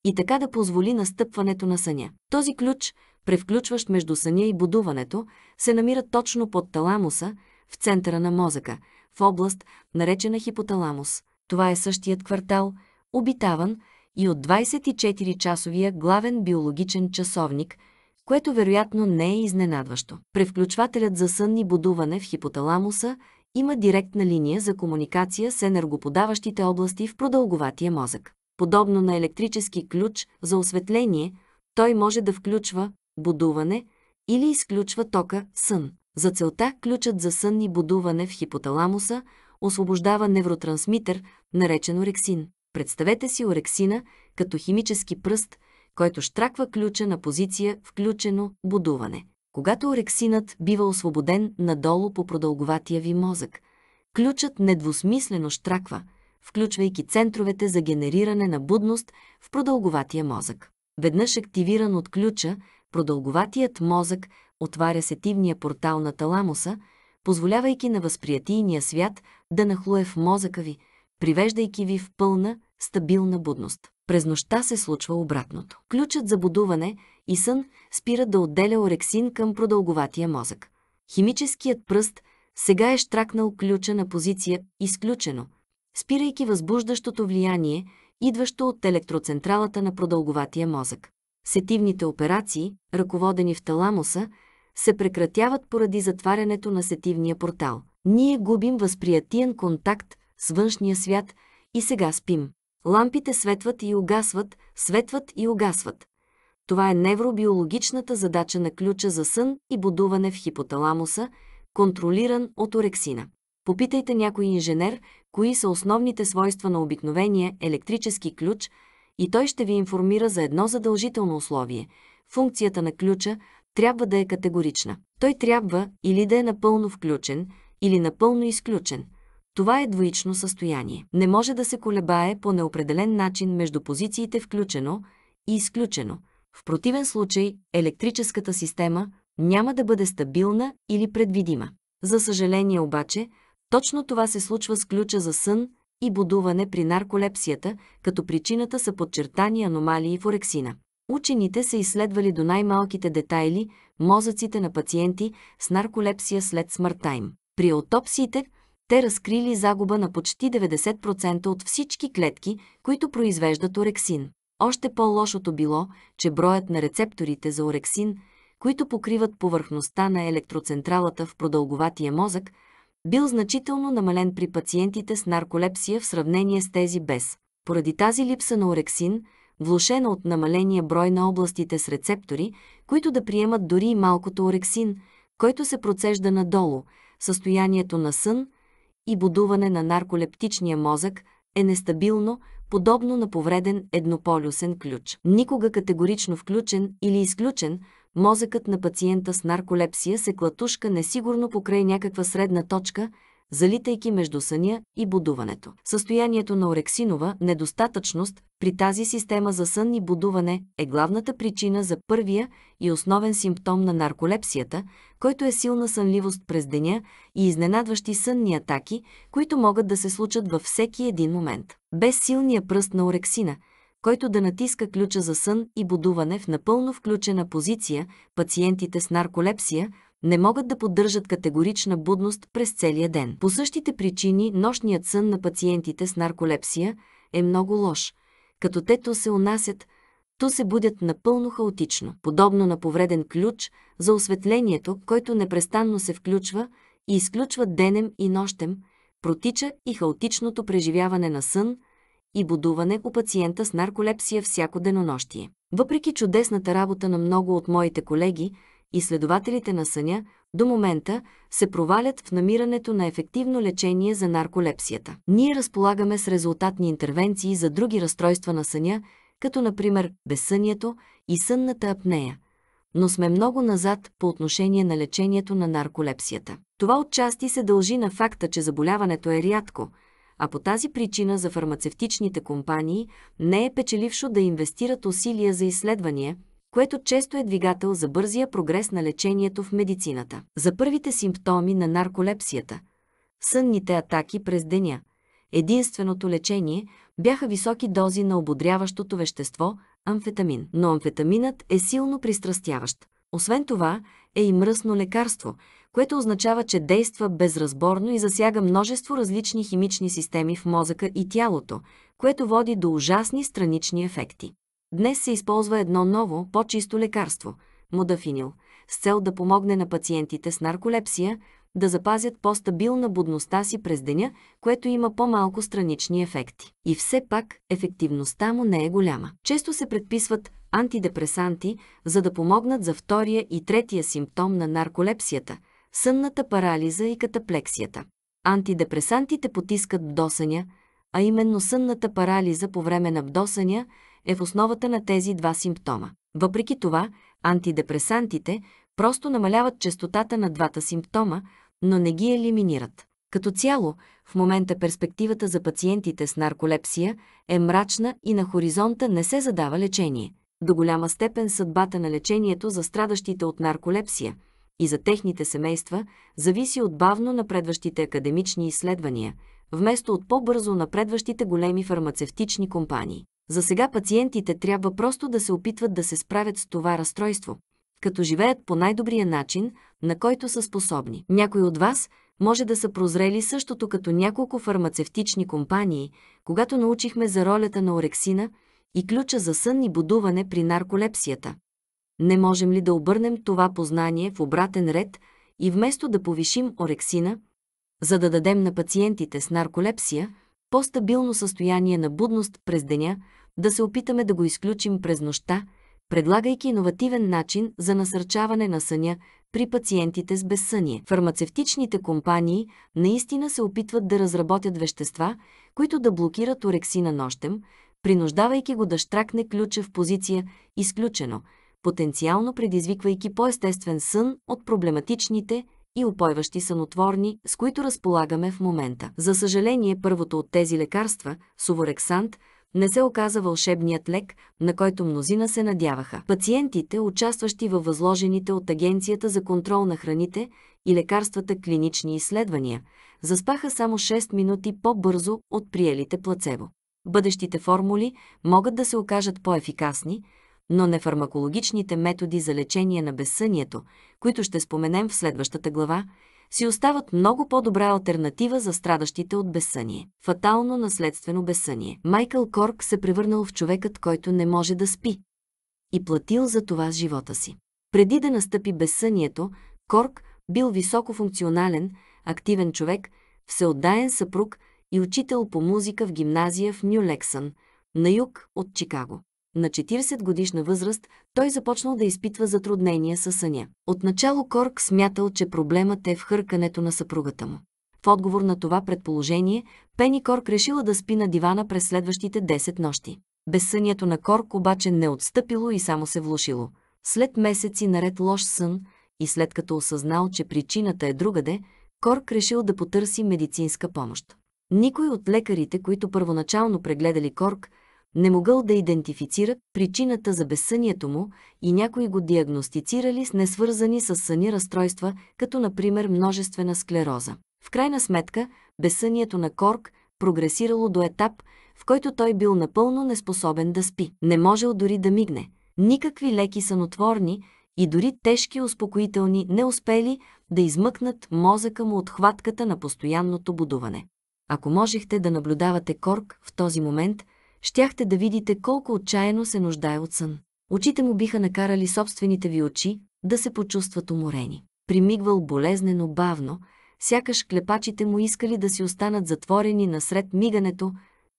и така да позволи настъпването на съня. Този ключ, превключващ между съня и будуването, се намира точно под таламуса, в центъра на мозъка, в област, наречена хипоталамус. Това е същият квартал – обитаван и от 24-часовия главен биологичен часовник, което вероятно не е изненадващо. Превключвателят за сънни будуване в хипоталамуса има директна линия за комуникация с енергоподаващите области в продълговатия мозък. Подобно на електрически ключ за осветление, той може да включва будуване или изключва тока сън. За целта ключът за сънни будуване в хипоталамуса освобождава невротрансмитър, наречен орексин. Представете си орексина като химически пръст, който штраква ключа на позиция включено будуване. Когато орексинът бива освободен надолу по продълговатия ви мозък, ключът недвусмислено штраква, включвайки центровете за генериране на будност в продълговатия мозък. Веднъж активиран от ключа, продълговатият мозък отваря сетивния портал на таламуса, позволявайки на възприятийния свят да нахлуе в мозъка ви – привеждайки ви в пълна, стабилна будност. През нощта се случва обратното. Ключът за будуване и сън спира да отделя орексин към продълговатия мозък. Химическият пръст сега е штракнал ключа на позиция «изключено», спирайки възбуждащото влияние, идващо от електроцентралата на продълговатия мозък. Сетивните операции, ръководени в таламуса, се прекратяват поради затварянето на сетивния портал. Ние губим възприятиен контакт с външния свят и сега спим. Лампите светват и угасват, светват и угасват. Това е невробиологичната задача на ключа за сън и будуване в хипоталамуса, контролиран от орексина. Попитайте някой инженер, кои са основните свойства на обикновения електрически ключ и той ще ви информира за едно задължително условие. Функцията на ключа трябва да е категорична. Той трябва или да е напълно включен, или напълно изключен – това е двоично състояние. Не може да се колебае по неопределен начин между позициите включено и изключено. В противен случай електрическата система няма да бъде стабилна или предвидима. За съжаление обаче, точно това се случва с ключа за сън и будуване при нарколепсията, като причината са подчертани аномалии в орексина. Учените са изследвали до най-малките детайли мозъците на пациенти с нарколепсия след смъртта им. При аутопсиите – те разкрили загуба на почти 90% от всички клетки, които произвеждат орексин. Още по-лошото било, че броят на рецепторите за орексин, които покриват повърхността на електроцентралата в продълговатия мозък, бил значително намален при пациентите с нарколепсия в сравнение с тези без. Поради тази липса на орексин, влушена от намаления брой на областите с рецептори, които да приемат дори и малкото орексин, който се процежда надолу, състоянието на сън – и будуване на нарколептичния мозък е нестабилно, подобно на повреден еднополюсен ключ. Никога категорично включен или изключен, мозъкът на пациента с нарколепсия се клатушка несигурно покрай някаква средна точка – залитайки между съня и будуването. Състоянието на орексинова недостатъчност при тази система за сън и будуване е главната причина за първия и основен симптом на нарколепсията, който е силна сънливост през деня и изненадващи сънни атаки, които могат да се случат във всеки един момент. Без силния пръст на орексина – който да натиска ключа за сън и будуване в напълно включена позиция, пациентите с нарколепсия не могат да поддържат категорична будност през целия ден. По същите причини нощният сън на пациентите с нарколепсия е много лош, като те то се унасят, то се будят напълно хаотично, подобно на повреден ключ за осветлението, който непрестанно се включва и изключва денем и нощем, протича и хаотичното преживяване на сън и будуване у пациента с нарколепсия всяко денонощие. Въпреки чудесната работа на много от моите колеги, изследователите на съня до момента се провалят в намирането на ефективно лечение за нарколепсията. Ние разполагаме с резултатни интервенции за други разстройства на съня, като например безсънието и сънната апнея, но сме много назад по отношение на лечението на нарколепсията. Това отчасти се дължи на факта, че заболяването е рядко, а по тази причина за фармацевтичните компании не е печелившо да инвестират усилия за изследвания – което често е двигател за бързия прогрес на лечението в медицината. За първите симптоми на нарколепсията, сънните атаки през деня, единственото лечение бяха високи дози на ободряващото вещество – амфетамин. Но амфетаминът е силно пристрастяващ. Освен това е и мръсно лекарство, което означава, че действа безразборно и засяга множество различни химични системи в мозъка и тялото, което води до ужасни странични ефекти. Днес се използва едно ново, по-чисто лекарство – модафинил, с цел да помогне на пациентите с нарколепсия да запазят по-стабилна будността си през деня, което има по-малко странични ефекти. И все пак ефективността му не е голяма. Често се предписват антидепресанти, за да помогнат за втория и третия симптом на нарколепсията – сънната парализа и катаплексията. Антидепресантите потискат бдосъня, а именно сънната парализа по време на бдосъня – е в основата на тези два симптома. Въпреки това, антидепресантите просто намаляват частотата на двата симптома, но не ги елиминират. Като цяло, в момента перспективата за пациентите с нарколепсия е мрачна и на хоризонта не се задава лечение. До голяма степен съдбата на лечението за страдащите от нарколепсия и за техните семейства зависи от бавно напредващите академични изследвания, вместо от по-бързо напредващите големи фармацевтични компании. За сега пациентите трябва просто да се опитват да се справят с това разстройство, като живеят по най-добрия начин, на който са способни. Някои от вас може да са прозрели същото като няколко фармацевтични компании, когато научихме за ролята на орексина и ключа за сън и будуване при нарколепсията. Не можем ли да обърнем това познание в обратен ред и вместо да повишим орексина, за да дадем на пациентите с нарколепсия по-стабилно състояние на будност през деня, да се опитаме да го изключим през нощта, предлагайки иновативен начин за насърчаване на съня при пациентите с безсъние. Фармацевтичните компании наистина се опитват да разработят вещества, които да блокират орексина нощем, принуждавайки го да штракне ключа в позиция изключено, потенциално предизвиквайки по-естествен сън от проблематичните и упойващи сънотворни, с които разполагаме в момента. За съжаление, първото от тези лекарства, суворексант, не се оказа вълшебният лек, на който мнозина се надяваха. Пациентите, участващи във възложените от Агенцията за контрол на храните и лекарствата клинични изследвания, заспаха само 6 минути по-бързо от приелите плацебо. Бъдещите формули могат да се окажат по-ефикасни, но не фармакологичните методи за лечение на безсънието, които ще споменем в следващата глава, си остават много по-добра альтернатива за страдащите от безсъние. Фатално наследствено безсъние. Майкъл Корк се превърнал в човекът, който не може да спи и платил за това с живота си. Преди да настъпи безсънието, Корк бил високофункционален, активен човек, всеотдаен съпруг и учител по музика в гимназия в Нью Лексън, на юг от Чикаго на 40 годишна възраст, той започнал да изпитва затруднения със съня. Отначало Корк смятал, че проблемът е в хъркането на съпругата му. В отговор на това предположение, Пени Корк решила да спи на дивана през следващите 10 нощи. Безсънието на Корк обаче не отстъпило и само се влушило. След месеци наред лош сън и след като осъзнал, че причината е другаде, Корк решил да потърси медицинска помощ. Никой от лекарите, които първоначално прегледали Корк, не могъл да идентифицира причината за безсънието му и някои го диагностицирали с несвързани с съни разстройства, като например множествена склероза. В крайна сметка, безсънието на Корк прогресирало до етап, в който той бил напълно неспособен да спи, не можел дори да мигне. Никакви леки сънотворни и дори тежки успокоителни не успели да измъкнат мозъка му от хватката на постоянното будуване. Ако можехте да наблюдавате Корк в този момент – щяхте да видите колко отчаяно се нуждае от сън. Очите му биха накарали собствените ви очи да се почувстват уморени. Примигвал болезнено бавно, сякаш клепачите му искали да си останат затворени насред мигането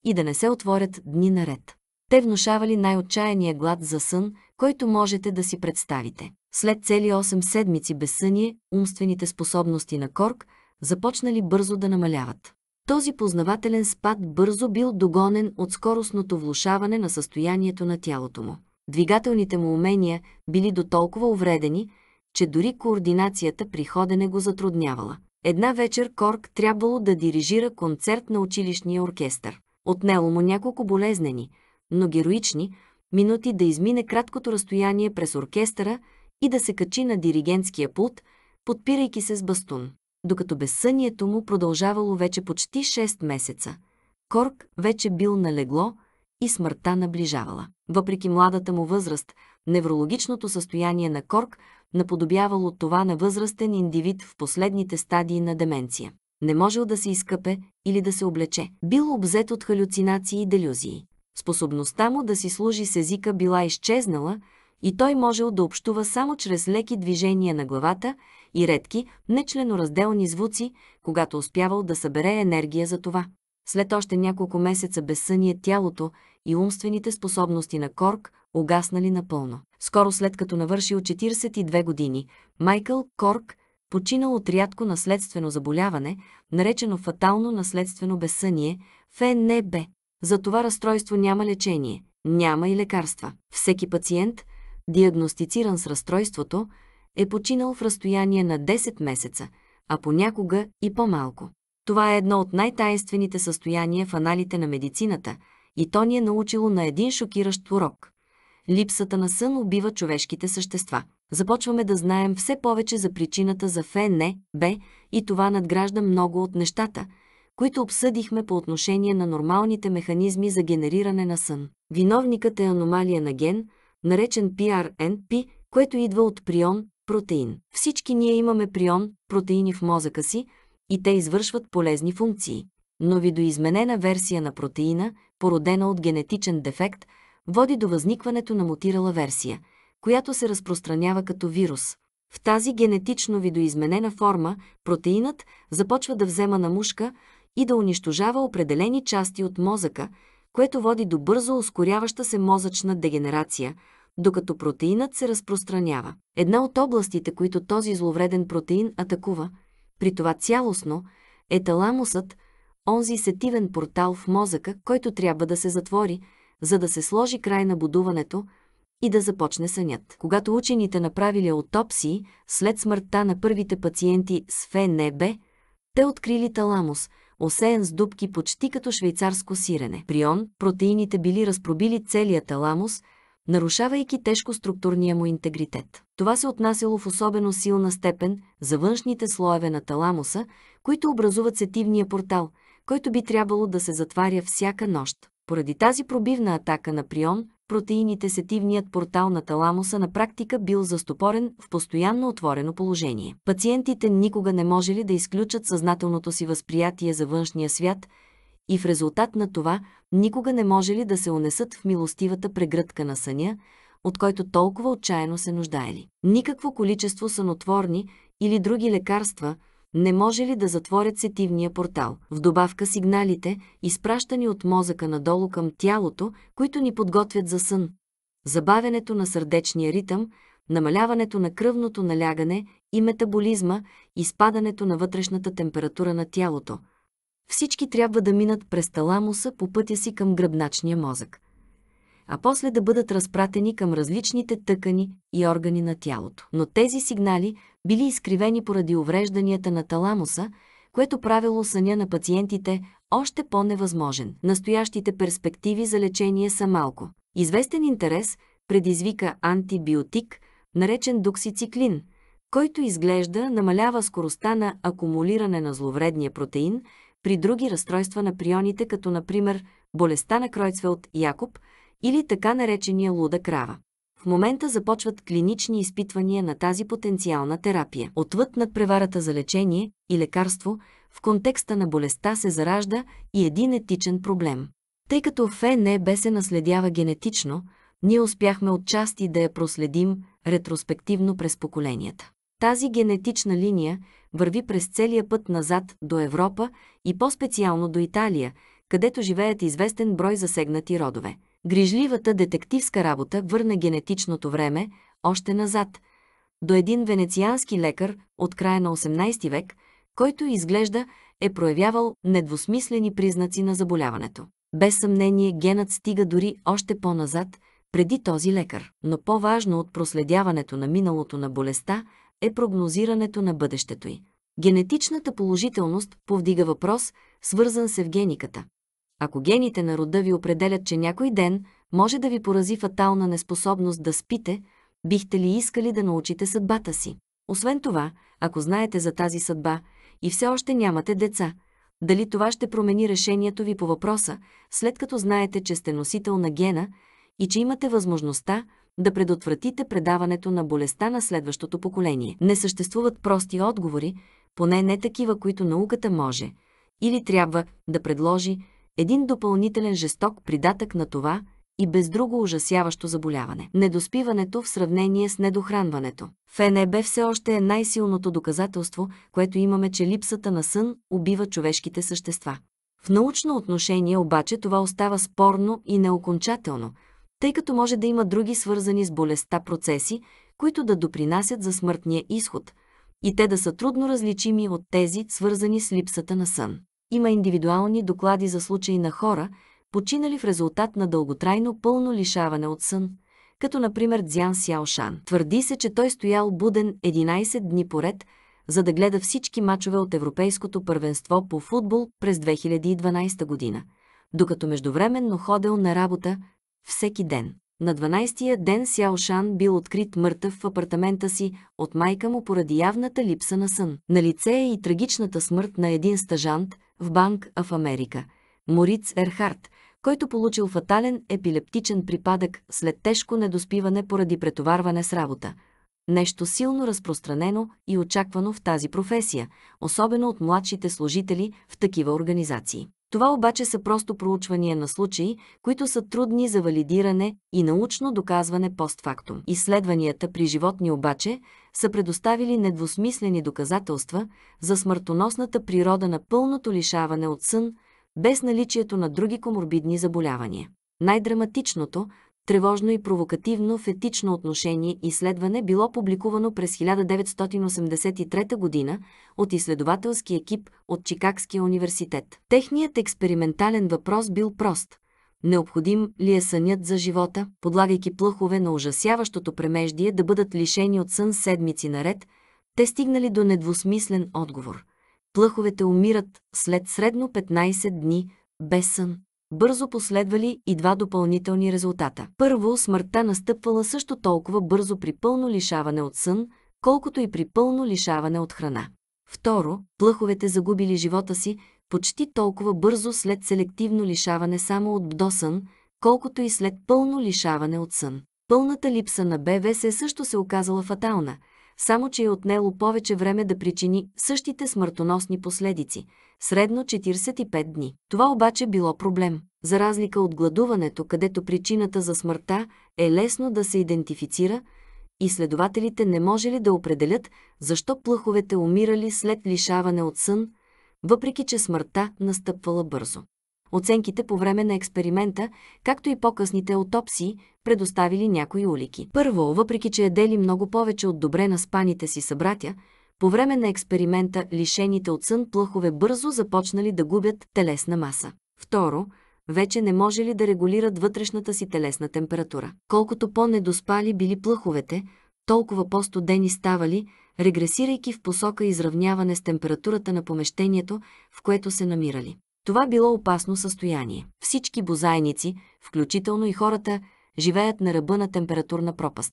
и да не се отворят дни наред. Те внушавали най-отчаяния глад за сън, който можете да си представите. След цели 8 седмици безсъние, умствените способности на Корк започнали бързо да намаляват този познавателен спад бързо бил догонен от скоростното влушаване на състоянието на тялото му. Двигателните му умения били до толкова увредени, че дори координацията при ходене го затруднявала. Една вечер Корк трябвало да дирижира концерт на училищния оркестър. Отнело му няколко болезнени, но героични, минути да измине краткото разстояние през оркестъра и да се качи на диригентския пулт, подпирайки се с бастун докато безсънието му продължавало вече почти 6 месеца. Корк вече бил налегло и смъртта наближавала. Въпреки младата му възраст, неврологичното състояние на Корк наподобявало това на възрастен индивид в последните стадии на деменция. Не можел да се изкъпе или да се облече. Бил обзет от халюцинации и делюзии. Способността му да си служи с езика била изчезнала – и той можел да общува само чрез леки движения на главата и редки, нечленоразделни звуци, когато успявал да събере енергия за това. След още няколко месеца безсъние тялото и умствените способности на Корк угаснали напълно. Скоро след като навършил 42 години, Майкъл Корк починал от рядко наследствено заболяване, наречено фатално наследствено безсъние, ФНБ. За това разстройство няма лечение, няма и лекарства. Всеки пациент, диагностициран с разстройството, е починал в разстояние на 10 месеца, а понякога и по-малко. Това е едно от най-таинствените състояния в аналите на медицината и то ни е научило на един шокиращ урок. Липсата на сън убива човешките същества. Започваме да знаем все повече за причината за ФНЕ, Б и това надгражда много от нещата, които обсъдихме по отношение на нормалните механизми за генериране на сън. Виновникът е аномалия на ген – наречен PRNP, което идва от прион – протеин. Всички ние имаме прион – протеини в мозъка си и те извършват полезни функции. Но видоизменена версия на протеина, породена от генетичен дефект, води до възникването на мутирала версия, която се разпространява като вирус. В тази генетично видоизменена форма протеинът започва да взема на мушка и да унищожава определени части от мозъка – което води до бързо ускоряваща се мозъчна дегенерация, докато протеинът се разпространява. Една от областите, които този зловреден протеин атакува, при това цялостно, е таламусът, онзи сетивен портал в мозъка, който трябва да се затвори, за да се сложи край на будуването и да започне сънят. Когато учените направили аутопсии след смъртта на първите пациенти с ФНБ, те открили таламус – осеян с дубки почти като швейцарско сирене. Прион, протеините били разпробили целия таламус, нарушавайки тежко структурния му интегритет. Това се отнасяло в особено силна степен за външните слоеве на таламуса, които образуват сетивния портал, който би трябвало да се затваря всяка нощ. Поради тази пробивна атака на Прион, протеините сетивният портал на таламуса на практика бил застопорен в постоянно отворено положение. Пациентите никога не можели да изключат съзнателното си възприятие за външния свят и в резултат на това никога не можели да се унесат в милостивата прегръдка на съня, от който толкова отчаяно се нуждаели. Никакво количество сънотворни или други лекарства – не може ли да затворят сетивния портал? В добавка сигналите, изпращани от мозъка надолу към тялото, които ни подготвят за сън. Забавянето на сърдечния ритъм, намаляването на кръвното налягане и метаболизма, изпадането на вътрешната температура на тялото. Всички трябва да минат през таламуса по пътя си към гръбначния мозък, а после да бъдат разпратени към различните тъкани и органи на тялото. Но тези сигнали били изкривени поради уврежданията на таламуса, което правило съня на пациентите още по-невъзможен. Настоящите перспективи за лечение са малко. Известен интерес предизвика антибиотик, наречен доксициклин, който изглежда намалява скоростта на акумулиране на зловредния протеин при други разстройства на прионите, като например болестта на Кройцфелд Якоб или така наречения луда крава. В момента започват клинични изпитвания на тази потенциална терапия. Отвъд над преварата за лечение и лекарство, в контекста на болестта се заражда и един етичен проблем. Тъй като ФНБ се наследява генетично, ние успяхме отчасти да я проследим ретроспективно през поколенията. Тази генетична линия върви през целия път назад до Европа и по-специално до Италия, където живеят известен брой засегнати родове – Грижливата детективска работа върна генетичното време още назад, до един венециански лекар от края на 18 век, който изглежда е проявявал недвусмислени признаци на заболяването. Без съмнение генът стига дори още по-назад, преди този лекар. Но по-важно от проследяването на миналото на болестта е прогнозирането на бъдещето й. Генетичната положителност повдига въпрос, свързан с евгениката. Ако гените на рода ви определят, че някой ден може да ви порази фатална неспособност да спите, бихте ли искали да научите съдбата си? Освен това, ако знаете за тази съдба и все още нямате деца, дали това ще промени решението ви по въпроса, след като знаете, че сте носител на гена и че имате възможността да предотвратите предаването на болестта на следващото поколение. Не съществуват прости отговори, поне не такива, които науката може или трябва да предложи един допълнителен жесток придатък на това и без друго ужасяващо заболяване. Недоспиването в сравнение с недохранването. ФНБ все още е най-силното доказателство, което имаме, че липсата на сън убива човешките същества. В научно отношение обаче това остава спорно и неокончателно, тъй като може да има други свързани с болестта процеси, които да допринасят за смъртния изход, и те да са трудно различими от тези, свързани с липсата на сън. Има индивидуални доклади за случаи на хора, починали в резултат на дълготрайно пълно лишаване от сън, като например Дзян Сяошан. Твърди се, че той стоял буден 11 дни поред, за да гледа всички мачове от Европейското първенство по футбол през 2012 година, докато междувременно ходел на работа всеки ден. На 12-я ден Сяошан бил открит мъртъв в апартамента си от майка му поради явната липса на сън. На лице е и трагичната смърт на един стажант – в Банк, в Америка. Мориц Ерхарт, който получил фатален епилептичен припадък след тежко недоспиване поради претоварване с работа. Нещо силно разпространено и очаквано в тази професия, особено от младшите служители в такива организации. Това обаче са просто проучвания на случаи, които са трудни за валидиране и научно доказване постфактум. Изследванията при животни обаче са предоставили недвусмислени доказателства за смъртоносната природа на пълното лишаване от сън без наличието на други коморбидни заболявания. Най-драматичното, тревожно и провокативно в етично отношение изследване било публикувано през 1983 г. от изследователски екип от Чикагския университет. Техният експериментален въпрос бил прост – необходим ли е сънят за живота, подлагайки плъхове на ужасяващото премеждие да бъдат лишени от сън седмици наред, те стигнали до недвусмислен отговор. Плъховете умират след средно 15 дни без сън. Бързо последвали и два допълнителни резултата. Първо, смъртта настъпвала също толкова бързо при пълно лишаване от сън, колкото и при пълно лишаване от храна. Второ, плъховете загубили живота си почти толкова бързо след селективно лишаване само от бдосън, колкото и след пълно лишаване от сън. Пълната липса на БВС също се оказала фатална – само че е отнело повече време да причини същите смъртоносни последици – средно 45 дни. Това обаче било проблем. За разлика от гладуването, където причината за смъртта е лесно да се идентифицира, изследователите не можели да определят защо плъховете умирали след лишаване от сън, въпреки че смъртта настъпвала бързо. Оценките по време на експеримента, както и по-късните аутопсии, предоставили някои улики. Първо, въпреки че едели много повече от добре на спаните си събратя, по време на експеримента лишените от сън плъхове бързо започнали да губят телесна маса. Второ, вече не може ли да регулират вътрешната си телесна температура. Колкото по-недоспали били плъховете, толкова по-студени ставали, регресирайки в посока изравняване с температурата на помещението, в което се намирали. Това било опасно състояние. Всички бозайници, включително и хората, живеят на ръба на температурна пропаст.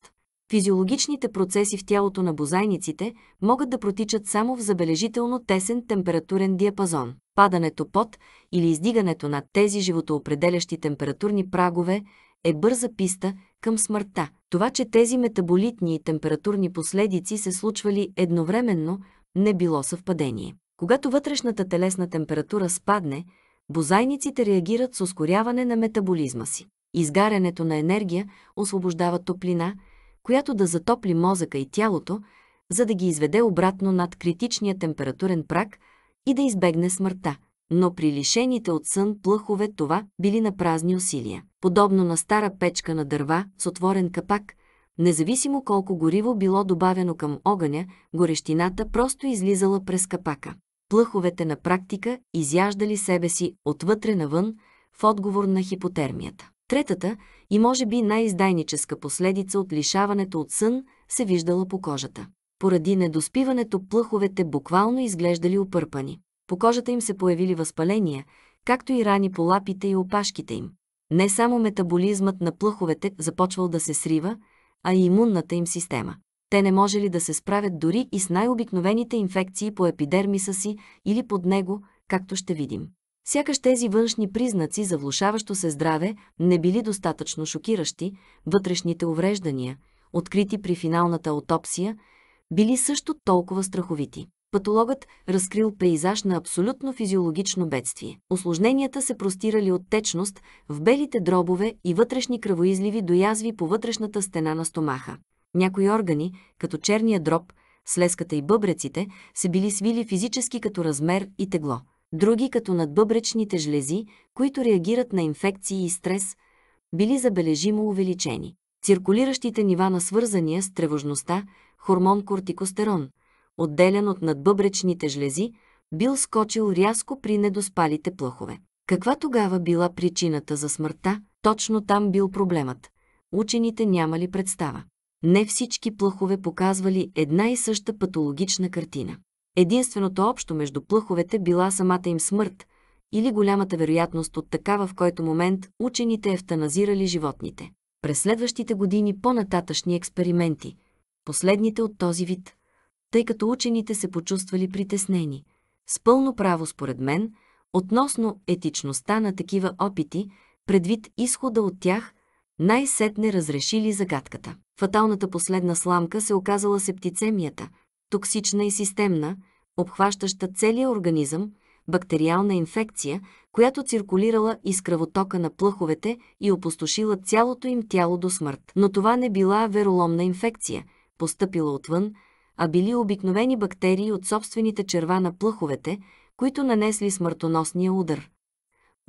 Физиологичните процеси в тялото на бозайниците могат да протичат само в забележително тесен температурен диапазон. Падането под или издигането на тези животоопределящи температурни прагове е бърза писта към смъртта. Това, че тези метаболитни и температурни последици се случвали едновременно, не било съвпадение. Когато вътрешната телесна температура спадне, бозайниците реагират с ускоряване на метаболизма си. Изгарянето на енергия освобождава топлина, която да затопли мозъка и тялото, за да ги изведе обратно над критичния температурен прак и да избегне смъртта. Но при лишените от сън плъхове това били на празни усилия. Подобно на стара печка на дърва с отворен капак, независимо колко гориво било добавено към огъня, горещината просто излизала през капака плъховете на практика изяждали себе си отвътре навън в отговор на хипотермията. Третата и може би най-издайническа последица от лишаването от сън се виждала по кожата. Поради недоспиването плъховете буквално изглеждали опърпани. По кожата им се появили възпаления, както и рани по лапите и опашките им. Не само метаболизмът на плъховете започвал да се срива, а и имунната им система те не може ли да се справят дори и с най-обикновените инфекции по епидермиса си или под него, както ще видим. Сякаш тези външни признаци за влушаващо се здраве не били достатъчно шокиращи, вътрешните увреждания, открити при финалната аутопсия, били също толкова страховити. Патологът разкрил пейзаж на абсолютно физиологично бедствие. Осложненията се простирали от течност в белите дробове и вътрешни кръвоизливи до язви по вътрешната стена на стомаха. Някои органи, като черния дроб, слеската и бъбреците, са били свили физически като размер и тегло. Други, като надбъбречните жлези, които реагират на инфекции и стрес, били забележимо увеличени. Циркулиращите нива на свързания с тревожността, хормон кортикостерон, отделен от надбъбречните жлези, бил скочил рязко при недоспалите плъхове. Каква тогава била причината за смъртта? Точно там бил проблемът. Учените нямали представа не всички плъхове показвали една и съща патологична картина. Единственото общо между плъховете била самата им смърт или голямата вероятност от такава, в който момент учените евтаназирали животните. През следващите години по-нататъчни експерименти, последните от този вид, тъй като учените се почувствали притеснени, с пълно право според мен, относно етичността на такива опити, предвид изхода от тях най-сетне разрешили загадката. Фаталната последна сламка се оказала септицемията, токсична и системна, обхващаща целия организъм, бактериална инфекция, която циркулирала из кръвотока на плъховете и опустошила цялото им тяло до смърт. Но това не била вероломна инфекция, постъпила отвън, а били обикновени бактерии от собствените черва на плъховете, които нанесли смъртоносния удар.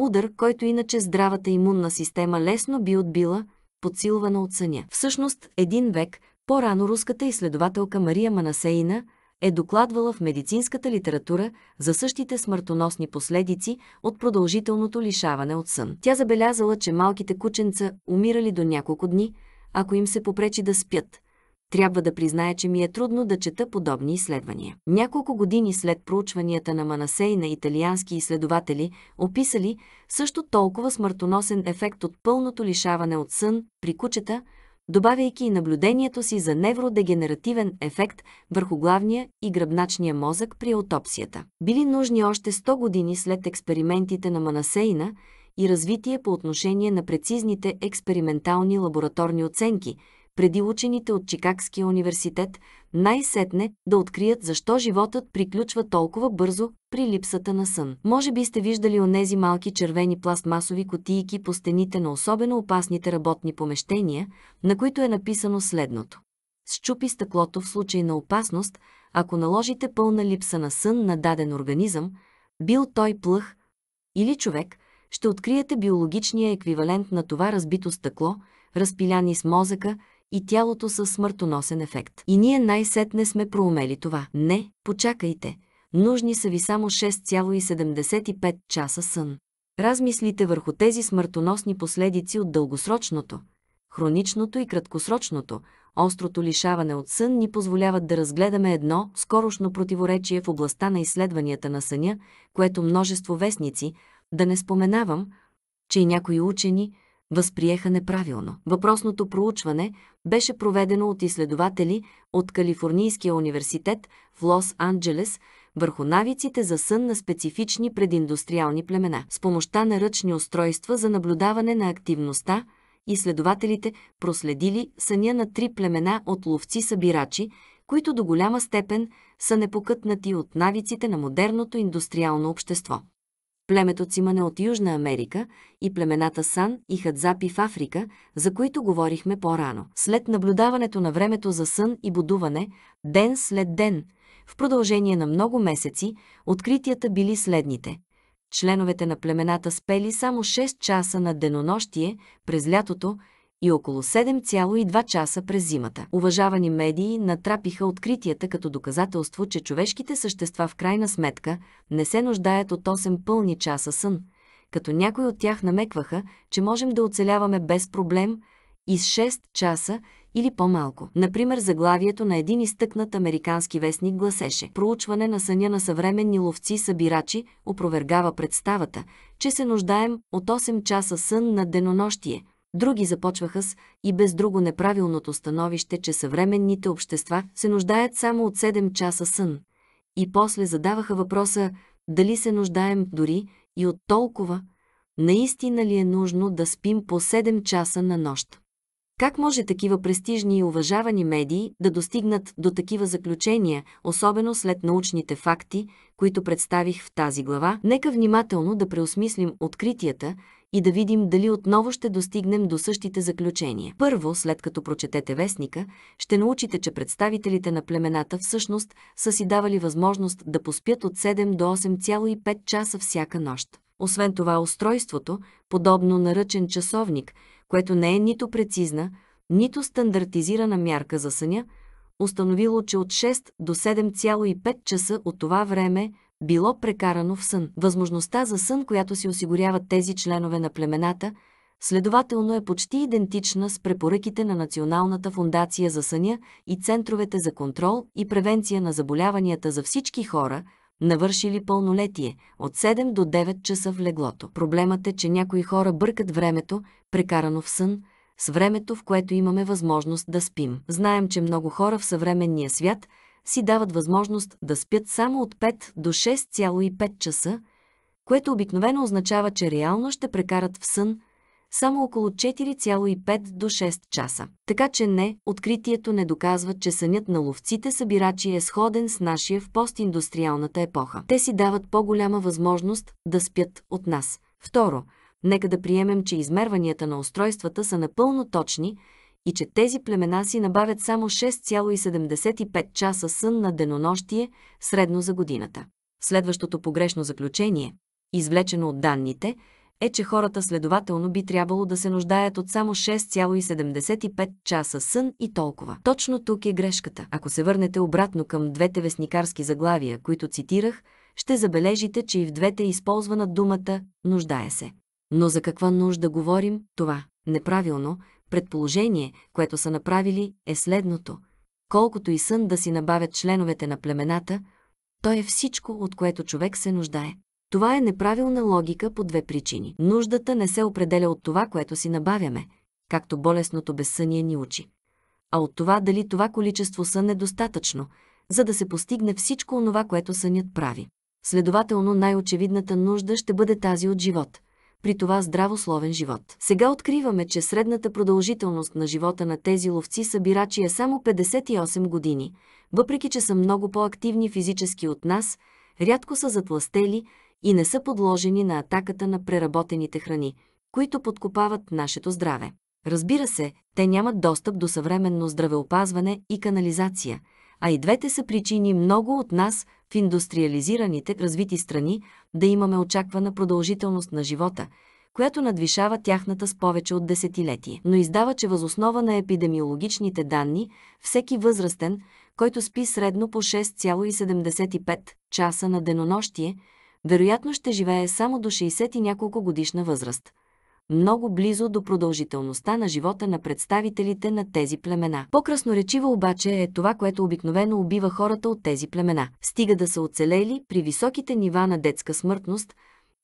Удар, който иначе здравата имунна система лесно би отбила, подсилвана от съня. Всъщност, един век по-рано руската изследователка Мария Манасейна е докладвала в медицинската литература за същите смъртоносни последици от продължителното лишаване от сън. Тя забелязала, че малките кученца умирали до няколко дни, ако им се попречи да спят – трябва да призная, че ми е трудно да чета подобни изследвания. Няколко години след проучванията на Манасей на италиански изследователи, описали също толкова смъртоносен ефект от пълното лишаване от сън при кучета, добавяйки и наблюдението си за невродегенеративен ефект върху главния и гръбначния мозък при аутопсията. Били нужни още 100 години след експериментите на Манасейна и развитие по отношение на прецизните експериментални лабораторни оценки – преди учените от Чикагския университет най-сетне да открият защо животът приключва толкова бързо при липсата на сън. Може би сте виждали онези малки червени пластмасови котийки по стените на особено опасните работни помещения, на които е написано следното. Счупи стъклото в случай на опасност, ако наложите пълна липса на сън на даден организъм, бил той плъх или човек – ще откриете биологичния еквивалент на това разбито стъкло, разпиляни с мозъка и тялото със смъртоносен ефект. И ние най-сетне сме проумели това. Не, почакайте, нужни са ви само 6,75 часа сън. Размислите върху тези смъртоносни последици от дългосрочното, хроничното и краткосрочното, острото лишаване от сън ни позволяват да разгледаме едно скорошно противоречие в областта на изследванията на съня, което множество вестници, да не споменавам, че и някои учени – възприеха неправилно. Въпросното проучване беше проведено от изследователи от Калифорнийския университет в Лос-Анджелес върху навиците за сън на специфични прединдустриални племена. С помощта на ръчни устройства за наблюдаване на активността, изследователите проследили съня на три племена от ловци-събирачи, които до голяма степен са непокътнати от навиците на модерното индустриално общество племето Цимане от Южна Америка и племената Сан и Хадзапи в Африка, за които говорихме по-рано. След наблюдаването на времето за сън и будуване, ден след ден, в продължение на много месеци, откритията били следните. Членовете на племената спели само 6 часа на денонощие през лятото, и около 7,2 часа през зимата. Уважавани медии натрапиха откритията като доказателство, че човешките същества в крайна сметка не се нуждаят от 8 пълни часа сън, като някои от тях намекваха, че можем да оцеляваме без проблем и с 6 часа или по-малко. Например, заглавието на един изтъкнат американски вестник гласеше «Проучване на съня на съвременни ловци-събирачи опровергава представата, че се нуждаем от 8 часа сън на денонощие», Други започваха с и без друго неправилното становище, че съвременните общества се нуждаят само от 7 часа сън. И после задаваха въпроса дали се нуждаем дори и от толкова, наистина ли е нужно да спим по 7 часа на нощ. Как може такива престижни и уважавани медии да достигнат до такива заключения, особено след научните факти, които представих в тази глава? Нека внимателно да преосмислим откритията, и да видим дали отново ще достигнем до същите заключения. Първо, след като прочетете вестника, ще научите, че представителите на племената всъщност са си давали възможност да поспят от 7 до 8,5 часа всяка нощ. Освен това, устройството, подобно на ръчен часовник, което не е нито прецизна, нито стандартизирана мярка за съня, установило, че от 6 до 7,5 часа от това време било прекарано в сън. Възможността за сън, която си осигуряват тези членове на племената, следователно е почти идентична с препоръките на Националната фундация за съня и центровете за контрол и превенция на заболяванията за всички хора, навършили пълнолетие от 7 до 9 часа в леглото. Проблемът е, че някои хора бъркат времето, прекарано в сън, с времето, в което имаме възможност да спим. Знаем, че много хора в съвременния свят – си дават възможност да спят само от 5 до 6,5 часа, което обикновено означава, че реално ще прекарат в сън само около 4,5 до 6 часа. Така че не, откритието не доказва, че сънят на ловците-събирачи е сходен с нашия в постиндустриалната епоха. Те си дават по-голяма възможност да спят от нас. Второ, нека да приемем, че измерванията на устройствата са напълно точни – и че тези племена си набавят само 6,75 часа сън на денонощие средно за годината. Следващото погрешно заключение, извлечено от данните, е, че хората следователно би трябвало да се нуждаят от само 6,75 часа сън и толкова. Точно тук е грешката. Ако се върнете обратно към двете вестникарски заглавия, които цитирах, ще забележите, че и в двете е използвана думата «нуждае се». Но за каква нужда говорим това? Неправилно, Предположение, което са направили, е следното. Колкото и сън да си набавят членовете на племената, той е всичко, от което човек се нуждае. Това е неправилна логика по две причини. Нуждата не се определя от това, което си набавяме, както болесното безсъние ни учи, а от това дали това количество сън е достатъчно, за да се постигне всичко онова, което сънят прави. Следователно най-очевидната нужда ще бъде тази от живот – при това здравословен живот. Сега откриваме, че средната продължителност на живота на тези ловци-събирачи е само 58 години, въпреки че са много по-активни физически от нас, рядко са затластели и не са подложени на атаката на преработените храни, които подкопават нашето здраве. Разбира се, те нямат достъп до съвременно здравеопазване и канализация, а и двете са причини много от нас – в индустриализираните, развити страни да имаме очаквана продължителност на живота, която надвишава тяхната с повече от десетилетие. Но издава, че възоснова на епидемиологичните данни, всеки възрастен, който спи средно по 6,75 часа на денонощие, вероятно ще живее само до 60 и няколко годишна възраст много близо до продължителността на живота на представителите на тези племена. По-красноречиво обаче е това, което обикновено убива хората от тези племена. Стига да са оцелели при високите нива на детска смъртност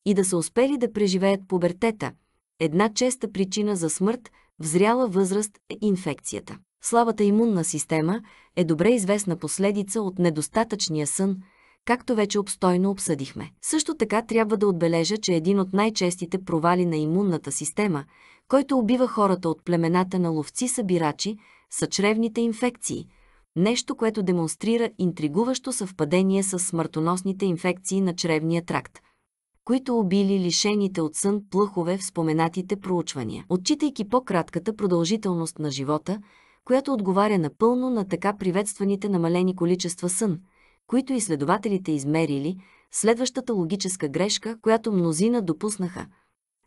и да са успели да преживеят пубертета. Една честа причина за смърт в зряла възраст е инфекцията. Слабата имунна система е добре известна последица от недостатъчния сън – както вече обстойно обсъдихме. Също така трябва да отбележа, че един от най-честите провали на имунната система, който убива хората от племената на ловци-събирачи, са чревните инфекции – нещо, което демонстрира интригуващо съвпадение с смъртоносните инфекции на чревния тракт, които убили лишените от сън плъхове в споменатите проучвания. Отчитайки по-кратката продължителност на живота, която отговаря напълно на така приветстваните намалени количества сън – които изследователите измерили, следващата логическа грешка, която мнозина допуснаха,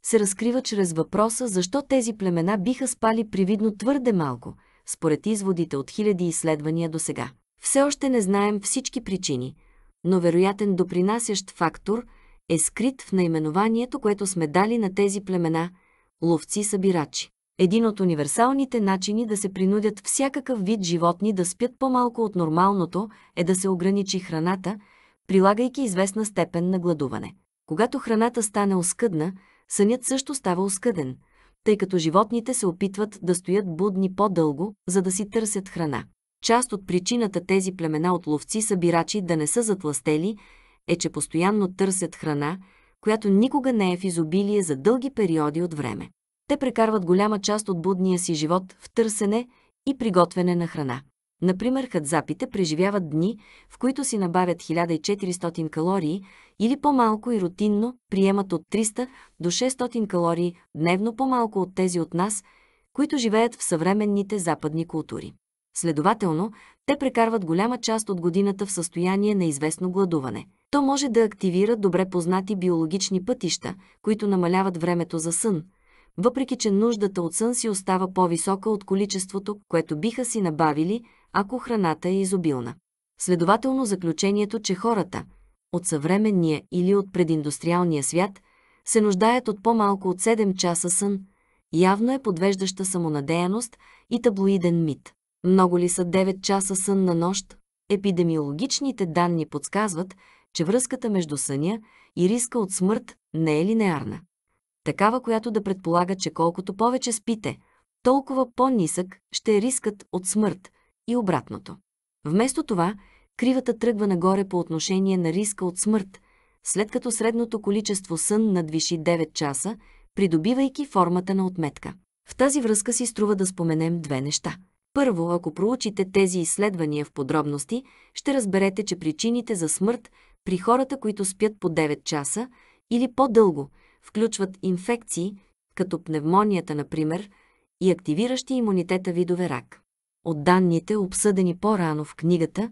се разкрива чрез въпроса защо тези племена биха спали привидно твърде малко, според изводите от хиляди изследвания до сега. Все още не знаем всички причини, но вероятен допринасящ фактор е скрит в наименованието, което сме дали на тези племена – ловци-събирачи един от универсалните начини да се принудят всякакъв вид животни да спят по-малко от нормалното е да се ограничи храната, прилагайки известна степен на гладуване. Когато храната стане оскъдна, сънят също става оскъден, тъй като животните се опитват да стоят будни по-дълго, за да си търсят храна. Част от причината тези племена от ловци-събирачи да не са затластели е, че постоянно търсят храна, която никога не е в изобилие за дълги периоди от време те прекарват голяма част от будния си живот в търсене и приготвяне на храна. Например, хадзапите преживяват дни, в които си набавят 1400 калории или по-малко и рутинно приемат от 300 до 600 калории дневно по-малко от тези от нас, които живеят в съвременните западни култури. Следователно, те прекарват голяма част от годината в състояние на известно гладуване. То може да активира добре познати биологични пътища, които намаляват времето за сън – въпреки че нуждата от сън си остава по-висока от количеството, което биха си набавили, ако храната е изобилна. Следователно заключението, че хората от съвременния или от прединдустриалния свят се нуждаят от по-малко от 7 часа сън, явно е подвеждаща самонадеяност и таблоиден мит. Много ли са 9 часа сън на нощ? Епидемиологичните данни подсказват, че връзката между съня и риска от смърт не е линеарна такава, която да предполага, че колкото повече спите, толкова по-нисък ще е рискът от смърт и обратното. Вместо това, кривата тръгва нагоре по отношение на риска от смърт, след като средното количество сън надвиши 9 часа, придобивайки формата на отметка. В тази връзка си струва да споменем две неща. Първо, ако проучите тези изследвания в подробности, ще разберете, че причините за смърт при хората, които спят по 9 часа или по-дълго – включват инфекции, като пневмонията, например, и активиращи имунитета видове рак. От данните, обсъдени по-рано в книгата,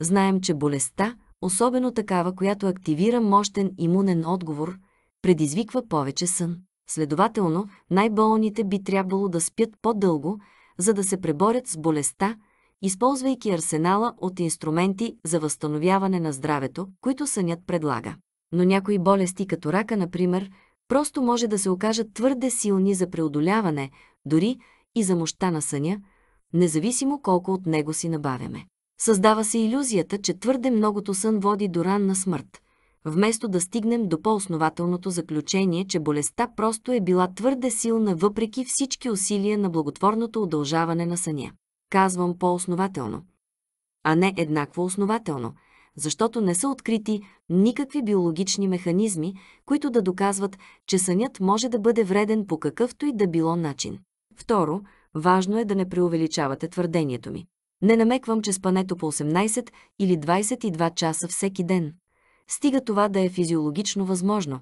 знаем, че болестта, особено такава, която активира мощен имунен отговор, предизвиква повече сън. Следователно, най-болните би трябвало да спят по-дълго, за да се преборят с болестта, използвайки арсенала от инструменти за възстановяване на здравето, които сънят предлага. Но някои болести като рака, например, просто може да се окажат твърде силни за преодоляване, дори и за мощта на съня, независимо колко от него си набавяме. Създава се иллюзията, че твърде многото сън води до ранна смърт, вместо да стигнем до по-основателното заключение, че болестта просто е била твърде силна въпреки всички усилия на благотворното удължаване на съня. Казвам по-основателно, а не еднакво основателно, защото не са открити никакви биологични механизми, които да доказват, че сънят може да бъде вреден по какъвто и да било начин. Второ, важно е да не преувеличавате твърдението ми. Не намеквам, че спането по 18 или 22 часа всеки ден, стига това да е физиологично възможно,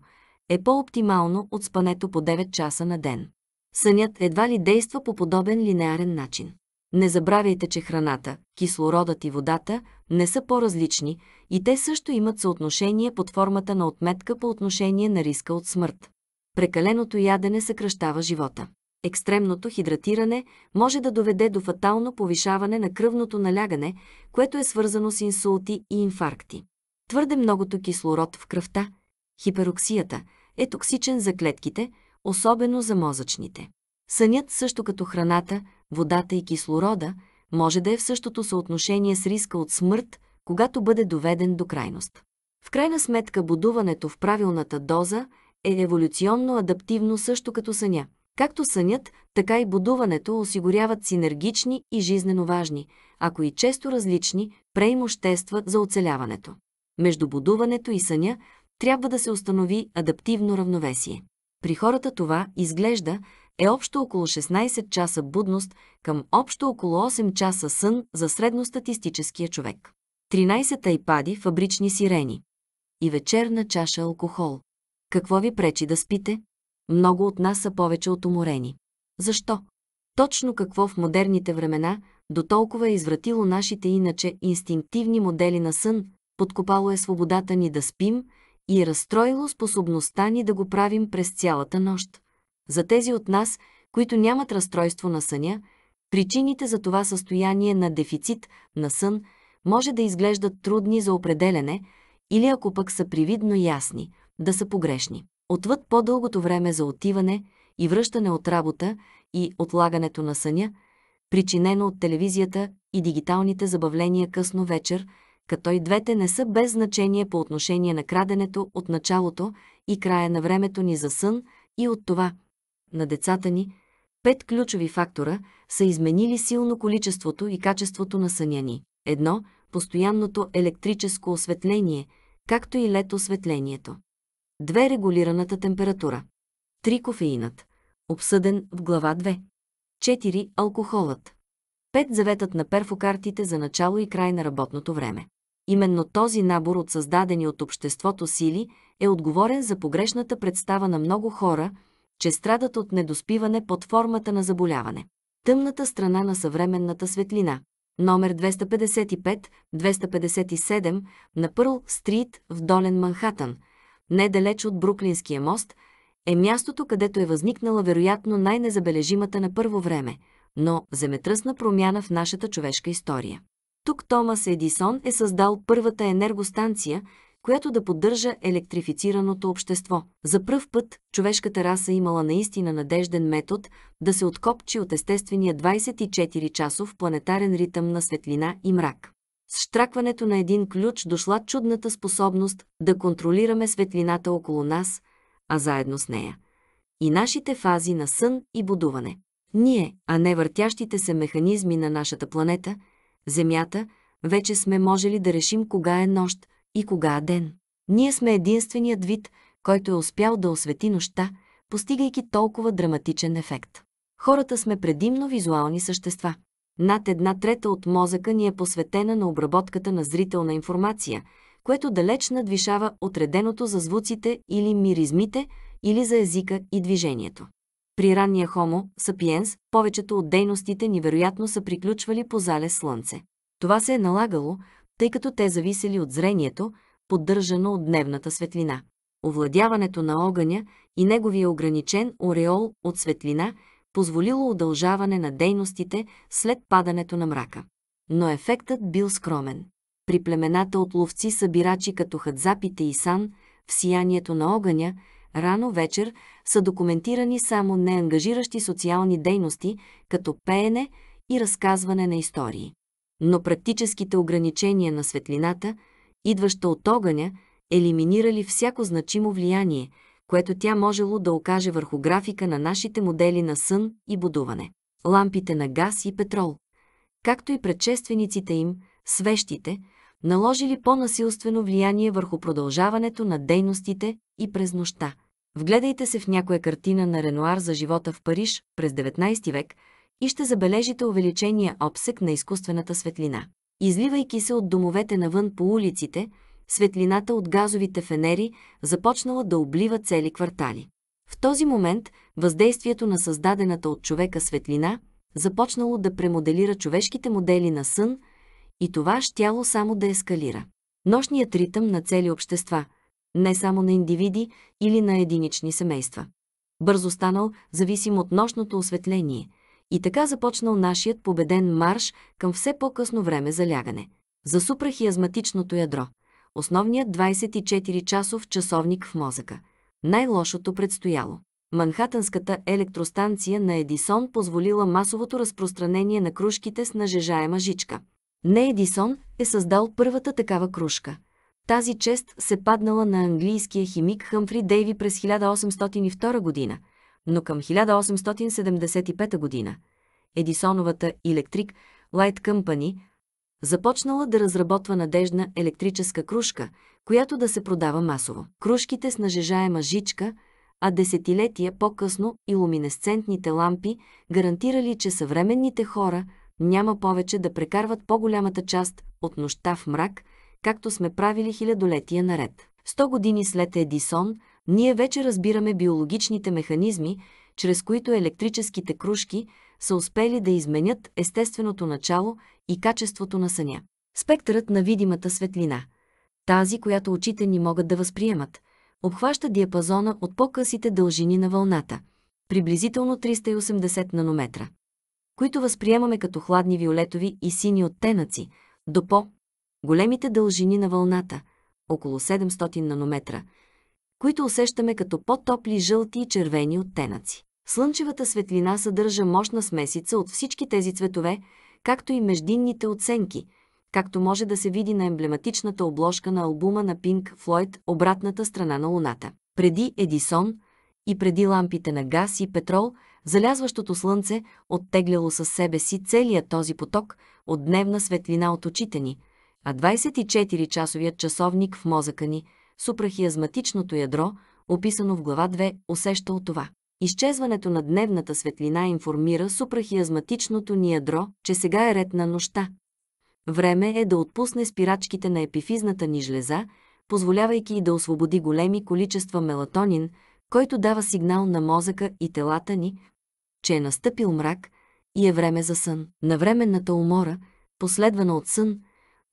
е по-оптимално от спането по 9 часа на ден. Сънят едва ли действа по подобен линеарен начин. Не забравяйте, че храната, кислородът и водата не са по-различни и те също имат съотношение под формата на отметка по отношение на риска от смърт. Прекаленото ядене съкръщава живота. Екстремното хидратиране може да доведе до фатално повишаване на кръвното налягане, което е свързано с инсулти и инфаркти. Твърде многото кислород в кръвта, хипероксията, е токсичен за клетките, особено за мозъчните. Сънят също като храната – водата и кислорода, може да е в същото съотношение с риска от смърт, когато бъде доведен до крайност. В крайна сметка будуването в правилната доза е еволюционно адаптивно също като съня. Както сънят, така и будуването осигуряват синергични и жизнено важни, ако и често различни, преимущества за оцеляването. Между будуването и съня трябва да се установи адаптивно равновесие. При хората това изглежда, е общо около 16 часа будност към общо около 8 часа сън за средностатистическия човек. 13 айпади, фабрични сирени. И вечерна чаша алкохол. Какво ви пречи да спите? Много от нас са повече от уморени. Защо? Точно какво в модерните времена до толкова е извратило нашите иначе инстинктивни модели на сън, подкопало е свободата ни да спим и е разстроило способността ни да го правим през цялата нощ. За тези от нас, които нямат разстройство на съня, причините за това състояние на дефицит на сън може да изглеждат трудни за определене или ако пък са привидно ясни, да са погрешни. Отвъд по-дългото време за отиване и връщане от работа и отлагането на съня, причинено от телевизията и дигиталните забавления късно вечер, като и двете не са без значение по отношение на краденето от началото и края на времето ни за сън и от това – на децата ни, пет ключови фактора са изменили силно количеството и качеството на съня ни. Едно – постоянното електрическо осветление, както и лед осветлението. Две – регулираната температура. Три – кофеинът, обсъден в глава 2. Четири – алкохолът. Пет – заветът на перфокартите за начало и край на работното време. Именно този набор от създадени от обществото сили е отговорен за погрешната представа на много хора – че страдат от недоспиване под формата на заболяване. Тъмната страна на съвременната светлина. Номер 255-257 на Пърл Стрит в Долен Манхатън, недалеч от Бруклинския мост, е мястото, където е възникнала вероятно най-незабележимата на първо време, но земетръсна промяна в нашата човешка история. Тук Томас Едисон е създал първата енергостанция, която да поддържа електрифицираното общество. За пръв път човешката раса имала наистина надежден метод да се откопчи от естествения 24-часов планетарен ритъм на светлина и мрак. С штракването на един ключ дошла чудната способност да контролираме светлината около нас, а заедно с нея. И нашите фази на сън и будуване. Ние, а не въртящите се механизми на нашата планета, Земята, вече сме можели да решим кога е нощ, и кога ден. Ние сме единственият вид, който е успял да освети нощта, постигайки толкова драматичен ефект. Хората сме предимно визуални същества. Над една трета от мозъка ни е посветена на обработката на зрителна информация, което далеч надвишава отреденото за звуците или миризмите, или за езика и движението. При ранния хомо, сапиенс, повечето от дейностите ни вероятно са приключвали по зале слънце. Това се е налагало, тъй като те зависели от зрението, поддържано от дневната светлина. Овладяването на огъня и неговия ограничен ореол от светлина позволило удължаване на дейностите след падането на мрака. Но ефектът бил скромен. При племената от ловци-събирачи като хадзапите и сан, в сиянието на огъня, рано вечер са документирани само неангажиращи социални дейности, като пеене и разказване на истории но практическите ограничения на светлината, идваща от огъня, елиминирали всяко значимо влияние, което тя можело да окаже върху графика на нашите модели на сън и будуване. Лампите на газ и петрол, както и предшествениците им, свещите, наложили по-насилствено влияние върху продължаването на дейностите и през нощта. Вгледайте се в някоя картина на Ренуар за живота в Париж през 19 век, и ще забележите увеличения обсек на изкуствената светлина. Изливайки се от домовете навън по улиците, светлината от газовите фенери започнала да облива цели квартали. В този момент въздействието на създадената от човека светлина започнало да премоделира човешките модели на сън и това щяло само да ескалира. Нощният ритъм на цели общества, не само на индивиди или на единични семейства. Бързо станал зависим от нощното осветление, и така започнал нашият победен марш към все по-късно време за лягане. Засупрах язматичното ядро. Основният 24-часов часовник в мозъка. Най-лошото предстояло. Манхатънската електростанция на Едисон позволила масовото разпространение на кружките с нажежаема жичка. Не Едисон е създал първата такава кружка. Тази чест се паднала на английския химик Хъмфри Дейви през 1802 година – но към 1875 година Едисоновата Electric Light Company започнала да разработва надежна електрическа кружка, която да се продава масово. Кружките с нажежаема жичка, а десетилетия по-късно и луминесцентните лампи гарантирали, че съвременните хора няма повече да прекарват по-голямата част от нощта в мрак, както сме правили хилядолетия наред. Сто години след Едисон – ние вече разбираме биологичните механизми, чрез които електрическите кружки са успели да изменят естественото начало и качеството на съня. Спектърът на видимата светлина, тази, която очите ни могат да възприемат, обхваща диапазона от по-късите дължини на вълната, приблизително 380 нанометра, които възприемаме като хладни виолетови и сини оттенъци, до по-големите дължини на вълната, около 700 нанометра, които усещаме като по-топли жълти и червени оттенъци. Слънчевата светлина съдържа мощна смесица от всички тези цветове, както и междинните оценки, както може да се види на емблематичната обложка на албума на Пинк Флойд «Обратната страна на Луната». Преди Едисон и преди лампите на газ и петрол, залязващото слънце оттегляло със себе си целия този поток от дневна светлина от очите ни, а 24-часовият часовник в мозъка ни – супрахиазматичното ядро, описано в глава 2, усеща от това. Изчезването на дневната светлина информира супрахиазматичното ни ядро, че сега е ред на нощта. Време е да отпусне спирачките на епифизната ни жлеза, позволявайки и да освободи големи количества мелатонин, който дава сигнал на мозъка и телата ни, че е настъпил мрак и е време за сън. На временната умора, последвана от сън,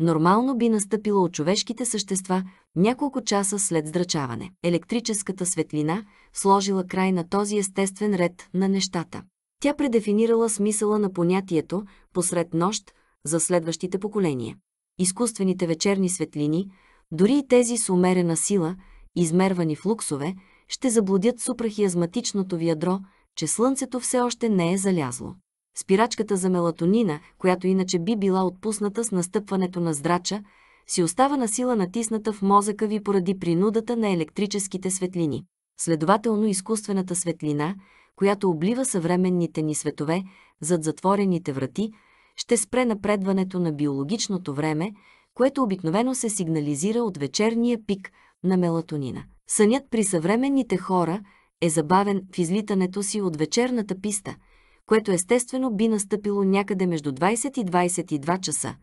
нормално би настъпило от човешките същества няколко часа след здрачаване. Електрическата светлина сложила край на този естествен ред на нещата. Тя предефинирала смисъла на понятието посред нощ за следващите поколения. Изкуствените вечерни светлини, дори и тези с умерена сила, измервани в луксове, ще заблудят супрахиазматичното ядро, че слънцето все още не е залязло. Спирачката за мелатонина, която иначе би била отпусната с настъпването на здрача, си остава на сила натисната в мозъка ви поради принудата на електрическите светлини. Следователно изкуствената светлина, която облива съвременните ни светове зад затворените врати, ще спре напредването на биологичното време, което обикновено се сигнализира от вечерния пик на мелатонина. Сънят при съвременните хора е забавен в излитането си от вечерната писта – което естествено би настъпило някъде между 20 и 22 часа,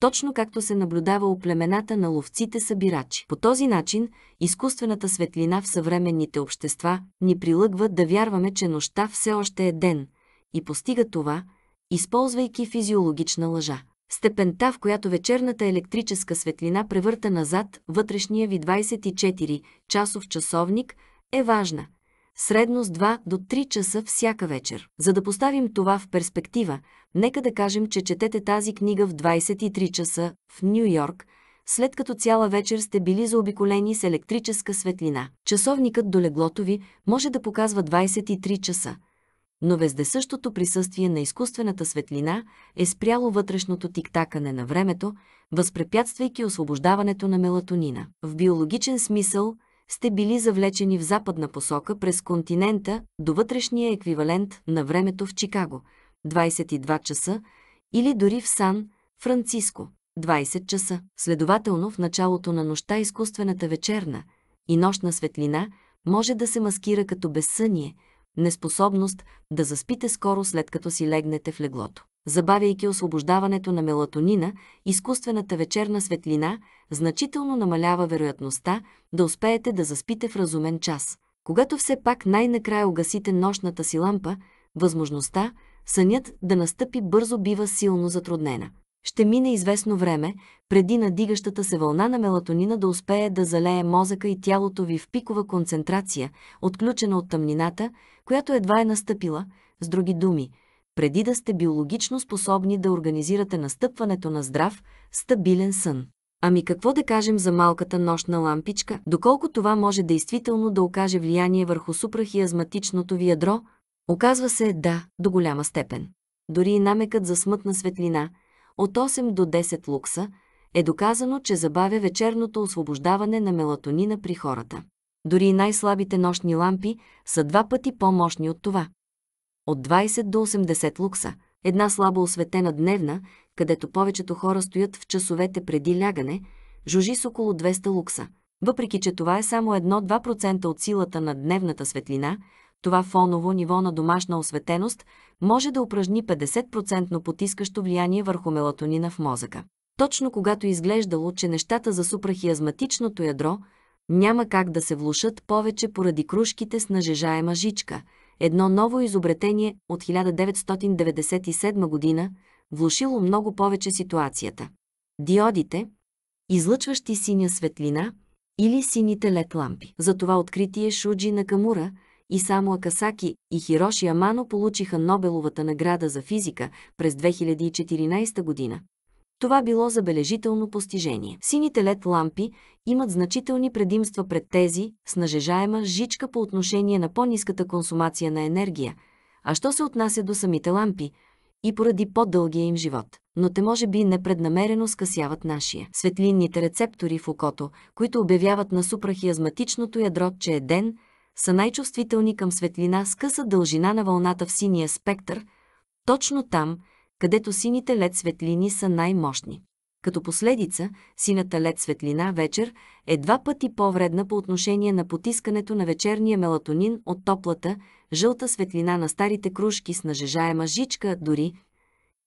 точно както се наблюдава у племената на ловците-събирачи. По този начин, изкуствената светлина в съвременните общества ни прилъгва да вярваме, че нощта все още е ден и постига това, използвайки физиологична лъжа. Степента, в която вечерната електрическа светлина превърта назад вътрешния ви 24-часов часовник, е важна – средно с 2 до 3 часа всяка вечер. За да поставим това в перспектива, нека да кажем, че четете тази книга в 23 часа в Нью Йорк, след като цяла вечер сте били заобиколени с електрическа светлина. Часовникът до леглото ви може да показва 23 часа, но везде същото присъствие на изкуствената светлина е спряло вътрешното тиктакане на времето, възпрепятствайки освобождаването на мелатонина. В биологичен смисъл – сте били завлечени в западна посока през континента до вътрешния еквивалент на времето в Чикаго – 22 часа, или дори в Сан Франциско – 20 часа. Следователно, в началото на нощта изкуствената вечерна и нощна светлина може да се маскира като безсъние, неспособност да заспите скоро след като си легнете в леглото забавяйки освобождаването на мелатонина, изкуствената вечерна светлина значително намалява вероятността да успеете да заспите в разумен час. Когато все пак най-накрая огасите нощната си лампа, възможността сънят да настъпи бързо бива силно затруднена. Ще мине известно време, преди надигащата се вълна на мелатонина да успее да залее мозъка и тялото ви в пикова концентрация, отключена от тъмнината, която едва е настъпила, с други думи – преди да сте биологично способни да организирате настъпването на здрав, стабилен сън. Ами какво да кажем за малката нощна лампичка, доколко това може действително да окаже влияние върху супрахиазматичното ви ядро? Оказва се да, до голяма степен. Дори и намекът за смътна светлина, от 8 до 10 лукса, е доказано, че забавя вечерното освобождаване на мелатонина при хората. Дори и най-слабите нощни лампи са два пъти по-мощни от това от 20 до 80 лукса, една слабо осветена дневна, където повечето хора стоят в часовете преди лягане, жужи с около 200 лукса. Въпреки, че това е само 1-2% от силата на дневната светлина, това фоново ниво на домашна осветеност може да упражни 50% потискащо влияние върху мелатонина в мозъка. Точно когато е изглеждало, че нещата за супрахиазматичното ядро няма как да се влушат повече поради кружките с нажежаема жичка – едно ново изобретение от 1997 година, влушило много повече ситуацията. Диодите, излъчващи синя светлина или сините лед лампи. За това откритие Шуджи Накамура – и само Акасаки и Хироши Амано получиха Нобеловата награда за физика през 2014 година. Това било забележително постижение. Сините лед лампи имат значителни предимства пред тези с нажежаема жичка по отношение на по-низката консумация на енергия, а що се отнася до самите лампи и поради по-дългия им живот. Но те може би непреднамерено скъсяват нашия. Светлинните рецептори в окото, които обявяват на супрахиазматичното ядро, че е ден, са най-чувствителни към светлина с къса дължина на вълната в синия спектър, точно там – където сините лед светлини са най-мощни. Като последица, сината лед светлина вечер е два пъти по-вредна по отношение на потискането на вечерния мелатонин от топлата, жълта светлина на старите кружки с нажежаема жичка дори,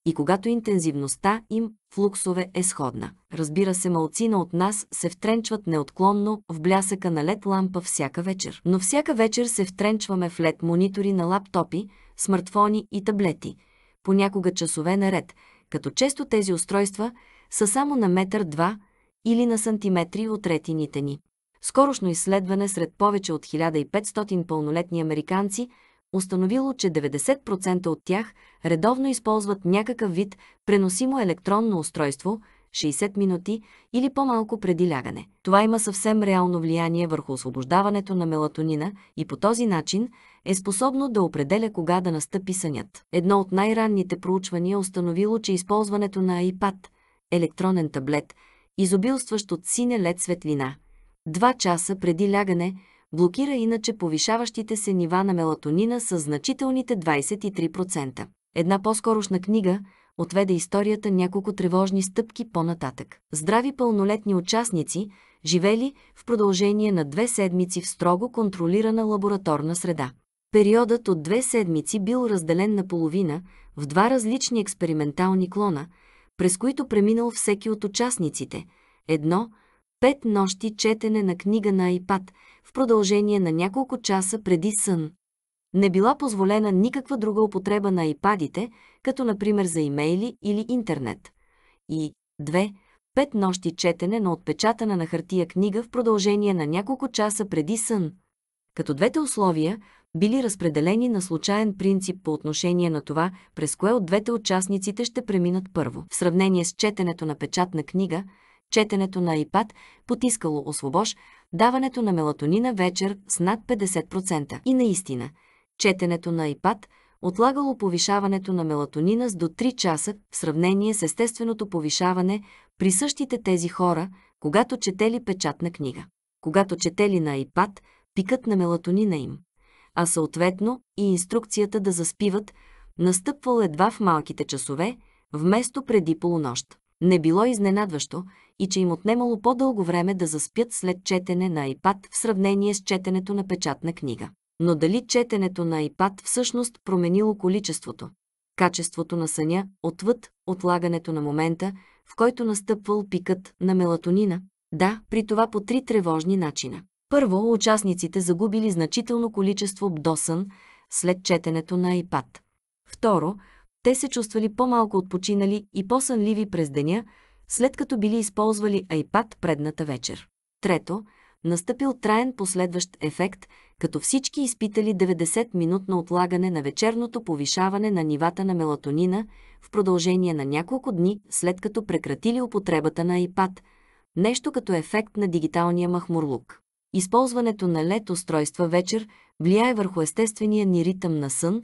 и когато интензивността им в луксове е сходна. Разбира се, малцина от нас се втренчват неотклонно в блясъка на лед лампа всяка вечер. Но всяка вечер се втренчваме в лед монитори на лаптопи, смартфони и таблети – понякога часове наред, като често тези устройства са само на метър-два или на сантиметри от ретините ни. Скорошно изследване сред повече от 1500 пълнолетни американци установило, че 90% от тях редовно използват някакъв вид преносимо електронно устройство 60 минути или по-малко преди лягане. Това има съвсем реално влияние върху освобождаването на мелатонина и по този начин е способно да определя кога да настъпи сънят. Едно от най-ранните проучвания е установило, че използването на iPad, електронен таблет, изобилстващ от сине лед светлина, два часа преди лягане, блокира иначе повишаващите се нива на мелатонина с значителните 23%. Една по-скорошна книга отведе историята няколко тревожни стъпки по-нататък. Здрави пълнолетни участници живели в продължение на две седмици в строго контролирана лабораторна среда. Периодът от две седмици бил разделен на половина в два различни експериментални клона, през които преминал всеки от участниците. Едно – пет нощи четене на книга на iPad в продължение на няколко часа преди сън. Не била позволена никаква друга употреба на iPadите, като например за имейли или интернет. И две – пет нощи четене на отпечатана на хартия книга в продължение на няколко часа преди сън. Като двете условия – били разпределени на случайен принцип по отношение на това, през кое от двете участниците ще преминат първо. В сравнение с четенето на печатна книга, четенето на iPad, потискало освобож, даването на мелатонина вечер с над 50%. И наистина, четенето на iPad – отлагало повишаването на мелатонина с до 3 часа в сравнение с естественото повишаване при същите тези хора, когато четели печатна книга. Когато четели на iPad, пикът на мелатонина им а съответно и инструкцията да заспиват, настъпвал едва в малките часове, вместо преди полунощ. Не било изненадващо и че им отнемало по-дълго време да заспят след четене на iPad в сравнение с четенето на печатна книга. Но дали четенето на iPad всъщност променило количеството, качеството на съня, отвъд отлагането на момента, в който настъпвал пикът на мелатонина? Да, при това по три тревожни начина. Първо, участниците загубили значително количество бдосън след четенето на iPad. Второ, те се чувствали по-малко отпочинали и по-сънливи през деня, след като били използвали iPad предната вечер. Трето, настъпил траен последващ ефект, като всички изпитали 90-минутно отлагане на вечерното повишаване на нивата на мелатонина в продължение на няколко дни, след като прекратили употребата на iPad, нещо като ефект на дигиталния махмурлук. Използването на лед устройства вечер влияе върху естествения ни ритъм на сън,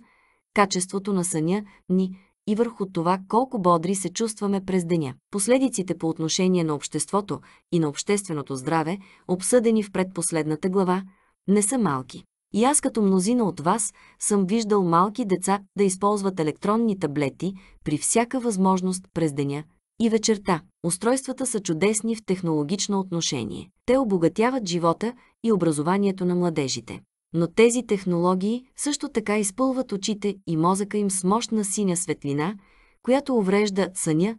качеството на съня ни и върху това колко бодри се чувстваме през деня. Последиците по отношение на обществото и на общественото здраве, обсъдени в предпоследната глава, не са малки. И аз като мнозина от вас съм виждал малки деца да използват електронни таблети при всяка възможност през деня – и вечерта. Устройствата са чудесни в технологично отношение. Те обогатяват живота и образованието на младежите. Но тези технологии също така изпълват очите и мозъка им с мощна синя светлина, която уврежда съня,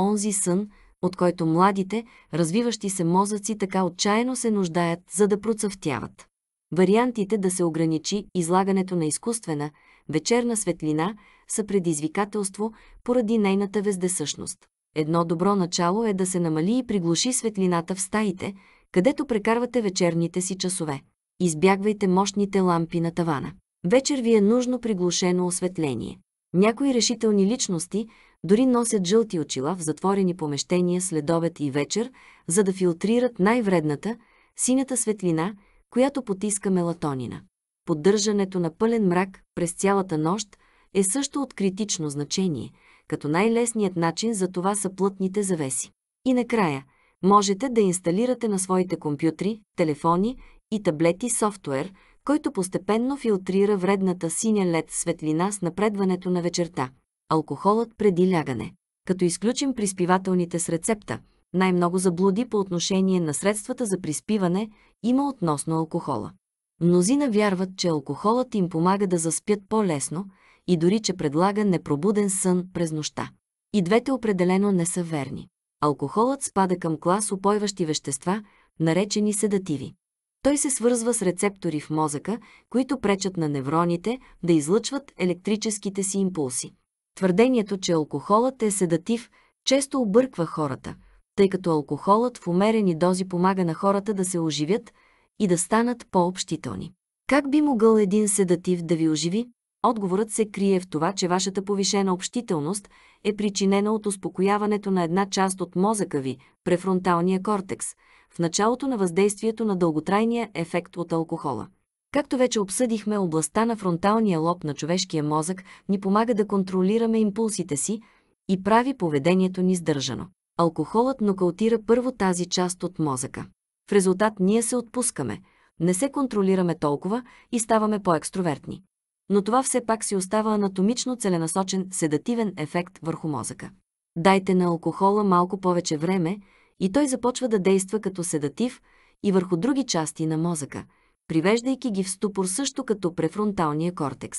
онзи сън, от който младите, развиващи се мозъци така отчаяно се нуждаят, за да процъфтяват. Вариантите да се ограничи излагането на изкуствена, вечерна светлина са предизвикателство поради нейната вездесъщност. Едно добро начало е да се намали и приглуши светлината в стаите, където прекарвате вечерните си часове. Избягвайте мощните лампи на тавана. Вечер ви е нужно приглушено осветление. Някои решителни личности дори носят жълти очила в затворени помещения след обед и вечер, за да филтрират най-вредната, синята светлина, която потиска мелатонина. Поддържането на пълен мрак през цялата нощ е също от критично значение – като най-лесният начин за това са плътните завеси. И накрая, можете да инсталирате на своите компютри, телефони и таблети софтуер, който постепенно филтрира вредната синя лед светлина с напредването на вечерта. Алкохолът преди лягане. Като изключим приспивателните с рецепта, най-много заблуди по отношение на средствата за приспиване има относно алкохола. Мнозина вярват, че алкохолът им помага да заспят по-лесно, и дори, че предлага непробуден сън през нощта. И двете определено не са верни. Алкохолът спада към клас опойващи вещества, наречени седативи. Той се свързва с рецептори в мозъка, които пречат на невроните да излъчват електрическите си импулси. Твърдението, че алкохолът е седатив, често обърква хората, тъй като алкохолът в умерени дози помага на хората да се оживят и да станат по-общителни. Как би могъл един седатив да ви оживи? Отговорът се крие в това, че вашата повишена общителност е причинена от успокояването на една част от мозъка ви, префронталния кортекс, в началото на въздействието на дълготрайния ефект от алкохола. Както вече обсъдихме, областта на фронталния лоб на човешкия мозък ни помага да контролираме импулсите си и прави поведението ни сдържано. Алкохолът нокаутира първо тази част от мозъка. В резултат ние се отпускаме, не се контролираме толкова и ставаме по-екстровертни но това все пак си остава анатомично целенасочен седативен ефект върху мозъка. Дайте на алкохола малко повече време и той започва да действа като седатив и върху други части на мозъка, привеждайки ги в ступор също като префронталния кортекс.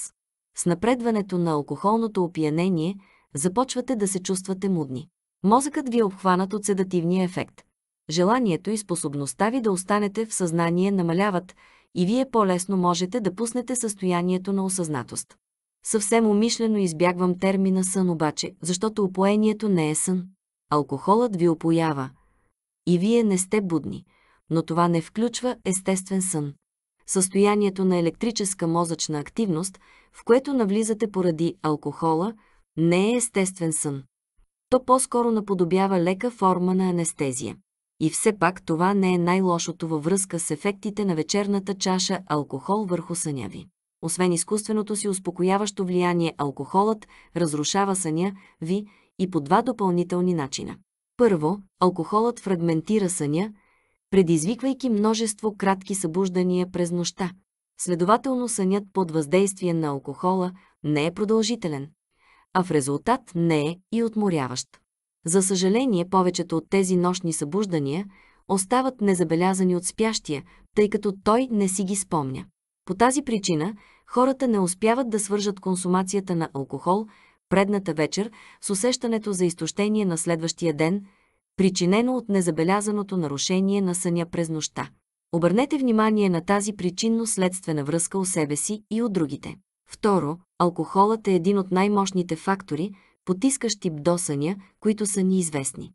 С напредването на алкохолното опиянение започвате да се чувствате мудни. Мозъкът ви е обхванат от седативния ефект. Желанието и способността ви да останете в съзнание намаляват и вие по-лесно можете да пуснете състоянието на осъзнатост. Съвсем умишлено избягвам термина сън обаче, защото опоението не е сън. Алкохолът ви опоява. И вие не сте будни, но това не включва естествен сън. Състоянието на електрическа мозъчна активност, в което навлизате поради алкохола, не е естествен сън. То по-скоро наподобява лека форма на анестезия. И все пак това не е най-лошото във връзка с ефектите на вечерната чаша алкохол върху съня ви. Освен изкуственото си успокояващо влияние, алкохолът разрушава съня ви и по два допълнителни начина. Първо, алкохолът фрагментира съня, предизвиквайки множество кратки събуждания през нощта. Следователно сънят под въздействие на алкохола не е продължителен, а в резултат не е и отморяващ. За съжаление, повечето от тези нощни събуждания остават незабелязани от спящия, тъй като той не си ги спомня. По тази причина хората не успяват да свържат консумацията на алкохол предната вечер с усещането за изтощение на следващия ден, причинено от незабелязаното нарушение на съня през нощта. Обърнете внимание на тази причинно-следствена връзка у себе си и от другите. Второ, алкохолът е един от най-мощните фактори, потискащи бдосания, които са ни известни.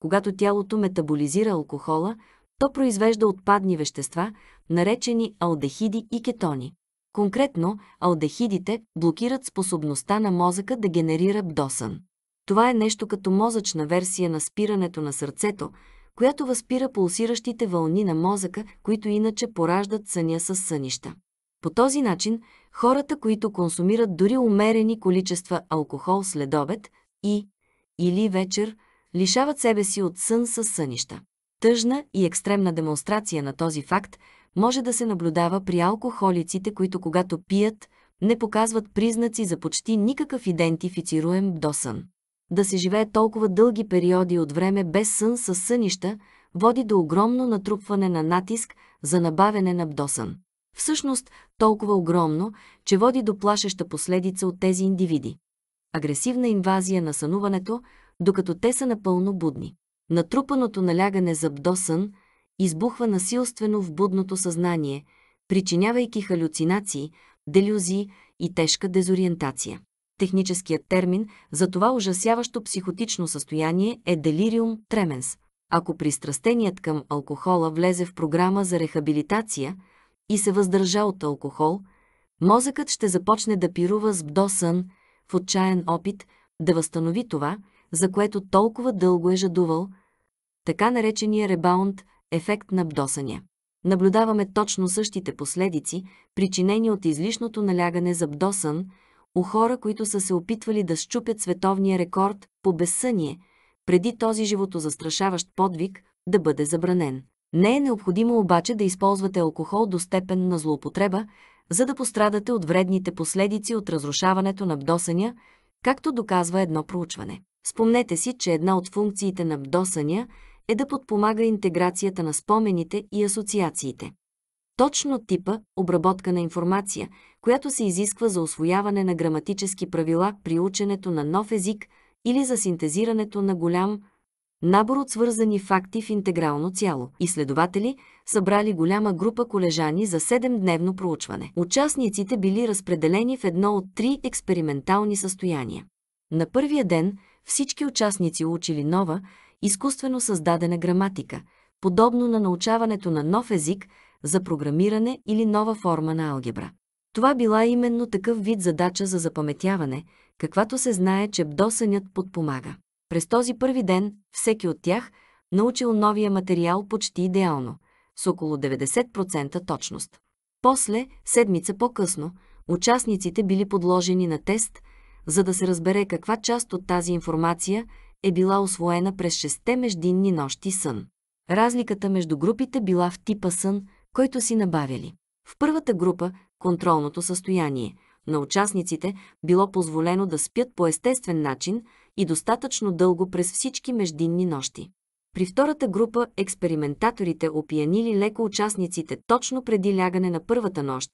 Когато тялото метаболизира алкохола, то произвежда отпадни вещества, наречени алдехиди и кетони. Конкретно, алдехидите блокират способността на мозъка да генерира бдосън. Това е нещо като мозъчна версия на спирането на сърцето, която възпира пулсиращите вълни на мозъка, които иначе пораждат съня с сънища. По този начин, хората, които консумират дори умерени количества алкохол след обед и или вечер, лишават себе си от сън със сънища. Тъжна и екстремна демонстрация на този факт може да се наблюдава при алкохолиците, които когато пият, не показват признаци за почти никакъв идентифицируем до сън. Да се живее толкова дълги периоди от време без сън със сънища води до огромно натрупване на натиск за набавяне на бдосън всъщност толкова огромно, че води до плашеща последица от тези индивиди. Агресивна инвазия на сънуването, докато те са напълно будни. Натрупаното налягане за бдосън избухва насилствено в будното съзнание, причинявайки халюцинации, делюзии и тежка дезориентация. Техническият термин за това ужасяващо психотично състояние е делириум тременс. Ако пристрастеният към алкохола влезе в програма за рехабилитация – и се въздържа от алкохол, мозъкът ще започне да пирува с бдосън в отчаян опит да възстанови това, за което толкова дълго е жадувал, така наречения ребаунд – ефект на бдосания. Наблюдаваме точно същите последици, причинени от излишното налягане за бдосън, у хора, които са се опитвали да щупят световния рекорд по безсъние, преди този животозастрашаващ подвиг да бъде забранен. Не е необходимо обаче да използвате алкохол до степен на злоупотреба, за да пострадате от вредните последици от разрушаването на бдосания, както доказва едно проучване. Спомнете си, че една от функциите на бдосания е да подпомага интеграцията на спомените и асоциациите. Точно типа обработка на информация, която се изисква за освояване на граматически правила при ученето на нов език или за синтезирането на голям Набор от свързани факти в интегрално цяло. Изследователи събрали голяма група колежани за 7-дневно проучване. Участниците били разпределени в едно от три експериментални състояния. На първия ден всички участници учили нова, изкуствено създадена граматика, подобно на научаването на нов език за програмиране или нова форма на алгебра. Това била именно такъв вид задача за запаметяване, каквато се знае, че бдосънят подпомага. През този първи ден всеки от тях научил новия материал почти идеално, с около 90% точност. После, седмица по-късно, участниците били подложени на тест, за да се разбере каква част от тази информация е била освоена през 6 междинни нощи сън. Разликата между групите била в типа сън, който си набавяли. В първата група – контролното състояние – на участниците било позволено да спят по естествен начин и достатъчно дълго през всички междинни нощи. При втората група експериментаторите опиянили леко участниците точно преди лягане на първата нощ,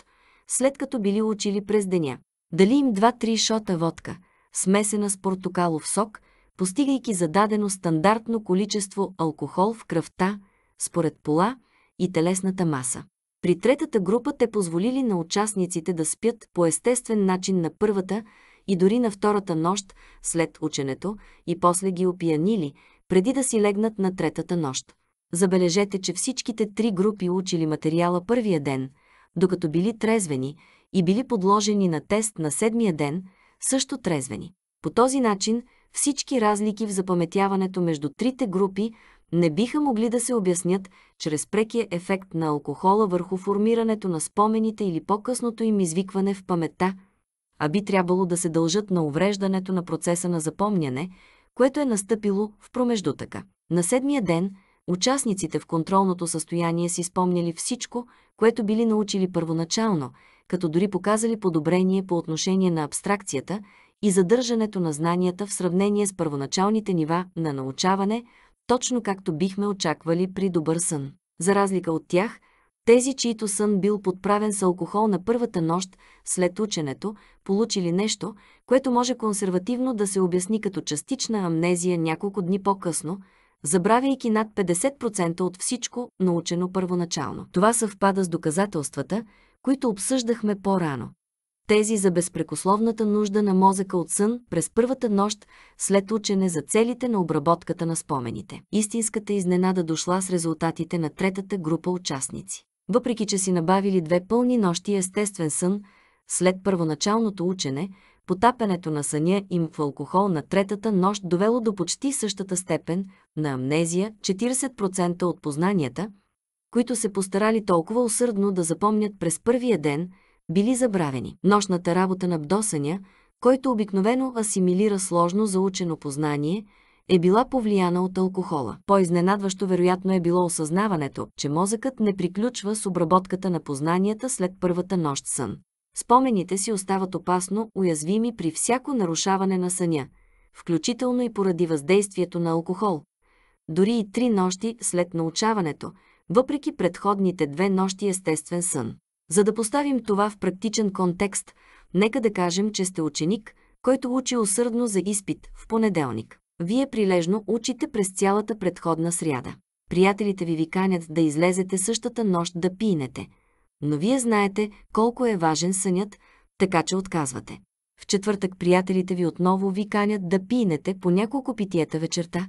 след като били учили през деня. Дали им 2-3 шота водка, смесена с портокалов сок, постигайки зададено стандартно количество алкохол в кръвта, според пола и телесната маса. При третата група те позволили на участниците да спят по естествен начин на първата и дори на втората нощ след ученето и после ги опиянили, преди да си легнат на третата нощ. Забележете, че всичките три групи учили материала първия ден, докато били трезвени и били подложени на тест на седмия ден, също трезвени. По този начин всички разлики в запаметяването между трите групи не биха могли да се обяснят чрез прекия ефект на алкохола върху формирането на спомените или по-късното им извикване в паметта, а би трябвало да се дължат на увреждането на процеса на запомняне, което е настъпило в промеждутъка. На седмия ден участниците в контролното състояние си спомняли всичко, което били научили първоначално, като дори показали подобрение по отношение на абстракцията и задържането на знанията в сравнение с първоначалните нива на научаване – точно както бихме очаквали при добър сън. За разлика от тях, тези, чието сън бил подправен с алкохол на първата нощ след ученето, получили нещо, което може консервативно да се обясни като частична амнезия няколко дни по-късно, забравяйки над 50% от всичко научено първоначално. Това съвпада с доказателствата, които обсъждахме по-рано тези за безпрекословната нужда на мозъка от сън през първата нощ след учене за целите на обработката на спомените. Истинската изненада дошла с резултатите на третата група участници. Въпреки, че си набавили две пълни нощи естествен сън, след първоначалното учене, потапянето на съня им в алкохол на третата нощ довело до почти същата степен на амнезия 40% от познанията, които се постарали толкова усърдно да запомнят през първия ден – били забравени. Нощната работа на Бдосаня, който обикновено асимилира сложно заучено познание, е била повлияна от алкохола. По-изненадващо вероятно е било осъзнаването, че мозъкът не приключва с обработката на познанията след първата нощ сън. Спомените си остават опасно уязвими при всяко нарушаване на съня, включително и поради въздействието на алкохол. Дори и три нощи след научаването, въпреки предходните две нощи естествен сън. За да поставим това в практичен контекст, нека да кажем, че сте ученик, който учи усърдно за изпит в понеделник. Вие прилежно учите през цялата предходна сряда. Приятелите ви ви канят да излезете същата нощ да пинете. Но вие знаете колко е важен сънят, така че отказвате. В четвъртък приятелите ви отново ви канят да пинете по няколко питиета вечерта,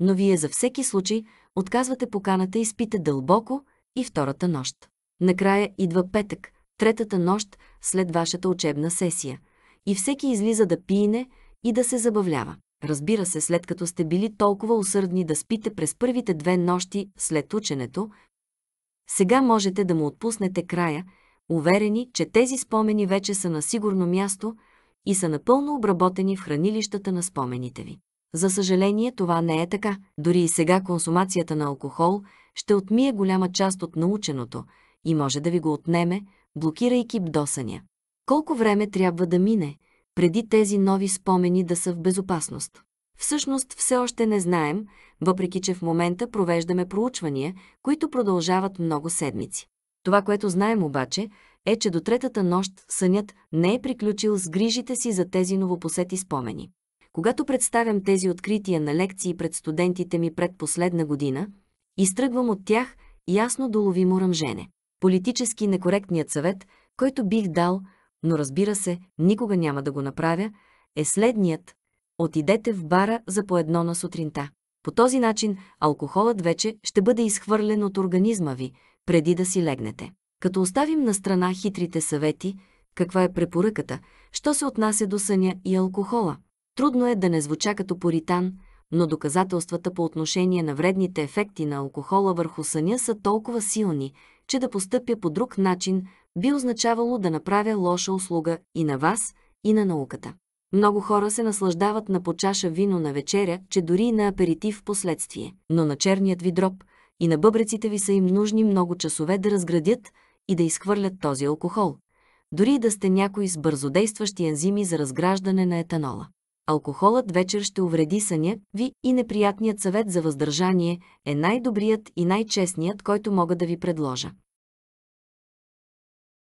но вие за всеки случай отказвате поканата и спите дълбоко и втората нощ. Накрая идва петък, третата нощ след вашата учебна сесия, и всеки излиза да пиене и да се забавлява. Разбира се, след като сте били толкова усърдни да спите през първите две нощи след ученето, сега можете да му отпуснете края, уверени, че тези спомени вече са на сигурно място и са напълно обработени в хранилищата на спомените ви. За съжаление, това не е така. Дори и сега консумацията на алкохол ще отмие голяма част от наученото – и може да ви го отнеме, блокирайки бдосания. Колко време трябва да мине, преди тези нови спомени да са в безопасност? Всъщност все още не знаем, въпреки че в момента провеждаме проучвания, които продължават много седмици. Това, което знаем обаче, е, че до третата нощ сънят не е приключил с грижите си за тези новопосети спомени. Когато представям тези открития на лекции пред студентите ми пред последна година, изтръгвам от тях ясно доловимо ръмжене политически некоректният съвет, който бих дал, но разбира се, никога няма да го направя, е следният – отидете в бара за по едно на сутринта. По този начин алкохолът вече ще бъде изхвърлен от организма ви, преди да си легнете. Като оставим на страна хитрите съвети, каква е препоръката, що се отнася до съня и алкохола. Трудно е да не звуча като поритан, но доказателствата по отношение на вредните ефекти на алкохола върху съня са толкова силни, че да постъпя по друг начин би означавало да направя лоша услуга и на вас, и на науката. Много хора се наслаждават на почаша вино на вечеря, че дори и на аперитив в последствие. Но на черният ви дроб и на бъбреците ви са им нужни много часове да разградят и да изхвърлят този алкохол. Дори и да сте някои с бързодействащи ензими за разграждане на етанола алкохолът вечер ще увреди съня ви и неприятният съвет за въздържание е най-добрият и най-честният, който мога да ви предложа.